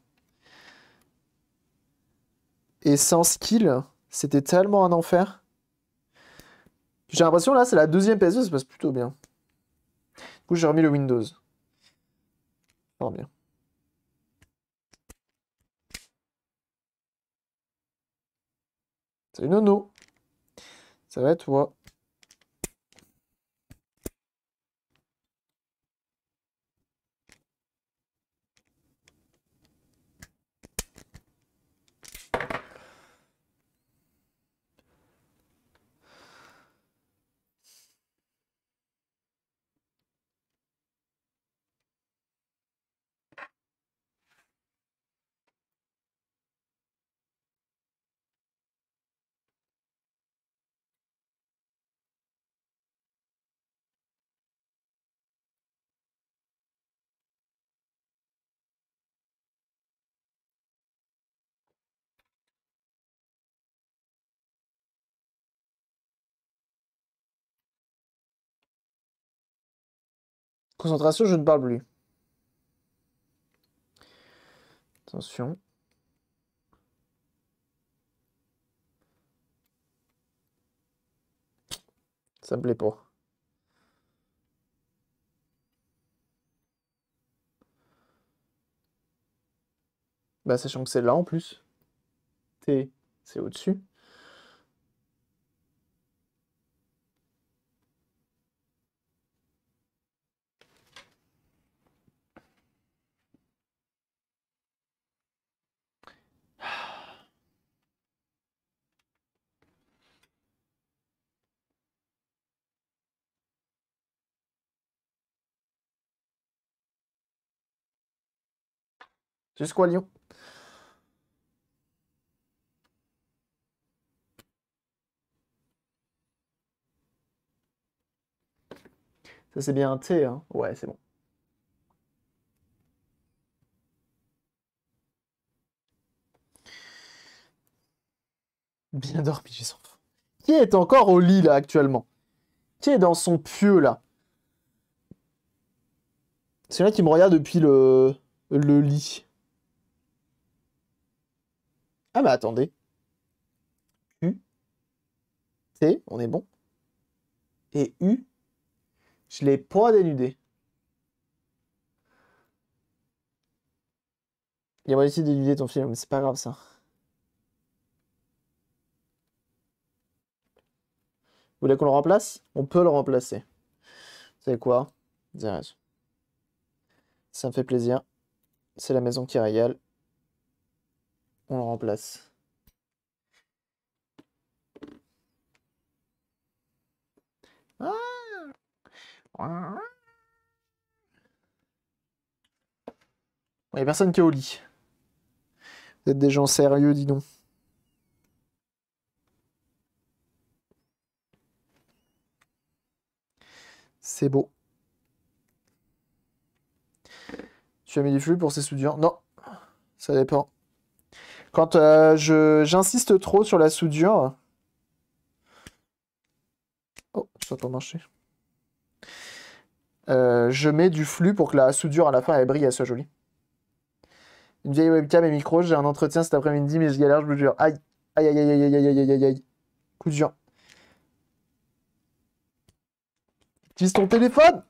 Et sans skill, c'était tellement un enfer. J'ai l'impression là, c'est la deuxième PS2, ça se passe plutôt bien. Du coup, j'ai remis le Windows. Fort bien. Salut Nono. Ça va être toi Concentration, je ne parle plus. Attention. Ça me plaît pas. Bah, sachant que c'est là en plus. T, c'est au-dessus. Jusqu'au Lyon. Ça, c'est bien un thé, hein Ouais, c'est bon. Bien dormi, j'ai Qui est encore au lit, là, actuellement Qui est dans son pieu, là C'est là qui me regarde depuis le, le lit. Ah bah attendez. U T, on est bon. Et U, je l'ai pas dénudé. Il y a réussi de dénuder ton film, mais c'est pas grave ça. Vous voulez qu'on le remplace On peut le remplacer. Vous savez quoi Ça me fait plaisir. C'est la maison qui régale on le remplace. Il ah. n'y a personne qui est au lit. Vous êtes des gens sérieux, dis donc. C'est beau. Tu as mis du flux pour ces soudures Non, ça dépend. Quand euh, je, j'insiste trop sur la soudure... Oh, ça t'entends pas Euh, je mets du flux pour que la soudure à la fin elle brille, elle soit jolie. Une vieille webcam et micro, j'ai un entretien cet après-midi, mais je galère, je vous jure. Aïe, aïe, aïe, aïe, aïe, aïe, aïe, aïe, aïe. Coup de dur. Utilise ton téléphone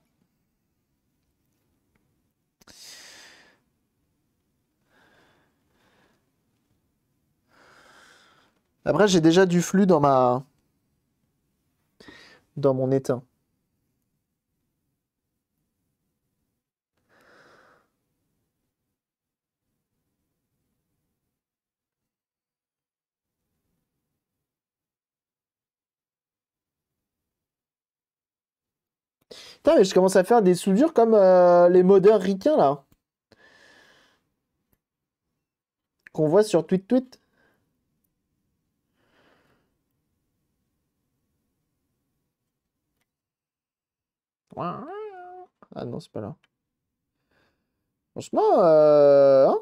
Après, j'ai déjà du flux dans ma dans mon étain. Putain, mais je commence à faire des soudures comme euh, les modeurs ricains, là. Qu'on voit sur Tweet Ah non, c'est pas là. Franchement, euh... Hein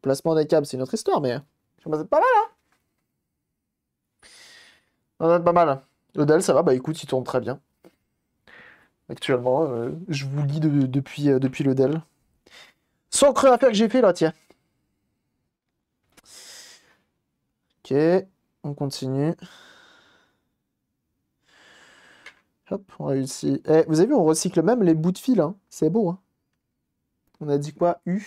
placement des câbles, c'est une autre histoire, mais... Je être pas mal, hein On a pas mal. Dell ça va Bah écoute, il tourne très bien. Actuellement, euh, je vous lis de, depuis, le euh, depuis Sans creux à faire que j'ai fait, là, tiens. Ok, on continue. Hop, on réussit. Eh, vous avez vu, on recycle même les bouts de fil. Hein. C'est beau. Hein. On a dit quoi U.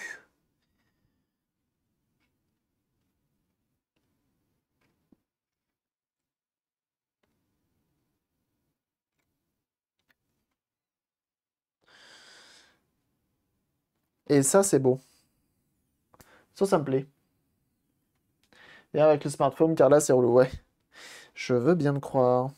Et ça, c'est beau. Ça, ça me plaît. Et avec le smartphone, car là, c'est relou, ouais. Je veux bien le croire.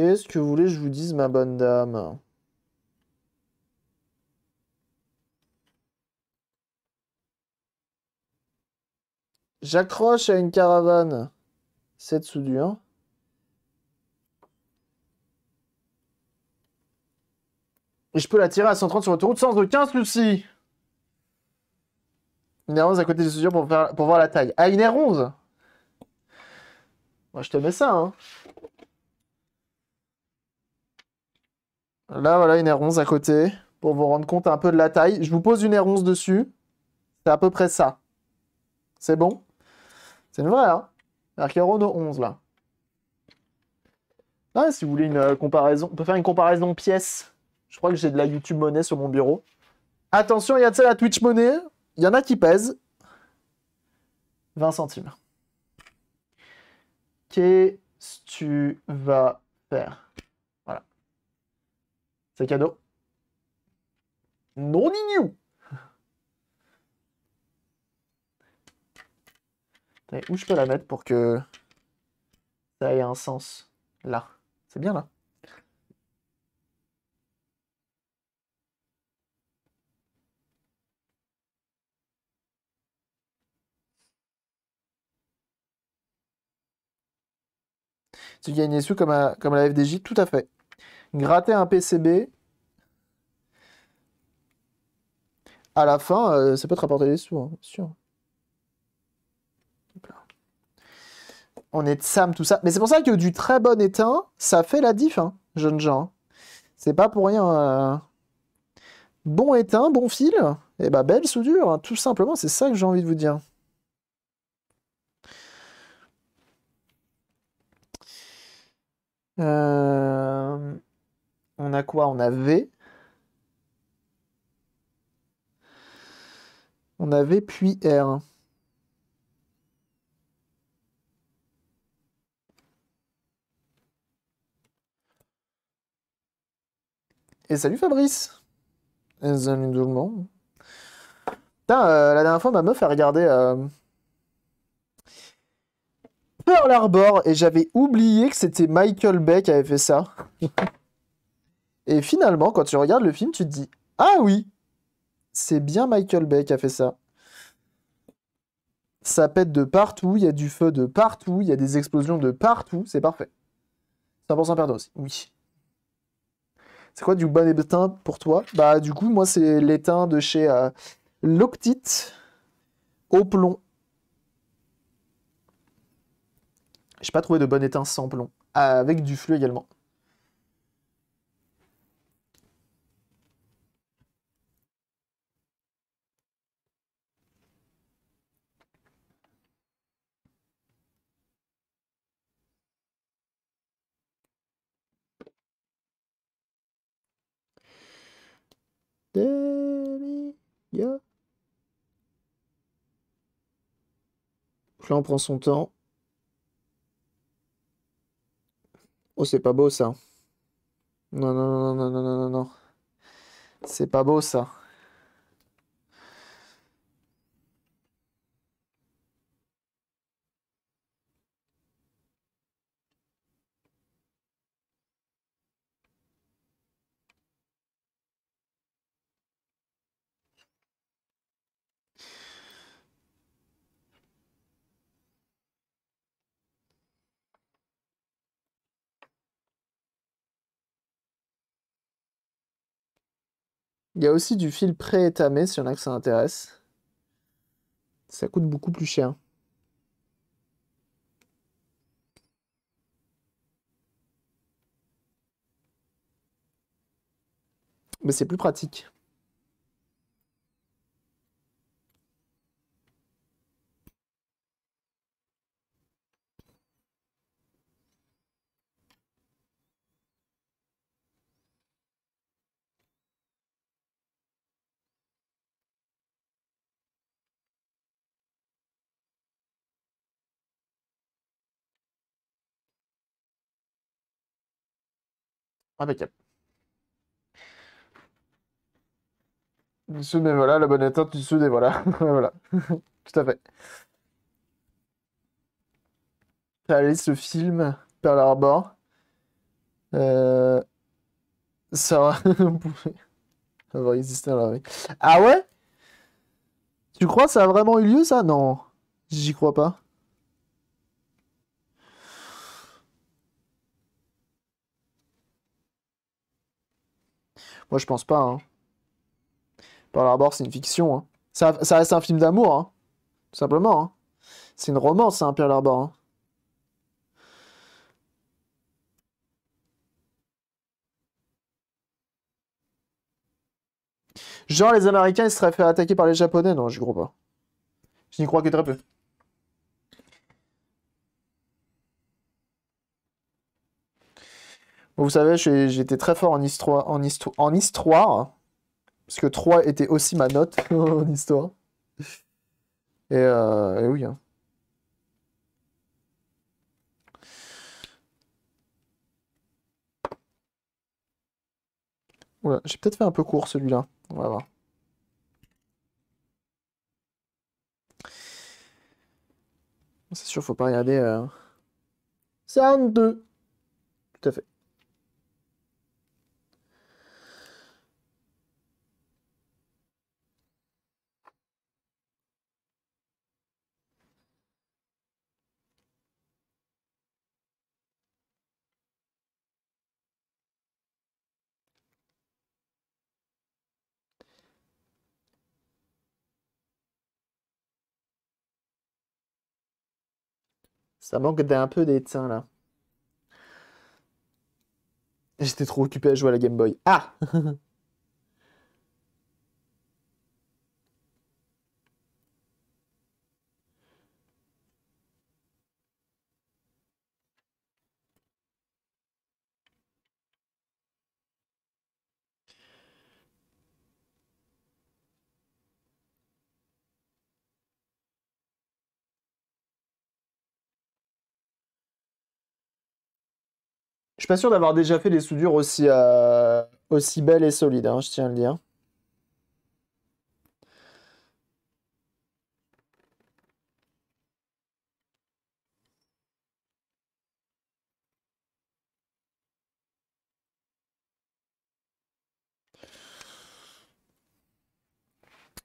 Qu'est-ce que vous voulez que je vous dise, ma bonne dame J'accroche à une caravane cette soudure. Hein Et je peux la tirer à 130 sur route sens de 15, Lucie Une R11 à côté de soudure pour, pour voir la taille. Ah, une R11 Moi, je te mets ça, hein. Là, voilà une R11 à côté pour vous rendre compte un peu de la taille. Je vous pose une R11 dessus. C'est à peu près ça. C'est bon C'est une vraie, hein Archerono 11, là. Ah, si vous voulez une euh, comparaison, on peut faire une comparaison pièce. Je crois que j'ai de la YouTube monnaie sur mon bureau. Attention, il y a de ça la Twitch monnaie. Il y en a qui pèsent 20 centimes. Qu'est-ce que tu vas faire c'est cadeau. Non new Où je peux la mettre pour que ça ait un sens Là. C'est bien là. Tu gagnes des sous comme comme la FDJ, tout à fait gratter un PCB, à la fin, euh, ça peut te rapporter des sous, hein, On est de Sam, tout ça. Mais c'est pour ça que du très bon étain, ça fait la diff, hein, jeunes gens. C'est pas pour rien. Euh. Bon étain, bon fil, et bah belle soudure, hein, tout simplement, c'est ça que j'ai envie de vous dire. Euh... On a quoi On a V. On a V puis R. Et salut Fabrice Salut tout le monde. Putain, euh, la dernière fois, ma meuf a regardé euh, Pearl Harbor et j'avais oublié que c'était Michael Bay qui avait fait ça. Et finalement, quand tu regardes le film, tu te dis Ah oui, c'est bien Michael Bay qui a fait ça. Ça pète de partout, il y a du feu de partout, il y a des explosions de partout, c'est parfait. 100% important perdre aussi, oui. C'est quoi du bon éteint pour toi Bah, du coup, moi, c'est l'éteint de chez euh, Loctite au plomb. J'ai pas trouvé de bon éteint sans plomb. Avec du flux également. Là, on prend son temps. Oh, c'est pas beau ça. Non, non, non, non, non, non, non, non. C'est pas beau ça. Il y a aussi du fil pré-étamé, si y en a que ça intéresse. Ça coûte beaucoup plus cher. Mais c'est plus pratique. Impeccable. mais voilà, la bonne éteinte du sud, et voilà. voilà. Tout à fait. Allez, ce film, Pearl Harbor. Euh... Ça va. ça va exister là, oui. Ah ouais Tu crois que ça a vraiment eu lieu, ça Non. J'y crois pas. Moi, je pense pas. Hein. Pearl c'est une fiction. Hein. Ça, reste un film d'amour, hein. tout simplement. Hein. C'est une romance, un Pearl Harbor. Genre, les Américains, ils seraient fait attaquer par les Japonais Non, j'y crois pas. Je n'y crois que très peu. vous savez, j'étais très fort en histoire, en, en histoire, hein, parce que 3 était aussi ma note en histoire. Et, euh, oui. Hein. j'ai peut-être fait un peu court celui-là. On va voir. C'est sûr, faut pas regarder. Euh... C'est un 2. Tout à fait. Ça manque d'un peu d'étain là. J'étais trop occupé à jouer à la Game Boy. Ah pas sûr d'avoir déjà fait des soudures aussi, euh, aussi belles et solides, hein, je tiens à le dire.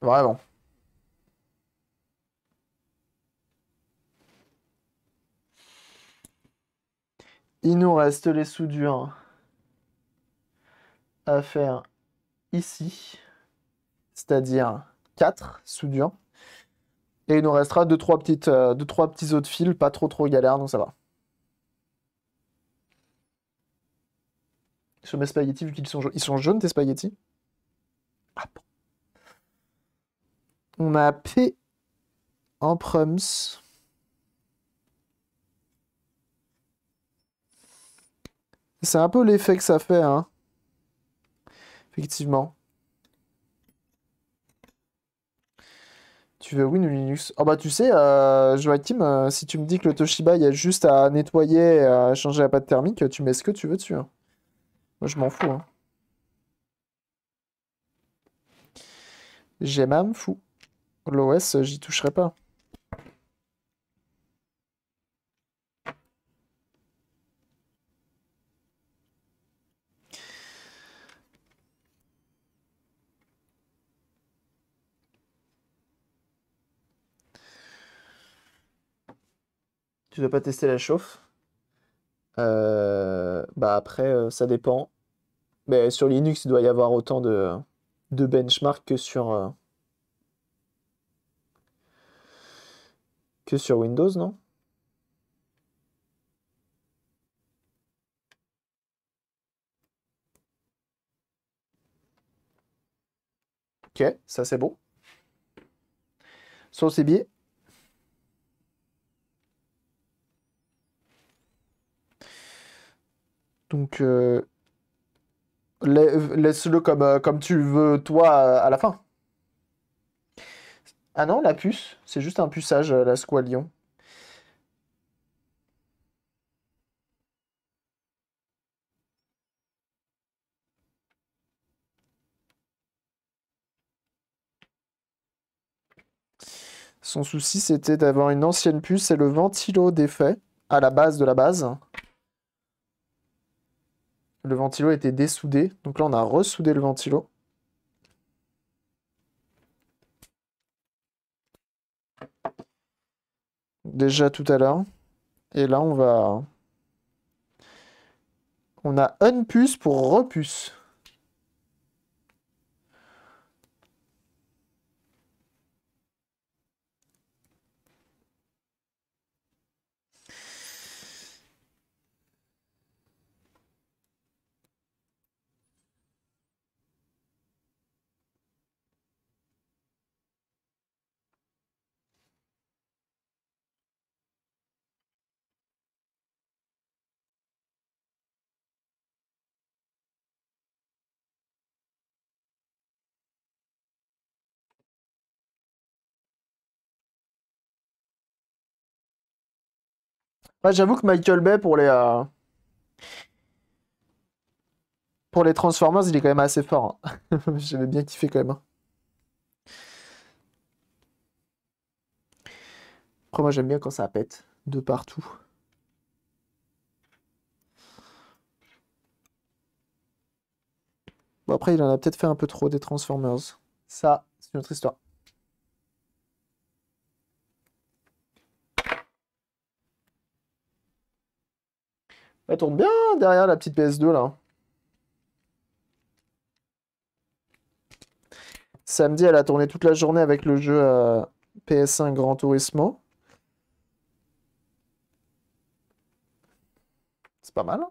Vraiment. Il nous reste les soudures à faire ici, c'est-à-dire 4 soudures. Et il nous restera 2-3 petites, euh, deux, trois petits autres fils, pas trop trop galère, donc ça va. Sur mes spaghettis, vu qu'ils sont jaunes. Ils sont jaunes tes spaghettis ah On a P en prums. C'est un peu l'effet que ça fait, hein. Effectivement. Tu veux Win ou Linux Oh bah tu sais, euh, Joachim, euh, si tu me dis que le Toshiba, il y a juste à nettoyer et à changer la pâte thermique, tu mets ce que tu veux dessus. Hein. Moi je m'en fous. Hein. J'ai même fou. L'OS, j'y toucherai pas. tu ne dois pas tester la chauffe. Euh, bah après, euh, ça dépend. Mais sur Linux, il doit y avoir autant de, de benchmarks que sur, euh, que sur Windows, non Ok, ça c'est bon. Ça, ces bien. Donc, euh, laisse-le comme, euh, comme tu veux, toi, à la fin. Ah non, la puce. C'est juste un puçage, euh, la squalion. Son souci, c'était d'avoir une ancienne puce et le ventilo d'effet à la base de la base. Le ventilo était dessoudé. Donc là, on a ressoudé le ventilo. Déjà tout à l'heure. Et là, on va... On a un puce pour repuce. Bah, j'avoue que Michael Bay, pour les, euh, pour les Transformers, il est quand même assez fort. Hein. J'avais bien kiffé quand même. Hein. Après, moi, j'aime bien quand ça pète de partout. Bon, après, il en a peut-être fait un peu trop des Transformers. Ça, c'est une autre histoire. Elle tourne bien derrière la petite PS2 là. Samedi, elle a tourné toute la journée avec le jeu euh, PS1 Grand Turismo. C'est pas mal. Hein.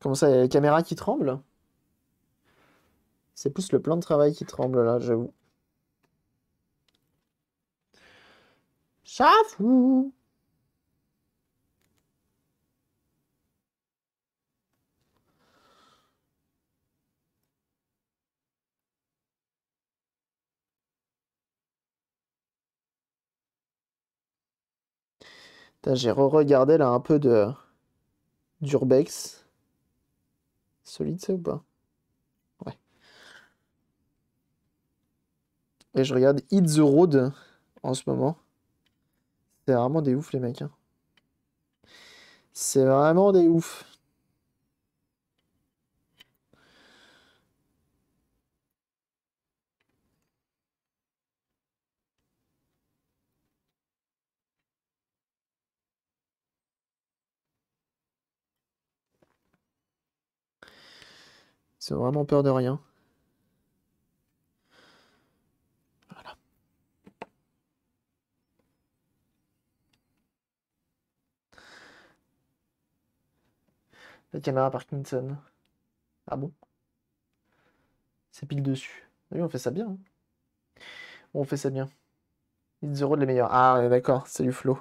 Comment ça, il y a les caméras qui tremblent c'est plus le plan de travail qui tremble là, j'avoue. J'avoue. J'ai re-regardé là un peu de d'urbex. Solide ça ou pas Et je regarde Hit the Road en ce moment. C'est vraiment des ouf les mecs. Hein. C'est vraiment des ouf. C'est vraiment peur de rien. La caméra Parkinson. Ah bon C'est pile dessus. Oui, on fait ça bien. Hein. on fait ça bien. It's the road les meilleurs. Ah, d'accord. Salut Flo.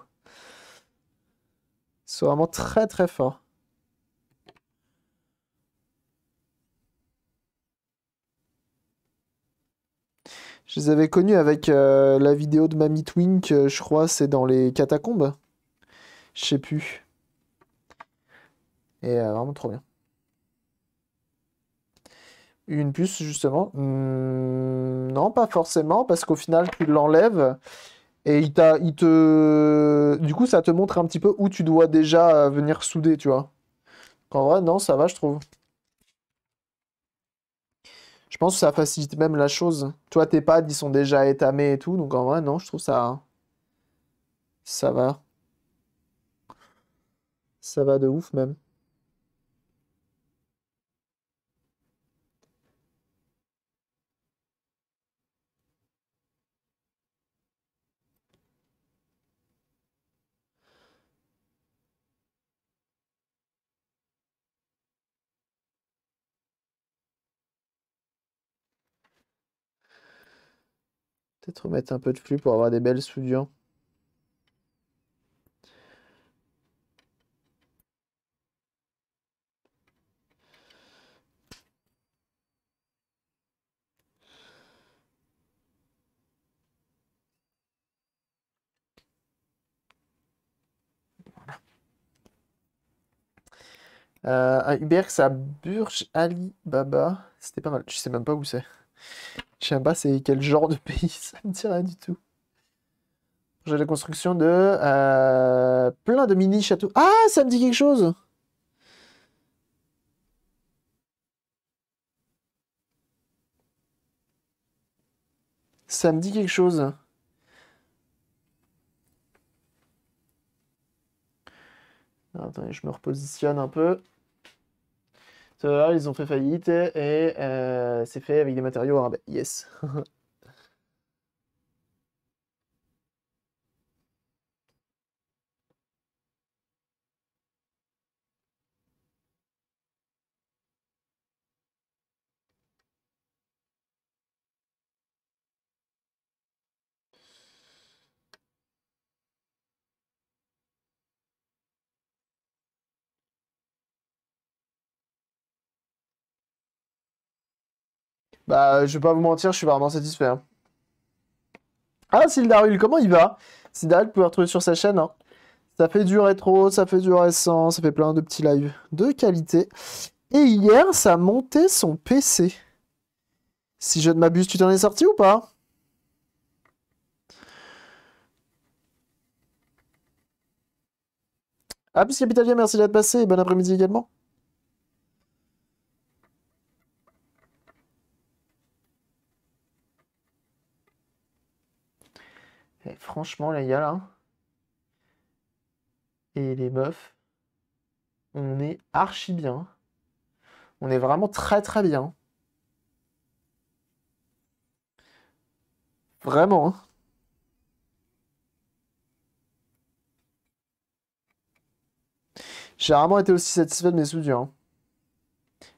Ils sont vraiment très très forts. Je les avais connus avec euh, la vidéo de Mamie Twink, euh, je crois, c'est dans les catacombes. Je sais plus. Euh, vraiment trop bien. Une puce, justement hmm, Non, pas forcément, parce qu'au final, tu l'enlèves. Et il, il, te... Du coup, ça te montre un petit peu où tu dois déjà euh, venir souder, tu vois. En vrai, non, ça va, je trouve. Je pense que ça facilite même la chose. Toi, tes pads, ils sont déjà étamés et tout. Donc, en vrai, non, je trouve ça... Ça va. Ça va de ouf, même. Peut-être remettre un peu de flux pour avoir des belles soudures. Euh, un Uber, Burj Ali Baba. C'était pas mal. Je sais même pas où c'est. Je sais pas c'est quel genre de pays, ça me dit rien du tout. J'ai la construction de euh, plein de mini châteaux. Ah, ça me dit quelque chose. Ça me dit quelque chose. Attendez, je me repositionne un peu ils ont fait faillite et euh, c'est fait avec des matériaux arabes. Yes. Bah, je vais pas vous mentir, je suis vraiment satisfait. Hein. Ah, Sildarul, comment il va Sildarul, vous pouvez retrouver sur sa chaîne. Hein. Ça fait du rétro, ça fait du récent, ça fait plein de petits lives de qualité. Et hier, ça montait son PC. Si je ne m'abuse, tu t'en es sorti ou pas Ah, plus Capitalia, merci d'être passé et bon après-midi également. franchement, les gars, là, et les meufs, on est archi bien. On est vraiment très très bien. Vraiment. Hein. J'ai rarement été aussi satisfait de mes soudures.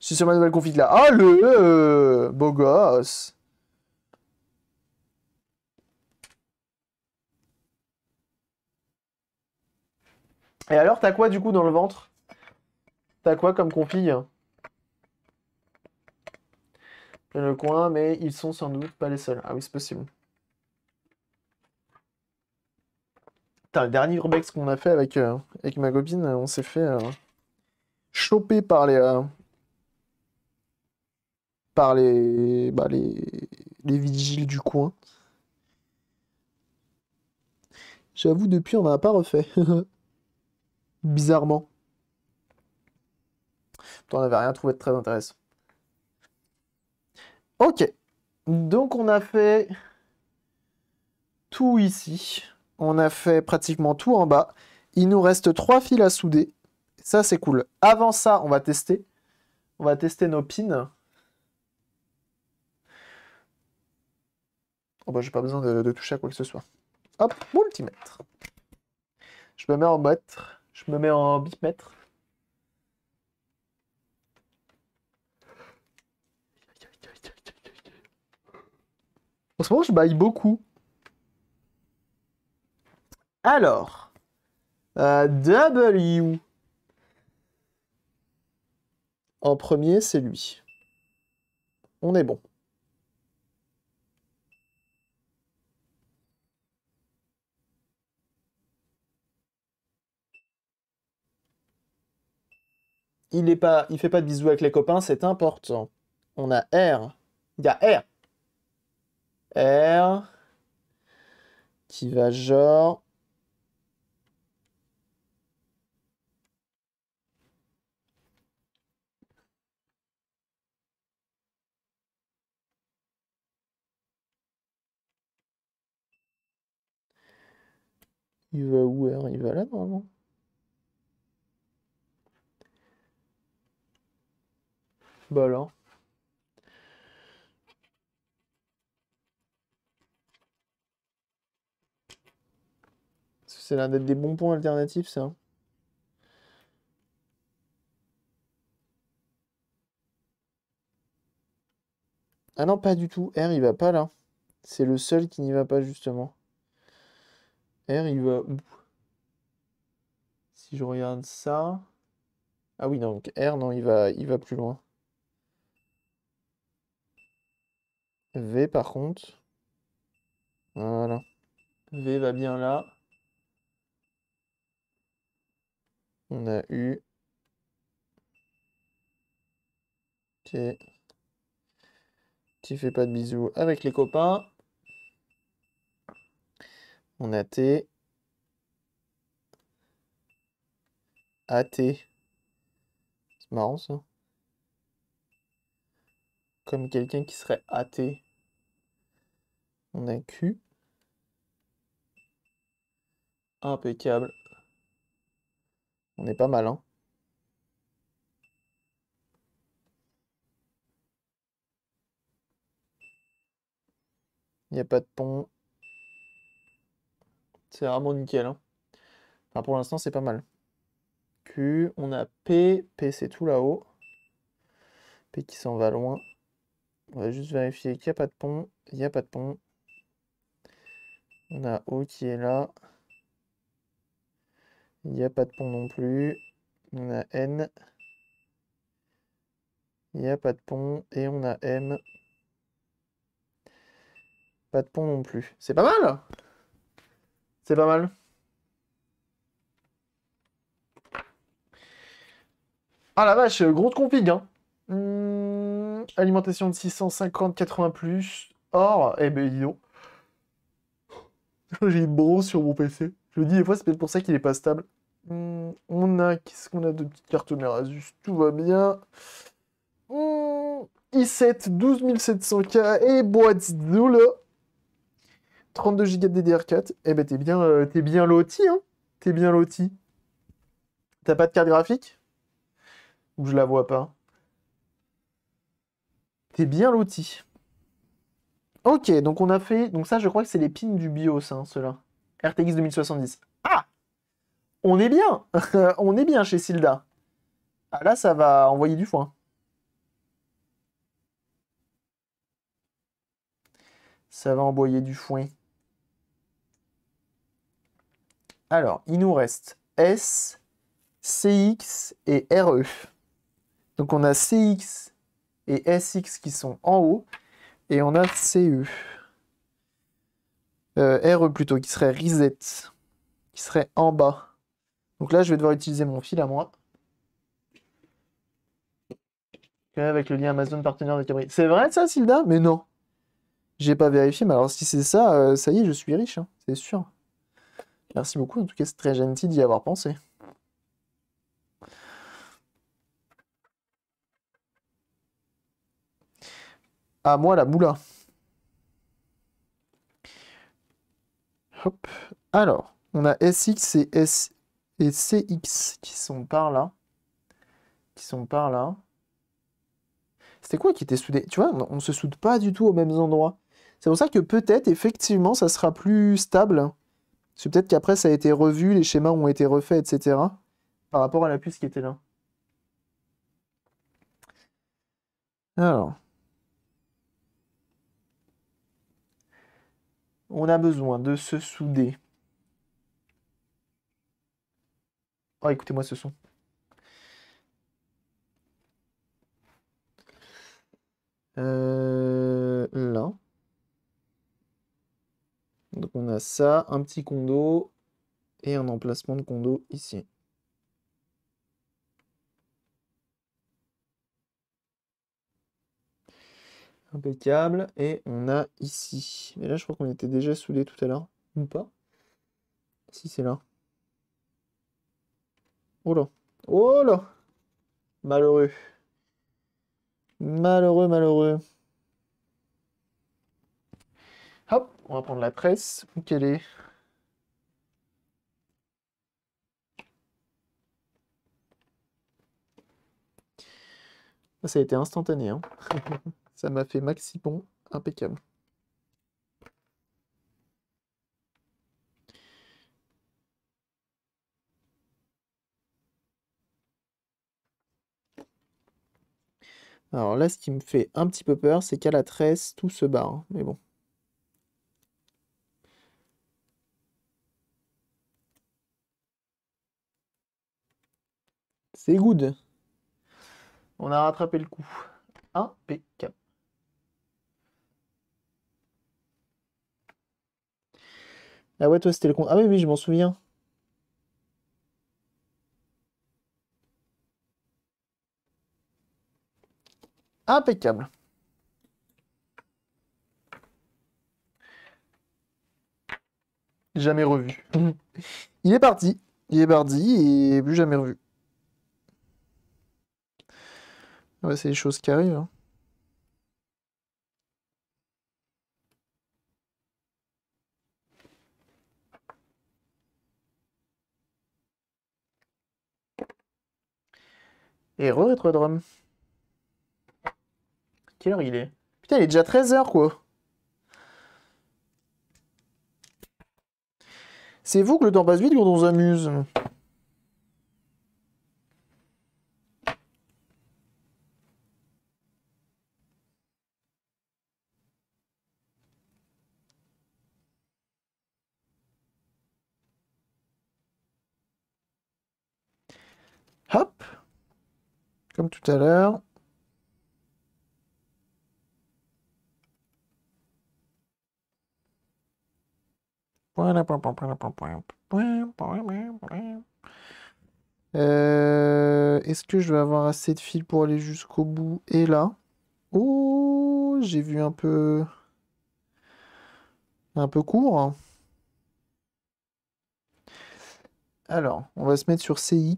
Je suis sur ma nouvelle config là. Ah, le euh, beau gosse Et alors, t'as quoi du coup dans le ventre T'as quoi comme config hein Le coin, mais ils sont sans doute pas les seuls. Ah oui, c'est possible. le dernier urbex qu'on a fait avec, euh, avec ma copine, on s'est fait euh, choper par les. Euh, par les, bah, les. les vigiles du coin. J'avoue, depuis, on n'a pas refait. bizarrement. on n'avait rien trouvé de très intéressant. Ok. Donc, on a fait tout ici. On a fait pratiquement tout en bas. Il nous reste trois fils à souder. Ça, c'est cool. Avant ça, on va tester. On va tester nos pins. Oh bah, j'ai pas besoin de, toucher à quoi que ce soit. Hop, multimètre. Je me mets en mètre. Je me mets en bipmètre. En ce moment, je baille beaucoup. Alors, euh, W. En premier, c'est lui. On est bon. il est pas, il fait pas de bisous avec les copains, c'est important. On a R. Il y a R. R qui va genre Il va où R Il va là normalement. Bah hein. alors. C'est l'un des bons points alternatifs, ça. Ah non, pas du tout. R, il va pas là. C'est le seul qui n'y va pas, justement. R, il va où Si je regarde ça... Ah oui, donc R, non, il va, il va plus loin. V par contre. Voilà. V va bien là. On a eu Ok. Qui fait pas de bisous avec les copains. On a T. AT. C'est marrant ça comme quelqu'un qui serait athée. On a Q. Impeccable. On est pas mal, hein. Il n'y a pas de pont. C'est vraiment nickel. Hein. pour l'instant, c'est pas mal. Q, on a P. P, c'est tout là-haut. P qui s'en va loin. On va juste vérifier qu'il n'y a pas de pont. Il n'y a pas de pont. On a O qui est là. Il n'y a pas de pont non plus. On a N. Il n'y a pas de pont. Et on a M. Pas de pont non plus. C'est pas mal C'est pas mal. Ah la vache, de config. Hein. Mmh alimentation de 650, 80 plus. Or, eh ben dis J'ai une bronze sur mon PC. Je me dis des fois, c'est peut-être pour ça qu'il est pas stable. Hmm, on a, qu'est-ce qu'on a de petites cartes mère Asus ah, Tout va bien. Hmm, i7 12700K et boîte là. 32 Go de DDR4. Eh ben t'es bien, euh, t'es bien loti, hein T'es bien loti. T'as pas de carte graphique Ou je la vois pas bien l'outil. Ok, donc on a fait... Donc ça, je crois que c'est les pins du BIOS, hein, ceux-là. RTX 2070. Ah On est bien On est bien chez Silda. Ah là, ça va envoyer du foin. Ça va envoyer du foin. Alors, il nous reste S, CX et RE. Donc on a CX, et SX qui sont en haut, et on a CE. Euh, RE plutôt, qui serait reset, qui serait en bas. Donc là, je vais devoir utiliser mon fil à moi. Avec le lien Amazon partenaire de Cabri. C'est vrai ça, Silda Mais non. J'ai pas vérifié, mais alors si c'est ça, euh, ça y est, je suis riche, hein. c'est sûr. Merci beaucoup, en tout cas, c'est très gentil d'y avoir pensé. moi la moula. Hop. Alors, on a SX et, S... et CX qui sont par là. Qui sont par là. C'était quoi qui était soudé Tu vois, on ne se soude pas du tout aux mêmes endroits. C'est pour ça que peut-être, effectivement, ça sera plus stable. C'est peut-être qu'après, ça a été revu, les schémas ont été refaits, etc. Par rapport à la puce qui était là. Alors. on a besoin de se souder. Oh, écoutez-moi ce son. Euh, là. Donc on a ça, un petit condo et un emplacement de condo ici. Impeccable. Et on a ici. Mais là, je crois qu'on était déjà soudé tout à l'heure. Ou pas Si, c'est là. Oh là. Oh là Malheureux. Malheureux, malheureux. Hop, on va prendre la presse. Où qu'elle est Ça a été instantané. Hein Ça m'a fait maxi bon, impeccable. Alors là, ce qui me fait un petit peu peur, c'est qu'à la tresse, tout se barre. Hein, mais bon. C'est good. On a rattrapé le coup. Impeccable. Ah ouais, toi, c'était le compte. Ah oui, oui, je m'en souviens. Impeccable. Jamais revu. Il est parti. Il est parti et plus jamais revu. Ouais, c'est les choses qui arrivent. Hein. Et re-rétrodrome. Quelle heure il est Putain, il est déjà 13h, quoi. C'est vous que le temps passe vite quand on s'amuse. à l'heure. Est-ce que je vais avoir assez de fil pour aller jusqu'au bout Et là Oh, j'ai vu un peu... Un peu court. Alors, on va se mettre sur CX.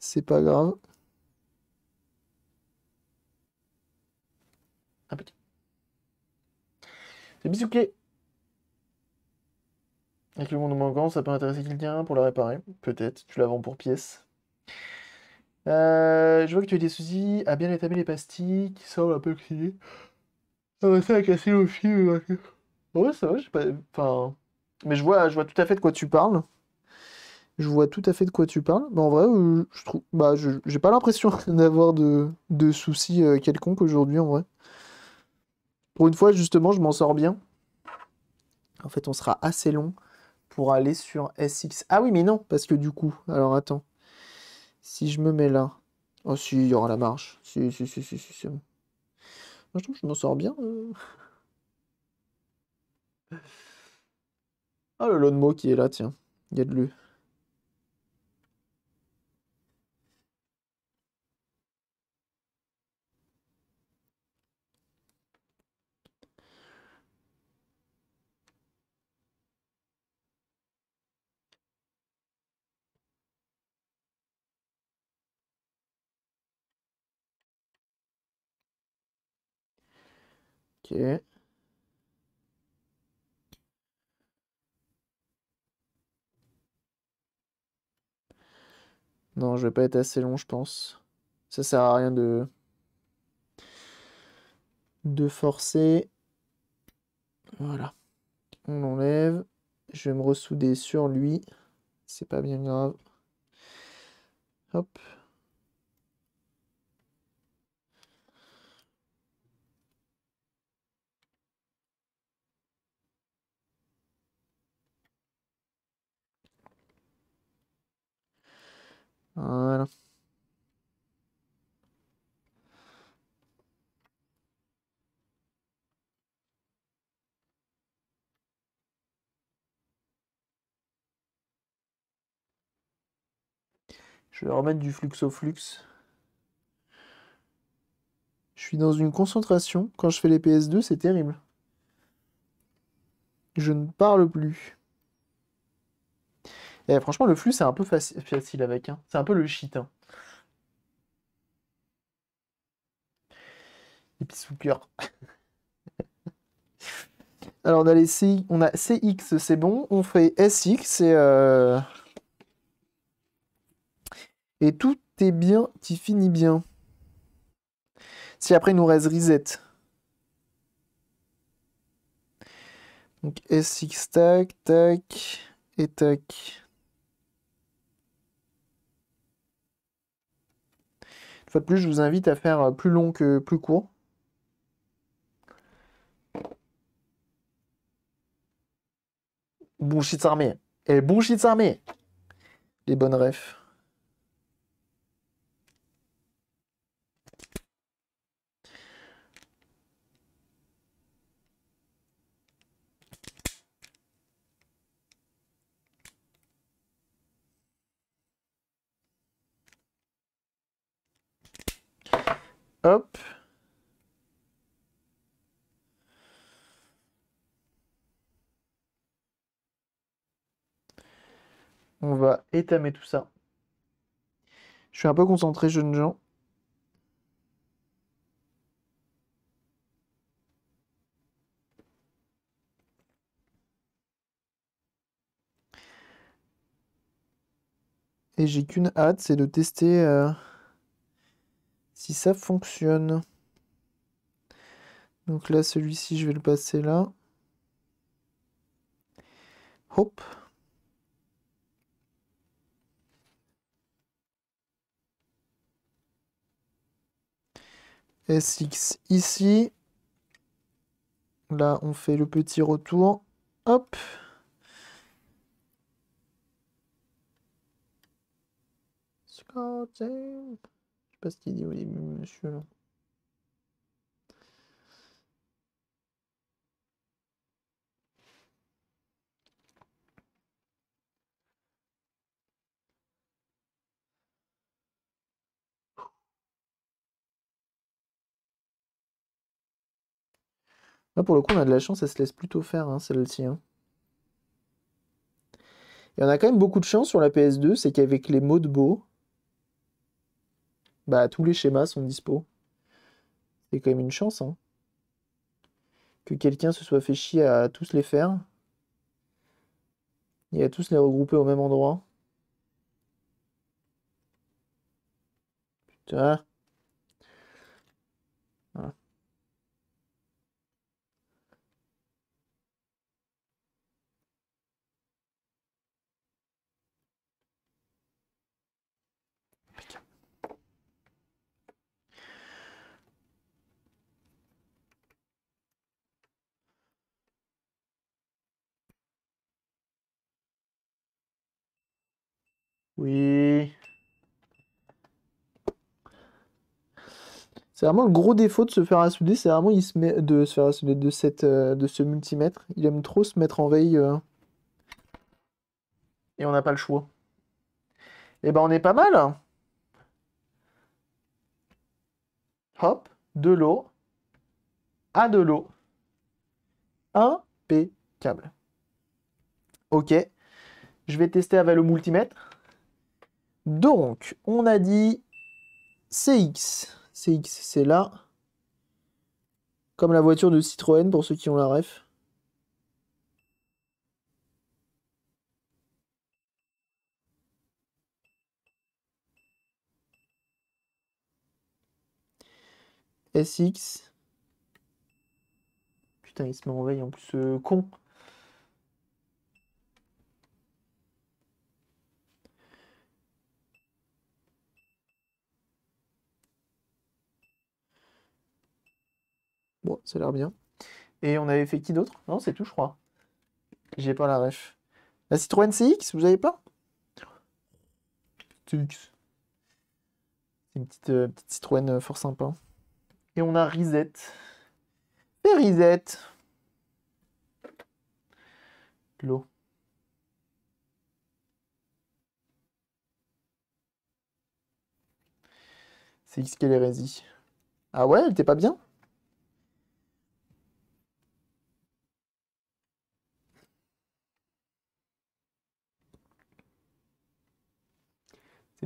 C'est pas grave. petit. C'est bisouquet. Avec le monde manquant, ça peut intéresser quelqu'un pour la réparer. Peut-être. Tu la vends pour pièce. Euh, je vois que tu as des soucis à bien établir les pastilles qui semblent un peu oxydées. Ça va à casser au fil. Ouais, ça va, Enfin. Mais je vois, je vois tout à fait de quoi tu parles. Je vois tout à fait de quoi tu parles. en vrai, euh, je trouve. Bah, j'ai pas l'impression d'avoir de... de soucis euh, quelconques aujourd'hui, en vrai. Pour une fois, justement, je m'en sors bien. En fait, on sera assez long pour aller sur SX. Ah oui, mais non, parce que du coup, alors attends. Si je me mets là. Oh si, il y aura la marche. Si, si, si, si, si, si. je m'en sors bien. Euh. Ah, le Lonmo qui est là, tiens. Il y a de lui. Non, je vais pas être assez long, je pense. Ça sert à rien de... de forcer. Voilà. On l'enlève. Je vais me ressouder sur lui. C'est pas bien grave. Hop. Voilà. Je vais remettre du flux au flux. Je suis dans une concentration. Quand je fais les PS2, c'est terrible. Je ne parle plus franchement, le flux, c'est un peu facile avec. Hein. C'est un peu le shit. Hein. Et puis Alors on a on a CX, c'est bon. On fait SX et, euh, et tout est bien qui finit bien. Si après il nous reste reset. Donc SX tac, tac et tac. plus, je vous invite à faire euh, plus long que plus court. Bullshit armé. Et eh, bullshit armé. Les bonnes refs. On va étamer tout ça. Je suis un peu concentré, jeunes gens. Et j'ai qu'une hâte, c'est de tester... Euh, si ça fonctionne. Donc là, celui-ci, je vais le passer là. Hop. SX ici. Là, on fait le petit retour. Hop dit au monsieur. Là. pour le coup, on a de la chance, elle se laisse plutôt faire, hein, celle-ci. Et on hein. a quand même beaucoup de chance sur la PS2, c'est qu'avec les mots de beau, bah, tous les schémas sont dispo. C'est quand même une chance, hein. Que quelqu'un se soit fait chier à tous les faire. Et à tous les regrouper au même endroit. Putain. Oui. C'est vraiment le gros défaut de se faire assouder, c'est vraiment il se met, de se faire assouder de, euh, de ce multimètre. Il aime trop se mettre en veille. Euh, et on n'a pas le choix. Eh ben on est pas mal. Hein. Hop, de l'eau. À de l'eau. Impeccable. Ok. Je vais tester avec le multimètre. Donc, on a dit CX. CX, c'est là. Comme la voiture de Citroën, pour ceux qui ont la ref. SX. Putain, il se met en veille en plus, euh, con. ça a l'air bien. Et on avait fait qui d'autre Non, c'est tout, je crois. J'ai pas la ref. La Citroën CX, vous avez pas CX. C'est une petite, euh, petite Citroën euh, fort sympa. Et on a Risette. Et Risette. L'eau. CX quelle hérésie. Ah ouais, elle était pas bien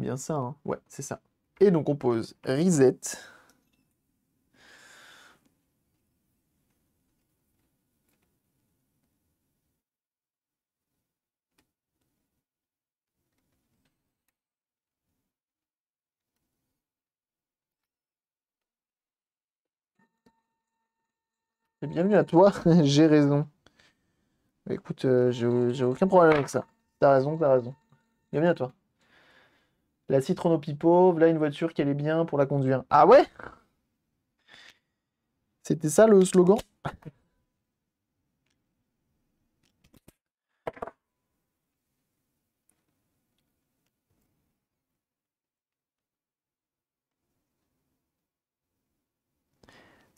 Eh bien ça, hein. Ouais, c'est ça. Et donc on pose reset. Et bienvenue à toi, j'ai raison. Écoute, euh, j'ai aucun problème avec ça. T'as raison, t'as raison. Bienvenue à toi. La Citroën au là là, une voiture qui est bien pour la conduire. Ah ouais C'était ça le slogan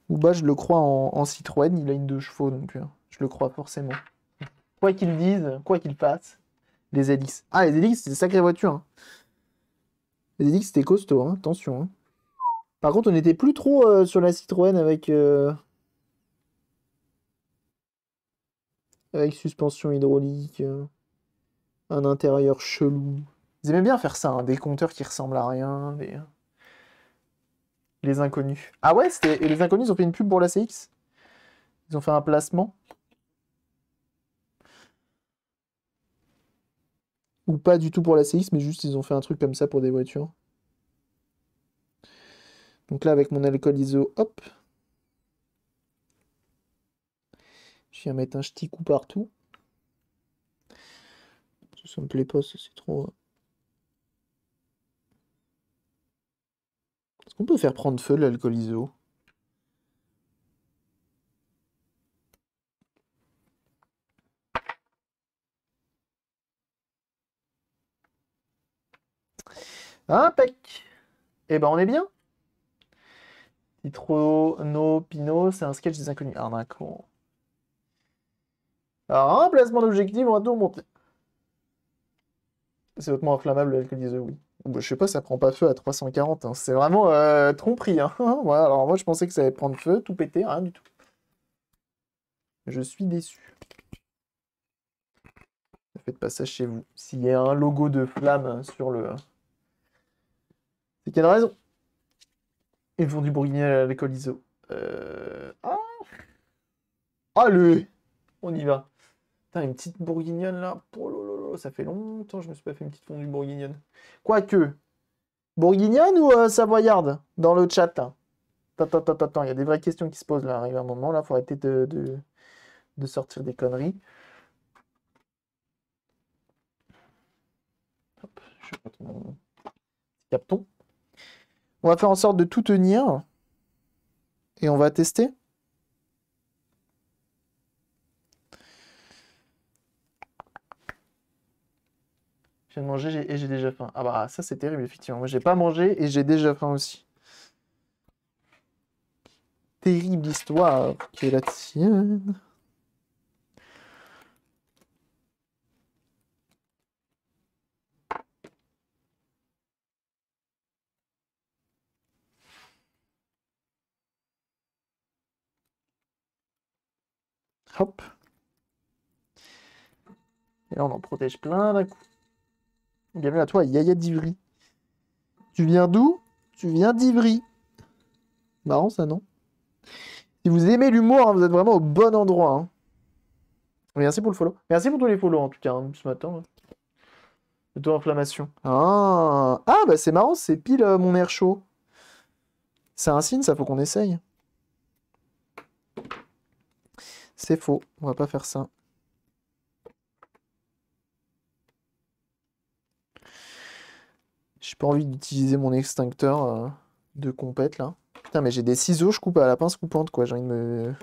Ou bah je le crois en, Citroën, il a une deux chevaux, donc euh, je le crois forcément. Quoi qu'ils disent, quoi qu'ils fassent, les Alix. Ah, les Alix, c'est des sacrée voiture. Hein dit que c'était costaud, hein. attention. Hein. Par contre, on n'était plus trop euh, sur la Citroën avec... Euh, avec suspension hydraulique. Euh, un intérieur chelou. Ils aimaient bien faire ça, hein, des compteurs qui ressemblent à rien. Les inconnus. Ah ouais, c'était... les inconnus, ils ont fait une pub pour la CX. Ils ont fait un placement. Ou pas du tout pour la CX, mais juste ils ont fait un truc comme ça pour des voitures. Donc là, avec mon alcool iso, hop. Je viens mettre un petit coup partout. Ça, ça me plaît pas, c'est trop... Hein. Est-ce qu'on peut faire prendre feu l'alcool iso Hein, pec. Eh ben, on est bien No, Pino, c'est un sketch des inconnus. Arnaquant. Ah, alors, placement d'objectif, on va tout remonter. C'est hautement inflammable, l'alcoolisé, oui. Je je sais pas, ça prend pas feu à 340. Hein. C'est vraiment euh, tromperie. Hein. alors moi, je pensais que ça allait prendre feu, tout péter, rien du tout. Je suis déçu. Ne faites pas ça chez vous. S'il y a un logo de flamme sur le, c'est qu'il a raison. Ils font du bourguignon à l'école ISO. Euh, ah. Allez On y va. Putain, une petite bourguignonne là. Oh, ça fait longtemps que je me suis pas fait une petite fondue bourguignonne. Quoique. Bourguignonne ou euh, savoyarde Dans le chat Attends, attends, attends, il y a des vraies questions qui se posent là. Arrive un moment là, faut arrêter de, de, sortir des conneries. Hop, je mon capton. On va faire en sorte de tout tenir. Et on va tester. Je viens de manger et j'ai déjà faim. Ah bah ça c'est terrible effectivement. Moi j'ai pas mangé et j'ai déjà faim aussi. Terrible histoire qui est la tienne. Hop. Et là, on en protège plein d'un coup. Bienvenue à toi, Yaya d'Ivry. Tu viens d'où Tu viens d'Ivry. Marrant ça, non Si vous aimez l'humour, hein, vous êtes vraiment au bon endroit. Hein. Merci pour le follow. Merci pour tous les follow en tout cas hein, ce matin. taux inflammation Ah, ah bah c'est marrant, c'est pile euh, mon air chaud. C'est un signe, ça faut qu'on essaye. C'est faux, on va pas faire ça. J'ai pas envie d'utiliser mon extincteur euh, de compète là. Putain mais j'ai des ciseaux, je coupe à la pince coupante quoi, j'ai envie de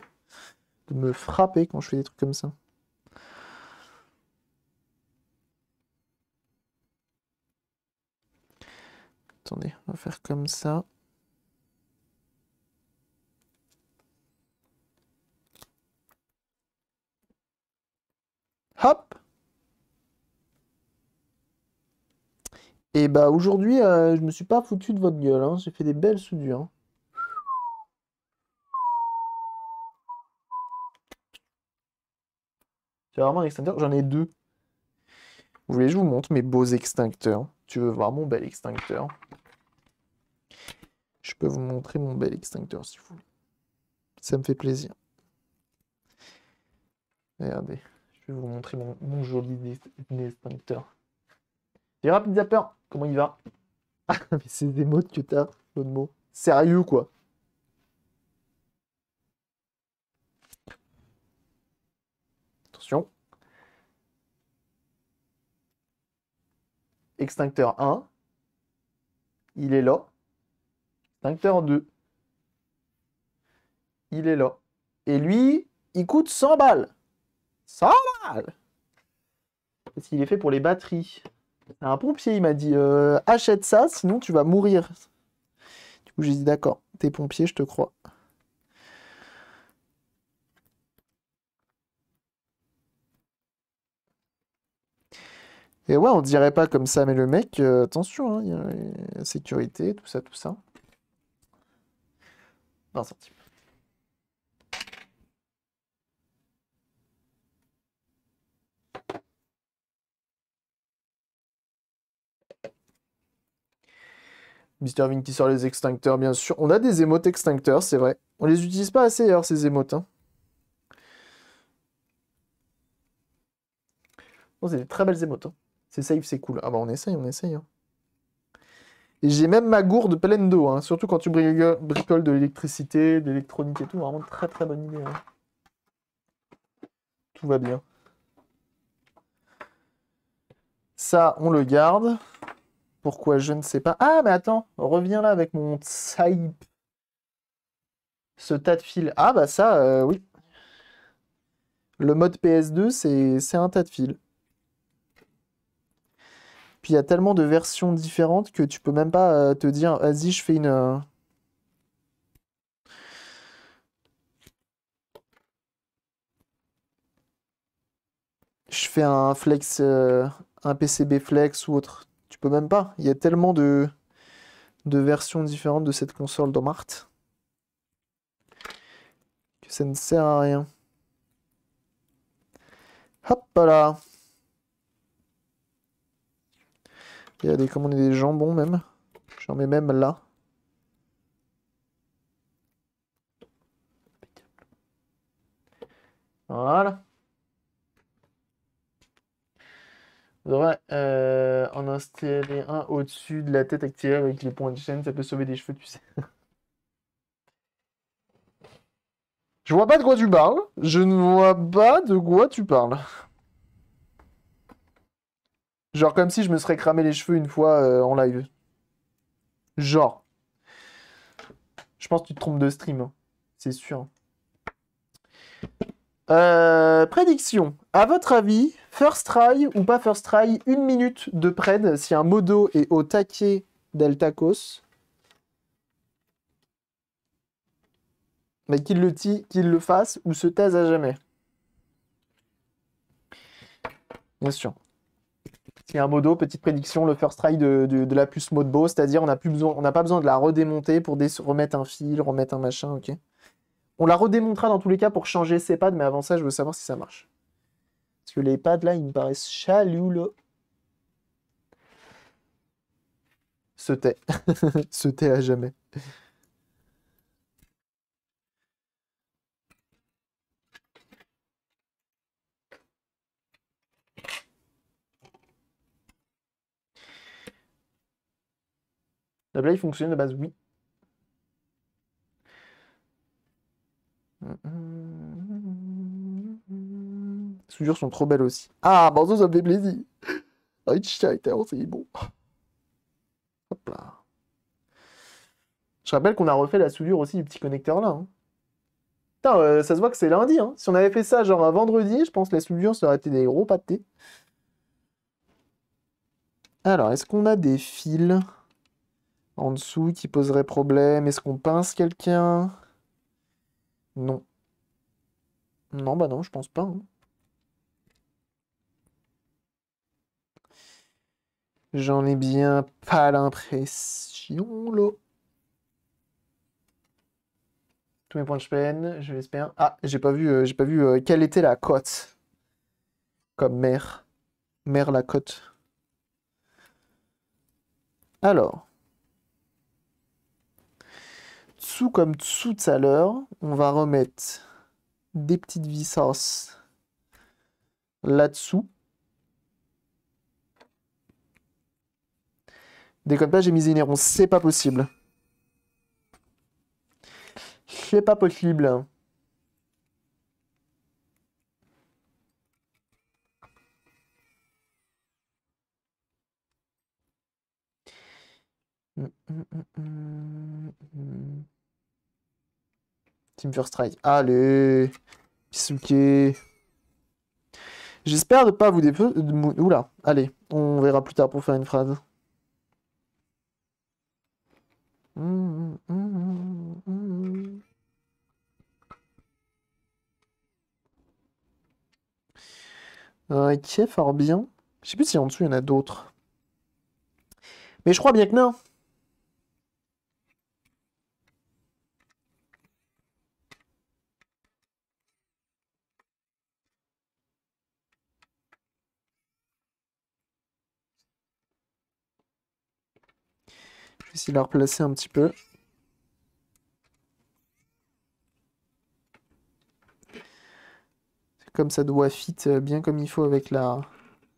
me frapper quand je fais des trucs comme ça. Attendez, on va faire comme ça. Hop Et eh bah aujourd'hui, euh, je me suis pas foutu de votre gueule, hein. j'ai fait des belles soudures. C'est vraiment un extincteur, j'en ai deux. Vous voulez, que je vous montre mes beaux extincteurs. Tu veux voir mon bel extincteur Je peux vous montrer mon bel extincteur si vous voulez. Ça me fait plaisir. Regardez vous montrer mon, mon joli distincteur. C'est rapide zapper, comment il va mais c'est des mots que t'as, de mots. Sérieux, quoi. Attention. Extincteur 1. Il est là. Extincteur 2. Il est là. Et lui, il coûte 100 balles. 100 parce qu'il est fait pour les batteries. Un pompier, il m'a dit euh, achète ça, sinon tu vas mourir. Du coup, j'ai dit d'accord, t'es pompier, je te crois. Et ouais, on dirait pas comme ça, mais le mec, euh, attention, hein, il y a sécurité, tout ça, tout ça. 20 centimes. Mr. qui sort les extincteurs, bien sûr. On a des émotes extincteurs, c'est vrai. On les utilise pas assez, ces émotes. Hein. c'est des très belles émotes. Hein. C'est safe, c'est cool. Ah bah, on essaye, on essaye. Hein. Et j'ai même ma gourde pleine d'eau, surtout quand tu bricoles de l'électricité, de l'électronique et tout. Vraiment très très bonne idée. Tout va bien. Ça, on le garde. Pourquoi je ne sais pas. Ah, mais attends, reviens là avec mon type. Ce tas de fils. Ah, bah ça, euh, oui. Le mode PS2, c'est un tas de fils. Puis il y a tellement de versions différentes que tu peux même pas euh, te dire, vas-y, je fais une. Euh, je fais un flex, un PCB flex ou autre peux même pas. Il y a tellement de, de versions différentes de cette console dans Mart que ça ne sert à rien. Hop là Il y a des commandes des jambons même. J'en mets même là. Voilà. On devrait euh, en installer un au-dessus de la tête actuelle avec les points de chaîne. Ça peut sauver des cheveux, tu sais. Je vois pas de quoi tu parles. Je ne vois pas de quoi tu parles. Genre comme si je me serais cramé les cheveux une fois euh, en live. Genre. Je pense que tu te trompes de stream. Hein. C'est sûr. Euh, prédiction. À votre avis, First try ou pas first try, une minute de pred si un modo est au taquet delta Mais qu'il le, qu'il le fasse ou se taise à jamais. Bien sûr. Si un modo, petite prédiction, le first try de, la puce beau c'est-à-dire on n'a pas besoin de la redémonter pour remettre un fil, remettre un machin, ok On la redémontera dans tous les cas pour changer ses pads, mais avant ça, je veux savoir si ça marche. Parce que les pads, là, ils me paraissent chaloule. Se tait. Se tait à jamais. La blague fonctionne de base, oui. Mm, mm. Les soudures sont trop belles aussi. Ah, bonjour, ça, me fait plaisir. Ah, c'est bon. Hop là. Je rappelle qu'on a refait la soudure aussi du petit connecteur là. Hein. Putain, euh, ça se voit que c'est lundi. Hein. Si on avait fait ça genre un vendredi, je pense que la soudure, ça aurait été des gros pâtés. Alors, est-ce qu'on a des fils en dessous qui poseraient problème Est-ce qu'on pince quelqu'un Non. Non, bah non, je pense pas. Hein. J'en ai bien pas l'impression, là. Tous mes points de peine, je l'espère. Ah, j'ai pas vu, euh, j'ai pas vu euh, quelle était la cote. Comme mère. Mère la cote. Alors. sous comme dessous tout à l'heure, on va remettre des petites vissas là-dessous. Déconne pas, j'ai mis Néron, C'est pas possible. C'est pas possible. Team First Strike. Allez J'espère ne pas vous déposer... Oula, allez, on verra plus tard pour faire une phrase. Ok, euh, fort bien. Je sais plus si en dessous il y en a d'autres. Mais je crois bien que non. de la replacer un petit peu. Comme ça doit fit euh, bien comme il faut avec la,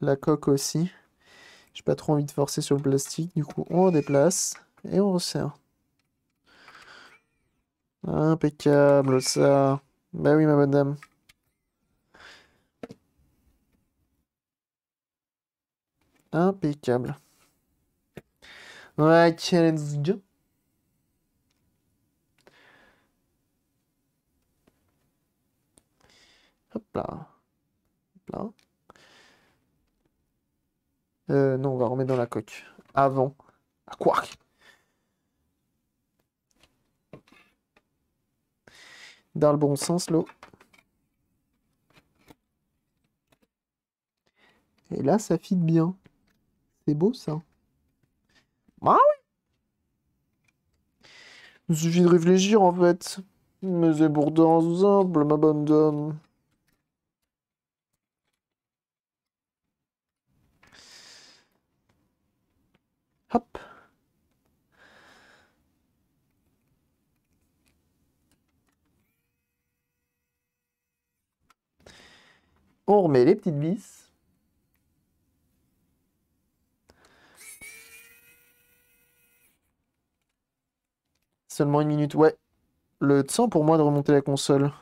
la coque aussi. J'ai pas trop envie de forcer sur le plastique. Du coup, on déplace et on resserre. Impeccable ça. Ben oui, ma bonne dame. Impeccable. Ouais, challenge. Hop là. Hop là. Euh, non, on va remettre dans la coque. Avant. À ah, quoi Dans le bon sens, l'eau. Et là, ça fit bien. C'est beau, ça. Ah oui Il suffit de réfléchir, en fait. Mais c'est pourtant simple, Hop. On remet les petites vis. Seulement une minute. Ouais. Le temps pour moi de remonter la console.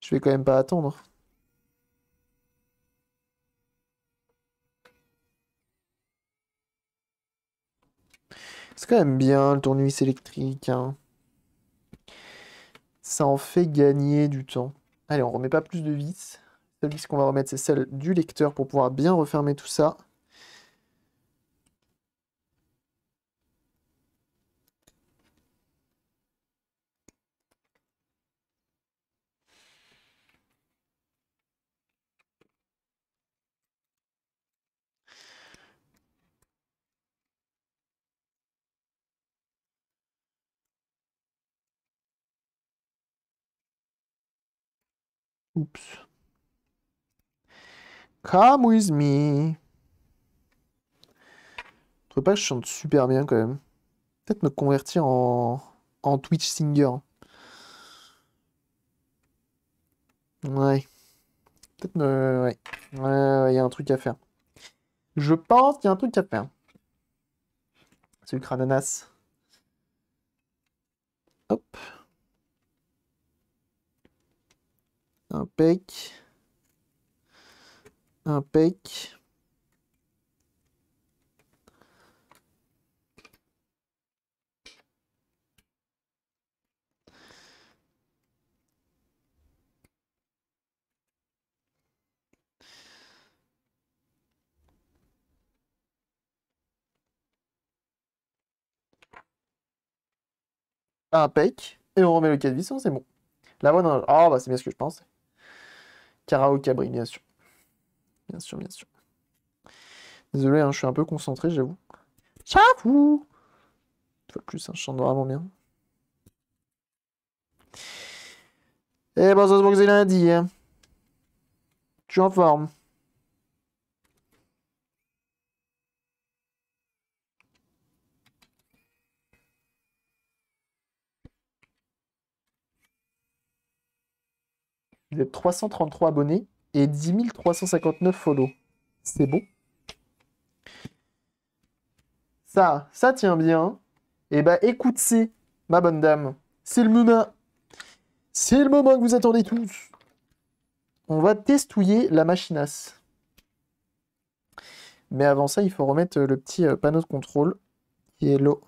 Je vais quand même pas attendre. C'est quand même bien le tournevis électrique. Hein. Ça en fait gagner du temps. Allez, on remet pas plus de vis. La vis qu'on va remettre, c'est celle du lecteur pour pouvoir bien refermer tout ça. Oops. Come with me. Je trouve pas que je chante super bien quand même. Peut-être me convertir en, en Twitch singer. Ouais. Peut-être me. Ouais. Il y a un truc à faire. Je pense qu'il y a un truc à faire. le crananas. Hop. Un un peck, un peck, Et on remet le cas de vision, c'est bon. La bonne... Hein. Ah, bah, c'est bien ce que je pense. Carao Cabri, bien sûr. Bien sûr, bien sûr. Désolé, hein, je suis un peu concentré, j'avoue. J'avoue Une fois de plus, un je chante vraiment bien. Eh, bon, ça se voit que c'est lundi. en hein. forme. Vous 333 abonnés et 10 359 follow. C'est bon. Ça, ça tient bien. Eh bah, ben, écoutez, ma bonne dame. C'est le moment. C'est le moment que vous attendez tous. On va testouiller la machinasse. Mais avant ça, il faut remettre le petit euh, panneau de contrôle qui est l'eau.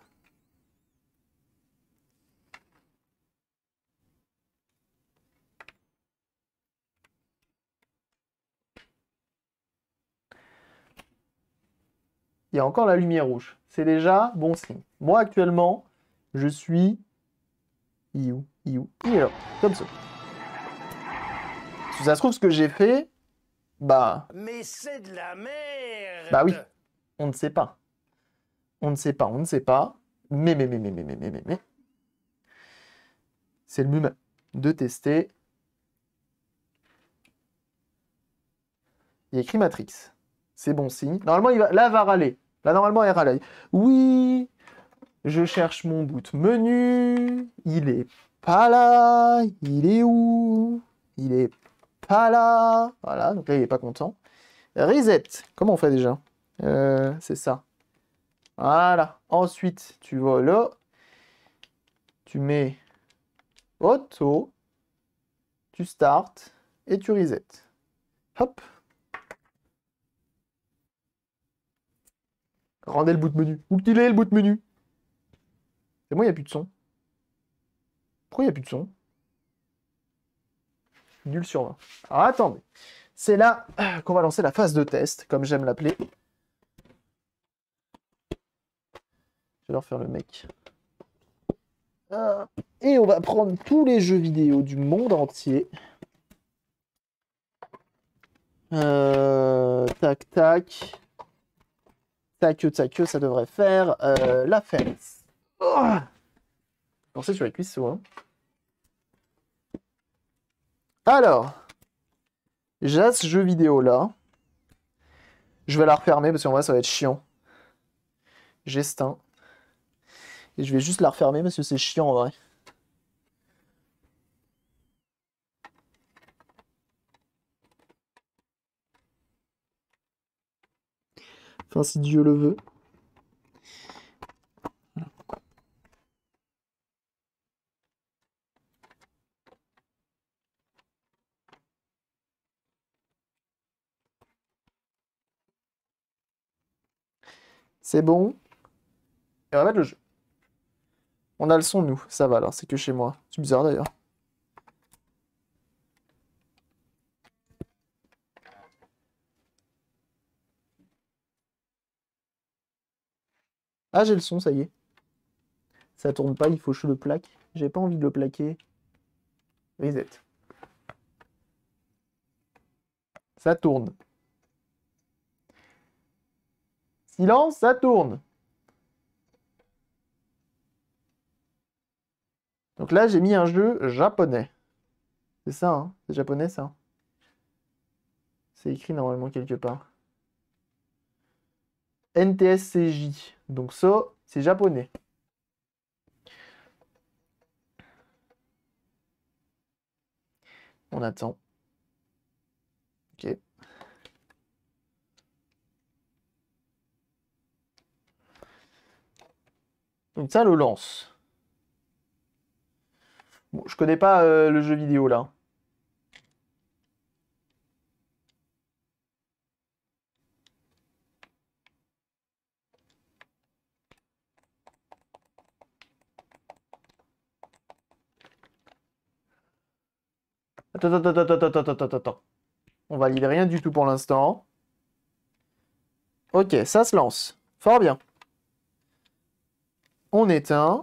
il y a encore la lumière rouge. C'est déjà bon signe. Moi, actuellement, je suis... Iou, iou, iou, comme ça. Si ça se trouve, ce que j'ai fait, bah... Mais c'est de la merde Bah oui, on ne sait pas. On ne sait pas, on ne sait pas. Mais, mais, mais, mais, mais, mais, mais, mais, C'est le moment de tester. Il écrit Matrix. C'est bon signe. Normalement, il va... là, va râler. Là, normalement, elle l'œil. Oui, je cherche mon boot menu. Il est pas là. Il est où Il est pas là. Voilà, donc là, il est pas content. Reset. Comment on fait déjà euh, C'est ça. Voilà. Ensuite, tu vois là. Tu mets auto. Tu start et tu reset. Hop. Rendez le bout de menu. Où qu'il est le bout de menu C'est moi, il n'y a plus de son. Pourquoi il n'y a plus de son Nul sur 20. attendez. C'est là euh, qu'on va lancer la phase de test, comme j'aime l'appeler. Je vais leur faire le mec. Ah. Et on va prendre tous les jeux vidéo du monde entier. Euh, tac, tac ta que ça devrait faire euh, la fête sur les cuisses hein. Alors, j'ai ce jeu vidéo là. Je vais la refermer parce qu'en vrai ça va être chiant. Gestin. Et je vais juste la refermer parce que c'est chiant en vrai. si Dieu le veut. C'est bon. Et on va le jeu. On a le son, nous. Ça va, alors. C'est que chez moi. C'est bizarre, d'ailleurs. Ah, j'ai le son, ça y est. Ça tourne pas, il faut que je le plaque. J'ai pas envie de le plaquer. Reset. Ça tourne. Silence, ça tourne. Donc là, j'ai mis un jeu japonais. C'est ça, hein C'est japonais, ça. C'est écrit normalement quelque part. NTSCJ. Donc ça, c'est japonais. On attend. Ok. Donc ça le lance. Bon, je connais pas euh, le jeu vidéo là. Attends, attends, attends, attends, attends, attends, On valide rien du tout pour l'instant. Ok, ça se lance. Fort bien. On éteint.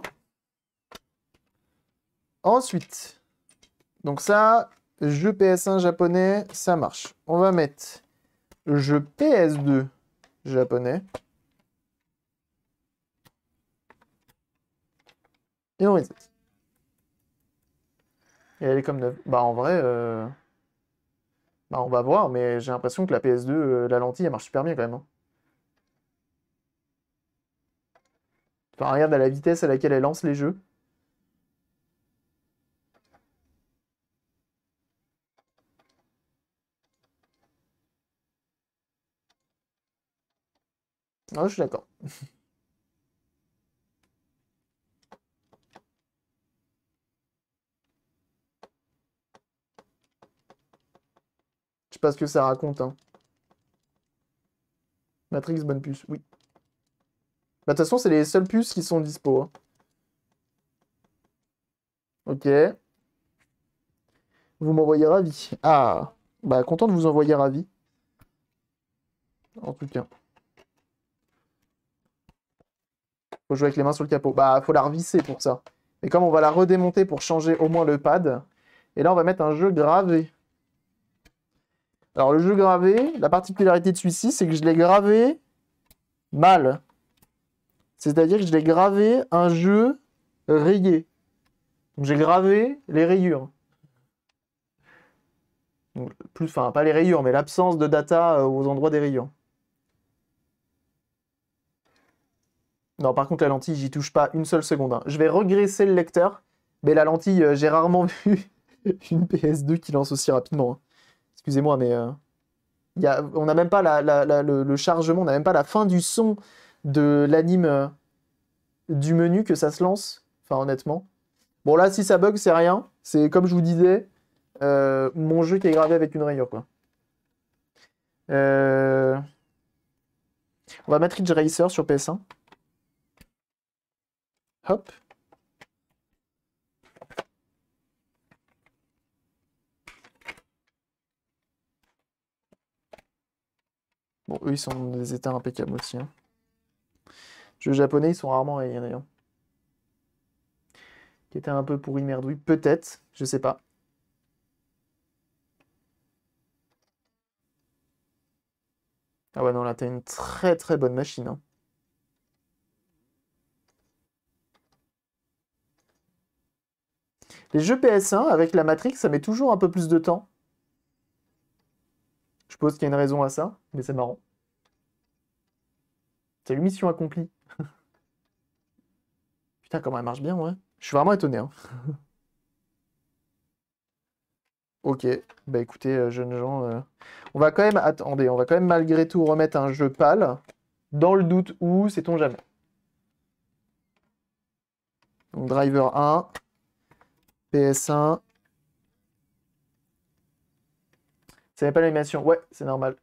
Ensuite, donc ça, jeu PS1 japonais, ça marche. On va mettre jeu PS2 japonais. Et on résiste elle est comme 9. Bah, en vrai, euh, bah, on va voir, mais j'ai l'impression que la PS2, euh, la lentille, elle marche super bien quand même. Hein. Enfin, regarde à la vitesse à laquelle elle lance les jeux. Non, ah, je suis d'accord. parce que ça raconte. Hein. Matrix, bonne puce, oui. Bah, de toute façon, c'est les seules puces qui sont dispo. Hein. Ok. Vous m'envoyez ravi. Ah, bah content de vous envoyer ravi. En tout cas. Faut jouer avec les mains sur le capot. Bah, faut la revisser pour ça. Et comme on va la redémonter pour changer au moins le pad, et là, on va mettre un jeu gravé. Alors, le jeu gravé, la particularité de celui-ci, c'est que je l'ai gravé mal. C'est-à-dire que je l'ai gravé un jeu rayé. Donc, j'ai gravé les rayures. plus, enfin, pas les rayures, mais l'absence de data euh, aux endroits des rayures. Non, par contre, la lentille, j'y touche pas une seule seconde. Hein. Je vais regresser le lecteur, mais la lentille, euh, j'ai rarement vu une PS2 qui lance aussi rapidement. Hein. Excusez-moi, mais euh, on n'a même pas le, chargement, on n'a même pas la fin du son de l'anime euh, du menu que ça se lance. Enfin, honnêtement. Bon, là, si ça bug, c'est rien. C'est comme je vous disais, euh, mon jeu qui est gravé avec une rayure, quoi. On va mettre Ridge Racer sur PS1. Hop. eux, ils sont dans des états impeccables aussi. Hein. Jeux japonais, ils sont rarement réunis. Hein. Qui était un peu pourri merdouille, peut-être, je sais pas. Ah ouais, non, là, t'as une très très bonne machine. Hein. Les jeux PS1 avec la Matrix, ça met toujours un peu plus de temps. Je suppose qu'il y a une raison à ça, mais c'est marrant. C'est une mission accomplie. Putain, comment elle marche bien, ouais. Je suis vraiment étonné. Hein. ok, bah écoutez, euh, jeunes gens, euh, on va quand même, attendez, on va quand même malgré tout remettre un jeu pâle, dans le doute où, sait-on jamais. Donc driver 1, PS1, pas l'animation. Ouais, c'est normal.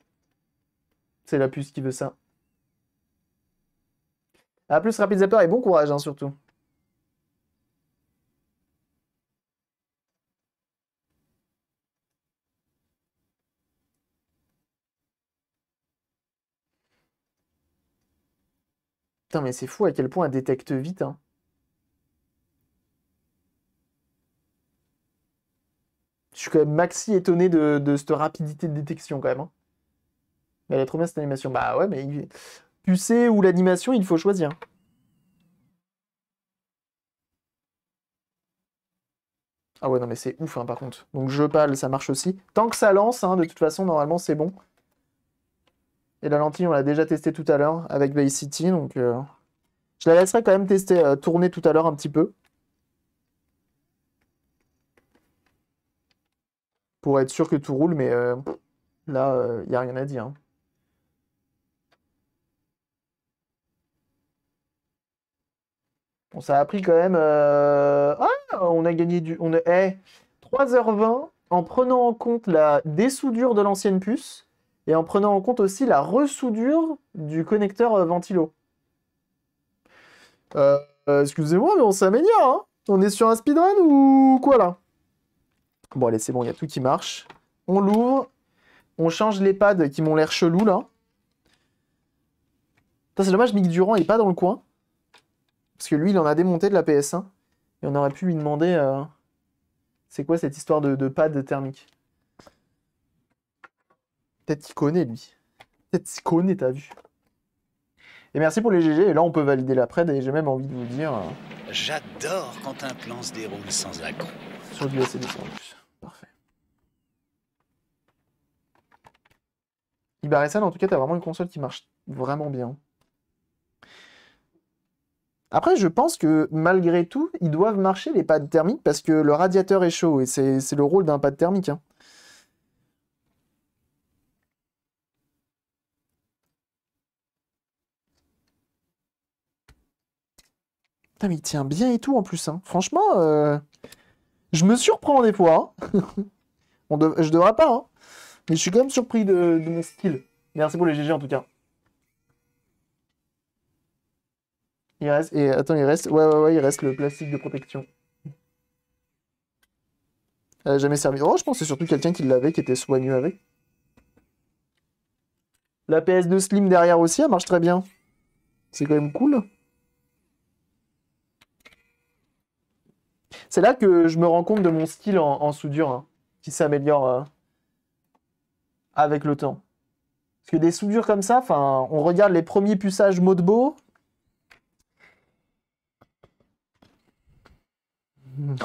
C'est la puce qui veut ça. A ah, plus, rapide Zapper, et bon courage, hein, surtout. Putain, mais c'est fou à quel point elle détecte vite, hein. Je suis quand même maxi étonné de, cette rapidité de détection quand même. Hein. Mais elle est trop bien cette animation. Bah ouais, mais tu sais où l'animation, il faut choisir. Ah ouais, non mais c'est ouf hein, par contre. Donc je parle, ça marche aussi. Tant que ça lance, hein, de toute façon, normalement c'est bon. Et la lentille, on l'a déjà testé tout à l'heure avec Bay City, donc euh, je la laisserai quand même tester, euh, tourner tout à l'heure un petit peu. pour être sûr que tout roule, mais euh, là, il euh, n'y a rien à dire. On hein. Bon, ça a pris quand même... Euh, ah, on a gagné du... On eh, est 3h20 en prenant en compte la dessoudure de l'ancienne puce et en prenant en compte aussi la ressoudure du connecteur ventilo. Excusez-moi, mais on s'améliore. Hein on est sur un speedrun ou quoi là Bon, allez, c'est bon, il y a tout qui marche. On l'ouvre. On change les pads qui m'ont l'air chelou, là. C'est dommage, Mick Durand n'est pas dans le coin. Parce que lui, il en a démonté de la PS1. Et on aurait pu lui demander euh, c'est quoi cette histoire de, pad thermique. Peut-être qu'il connaît, lui. Peut-être qu'il connaît, t'as vu. Et merci pour les GG. Et là, on peut valider la prête. Et j'ai même envie de vous dire. Euh, J'adore quand un plan se déroule sans accro. Sur du e en Ibarresan, en tout cas, t'as vraiment une console qui marche vraiment bien. Après, je pense que malgré tout, ils doivent marcher les pads thermiques parce que le radiateur est chaud et c'est le rôle d'un pad thermique. Hein. Putain, mais il tient bien et tout en plus. Hein. Franchement, euh, je me surprends des fois. Hein. On Je devrais pas je suis quand même surpris de, mon style. Merci pour les GG en tout cas. Il reste, et attends, il reste, ouais, ouais, ouais, il reste le plastique de protection. Elle a jamais servi. Oh, je pense c'est surtout quelqu'un qui l'avait, qui était soigneux avec. La PS2 Slim derrière aussi, elle marche très bien. C'est quand même cool. C'est là que je me rends compte de mon style en, soudure, hein, qui s'améliore. Euh avec le temps. Parce que des soudures comme ça, enfin, on regarde les premiers puçages beau.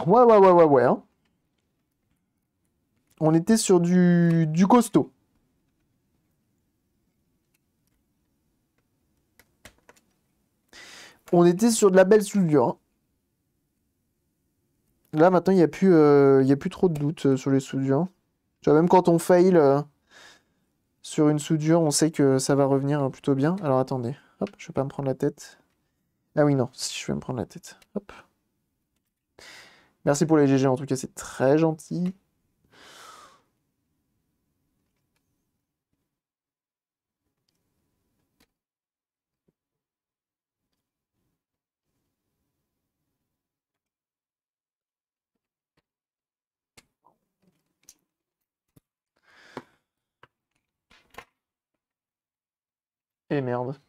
Ouais, ouais, ouais, ouais, ouais. Hein. On était sur du, du costaud. On était sur de la belle soudure. Hein. Là, maintenant, il n'y a, plus, euh, plus trop de doutes euh, sur les soudures. Tu vois, même quand on fail... Euh, sur une soudure, on sait que ça va revenir hein, plutôt bien. Alors attendez, hop, je vais pas me prendre la tête. Ah oui, non, si je vais me prendre la tête. Hop. Merci pour les GG, en tout cas, c'est très gentil. merde.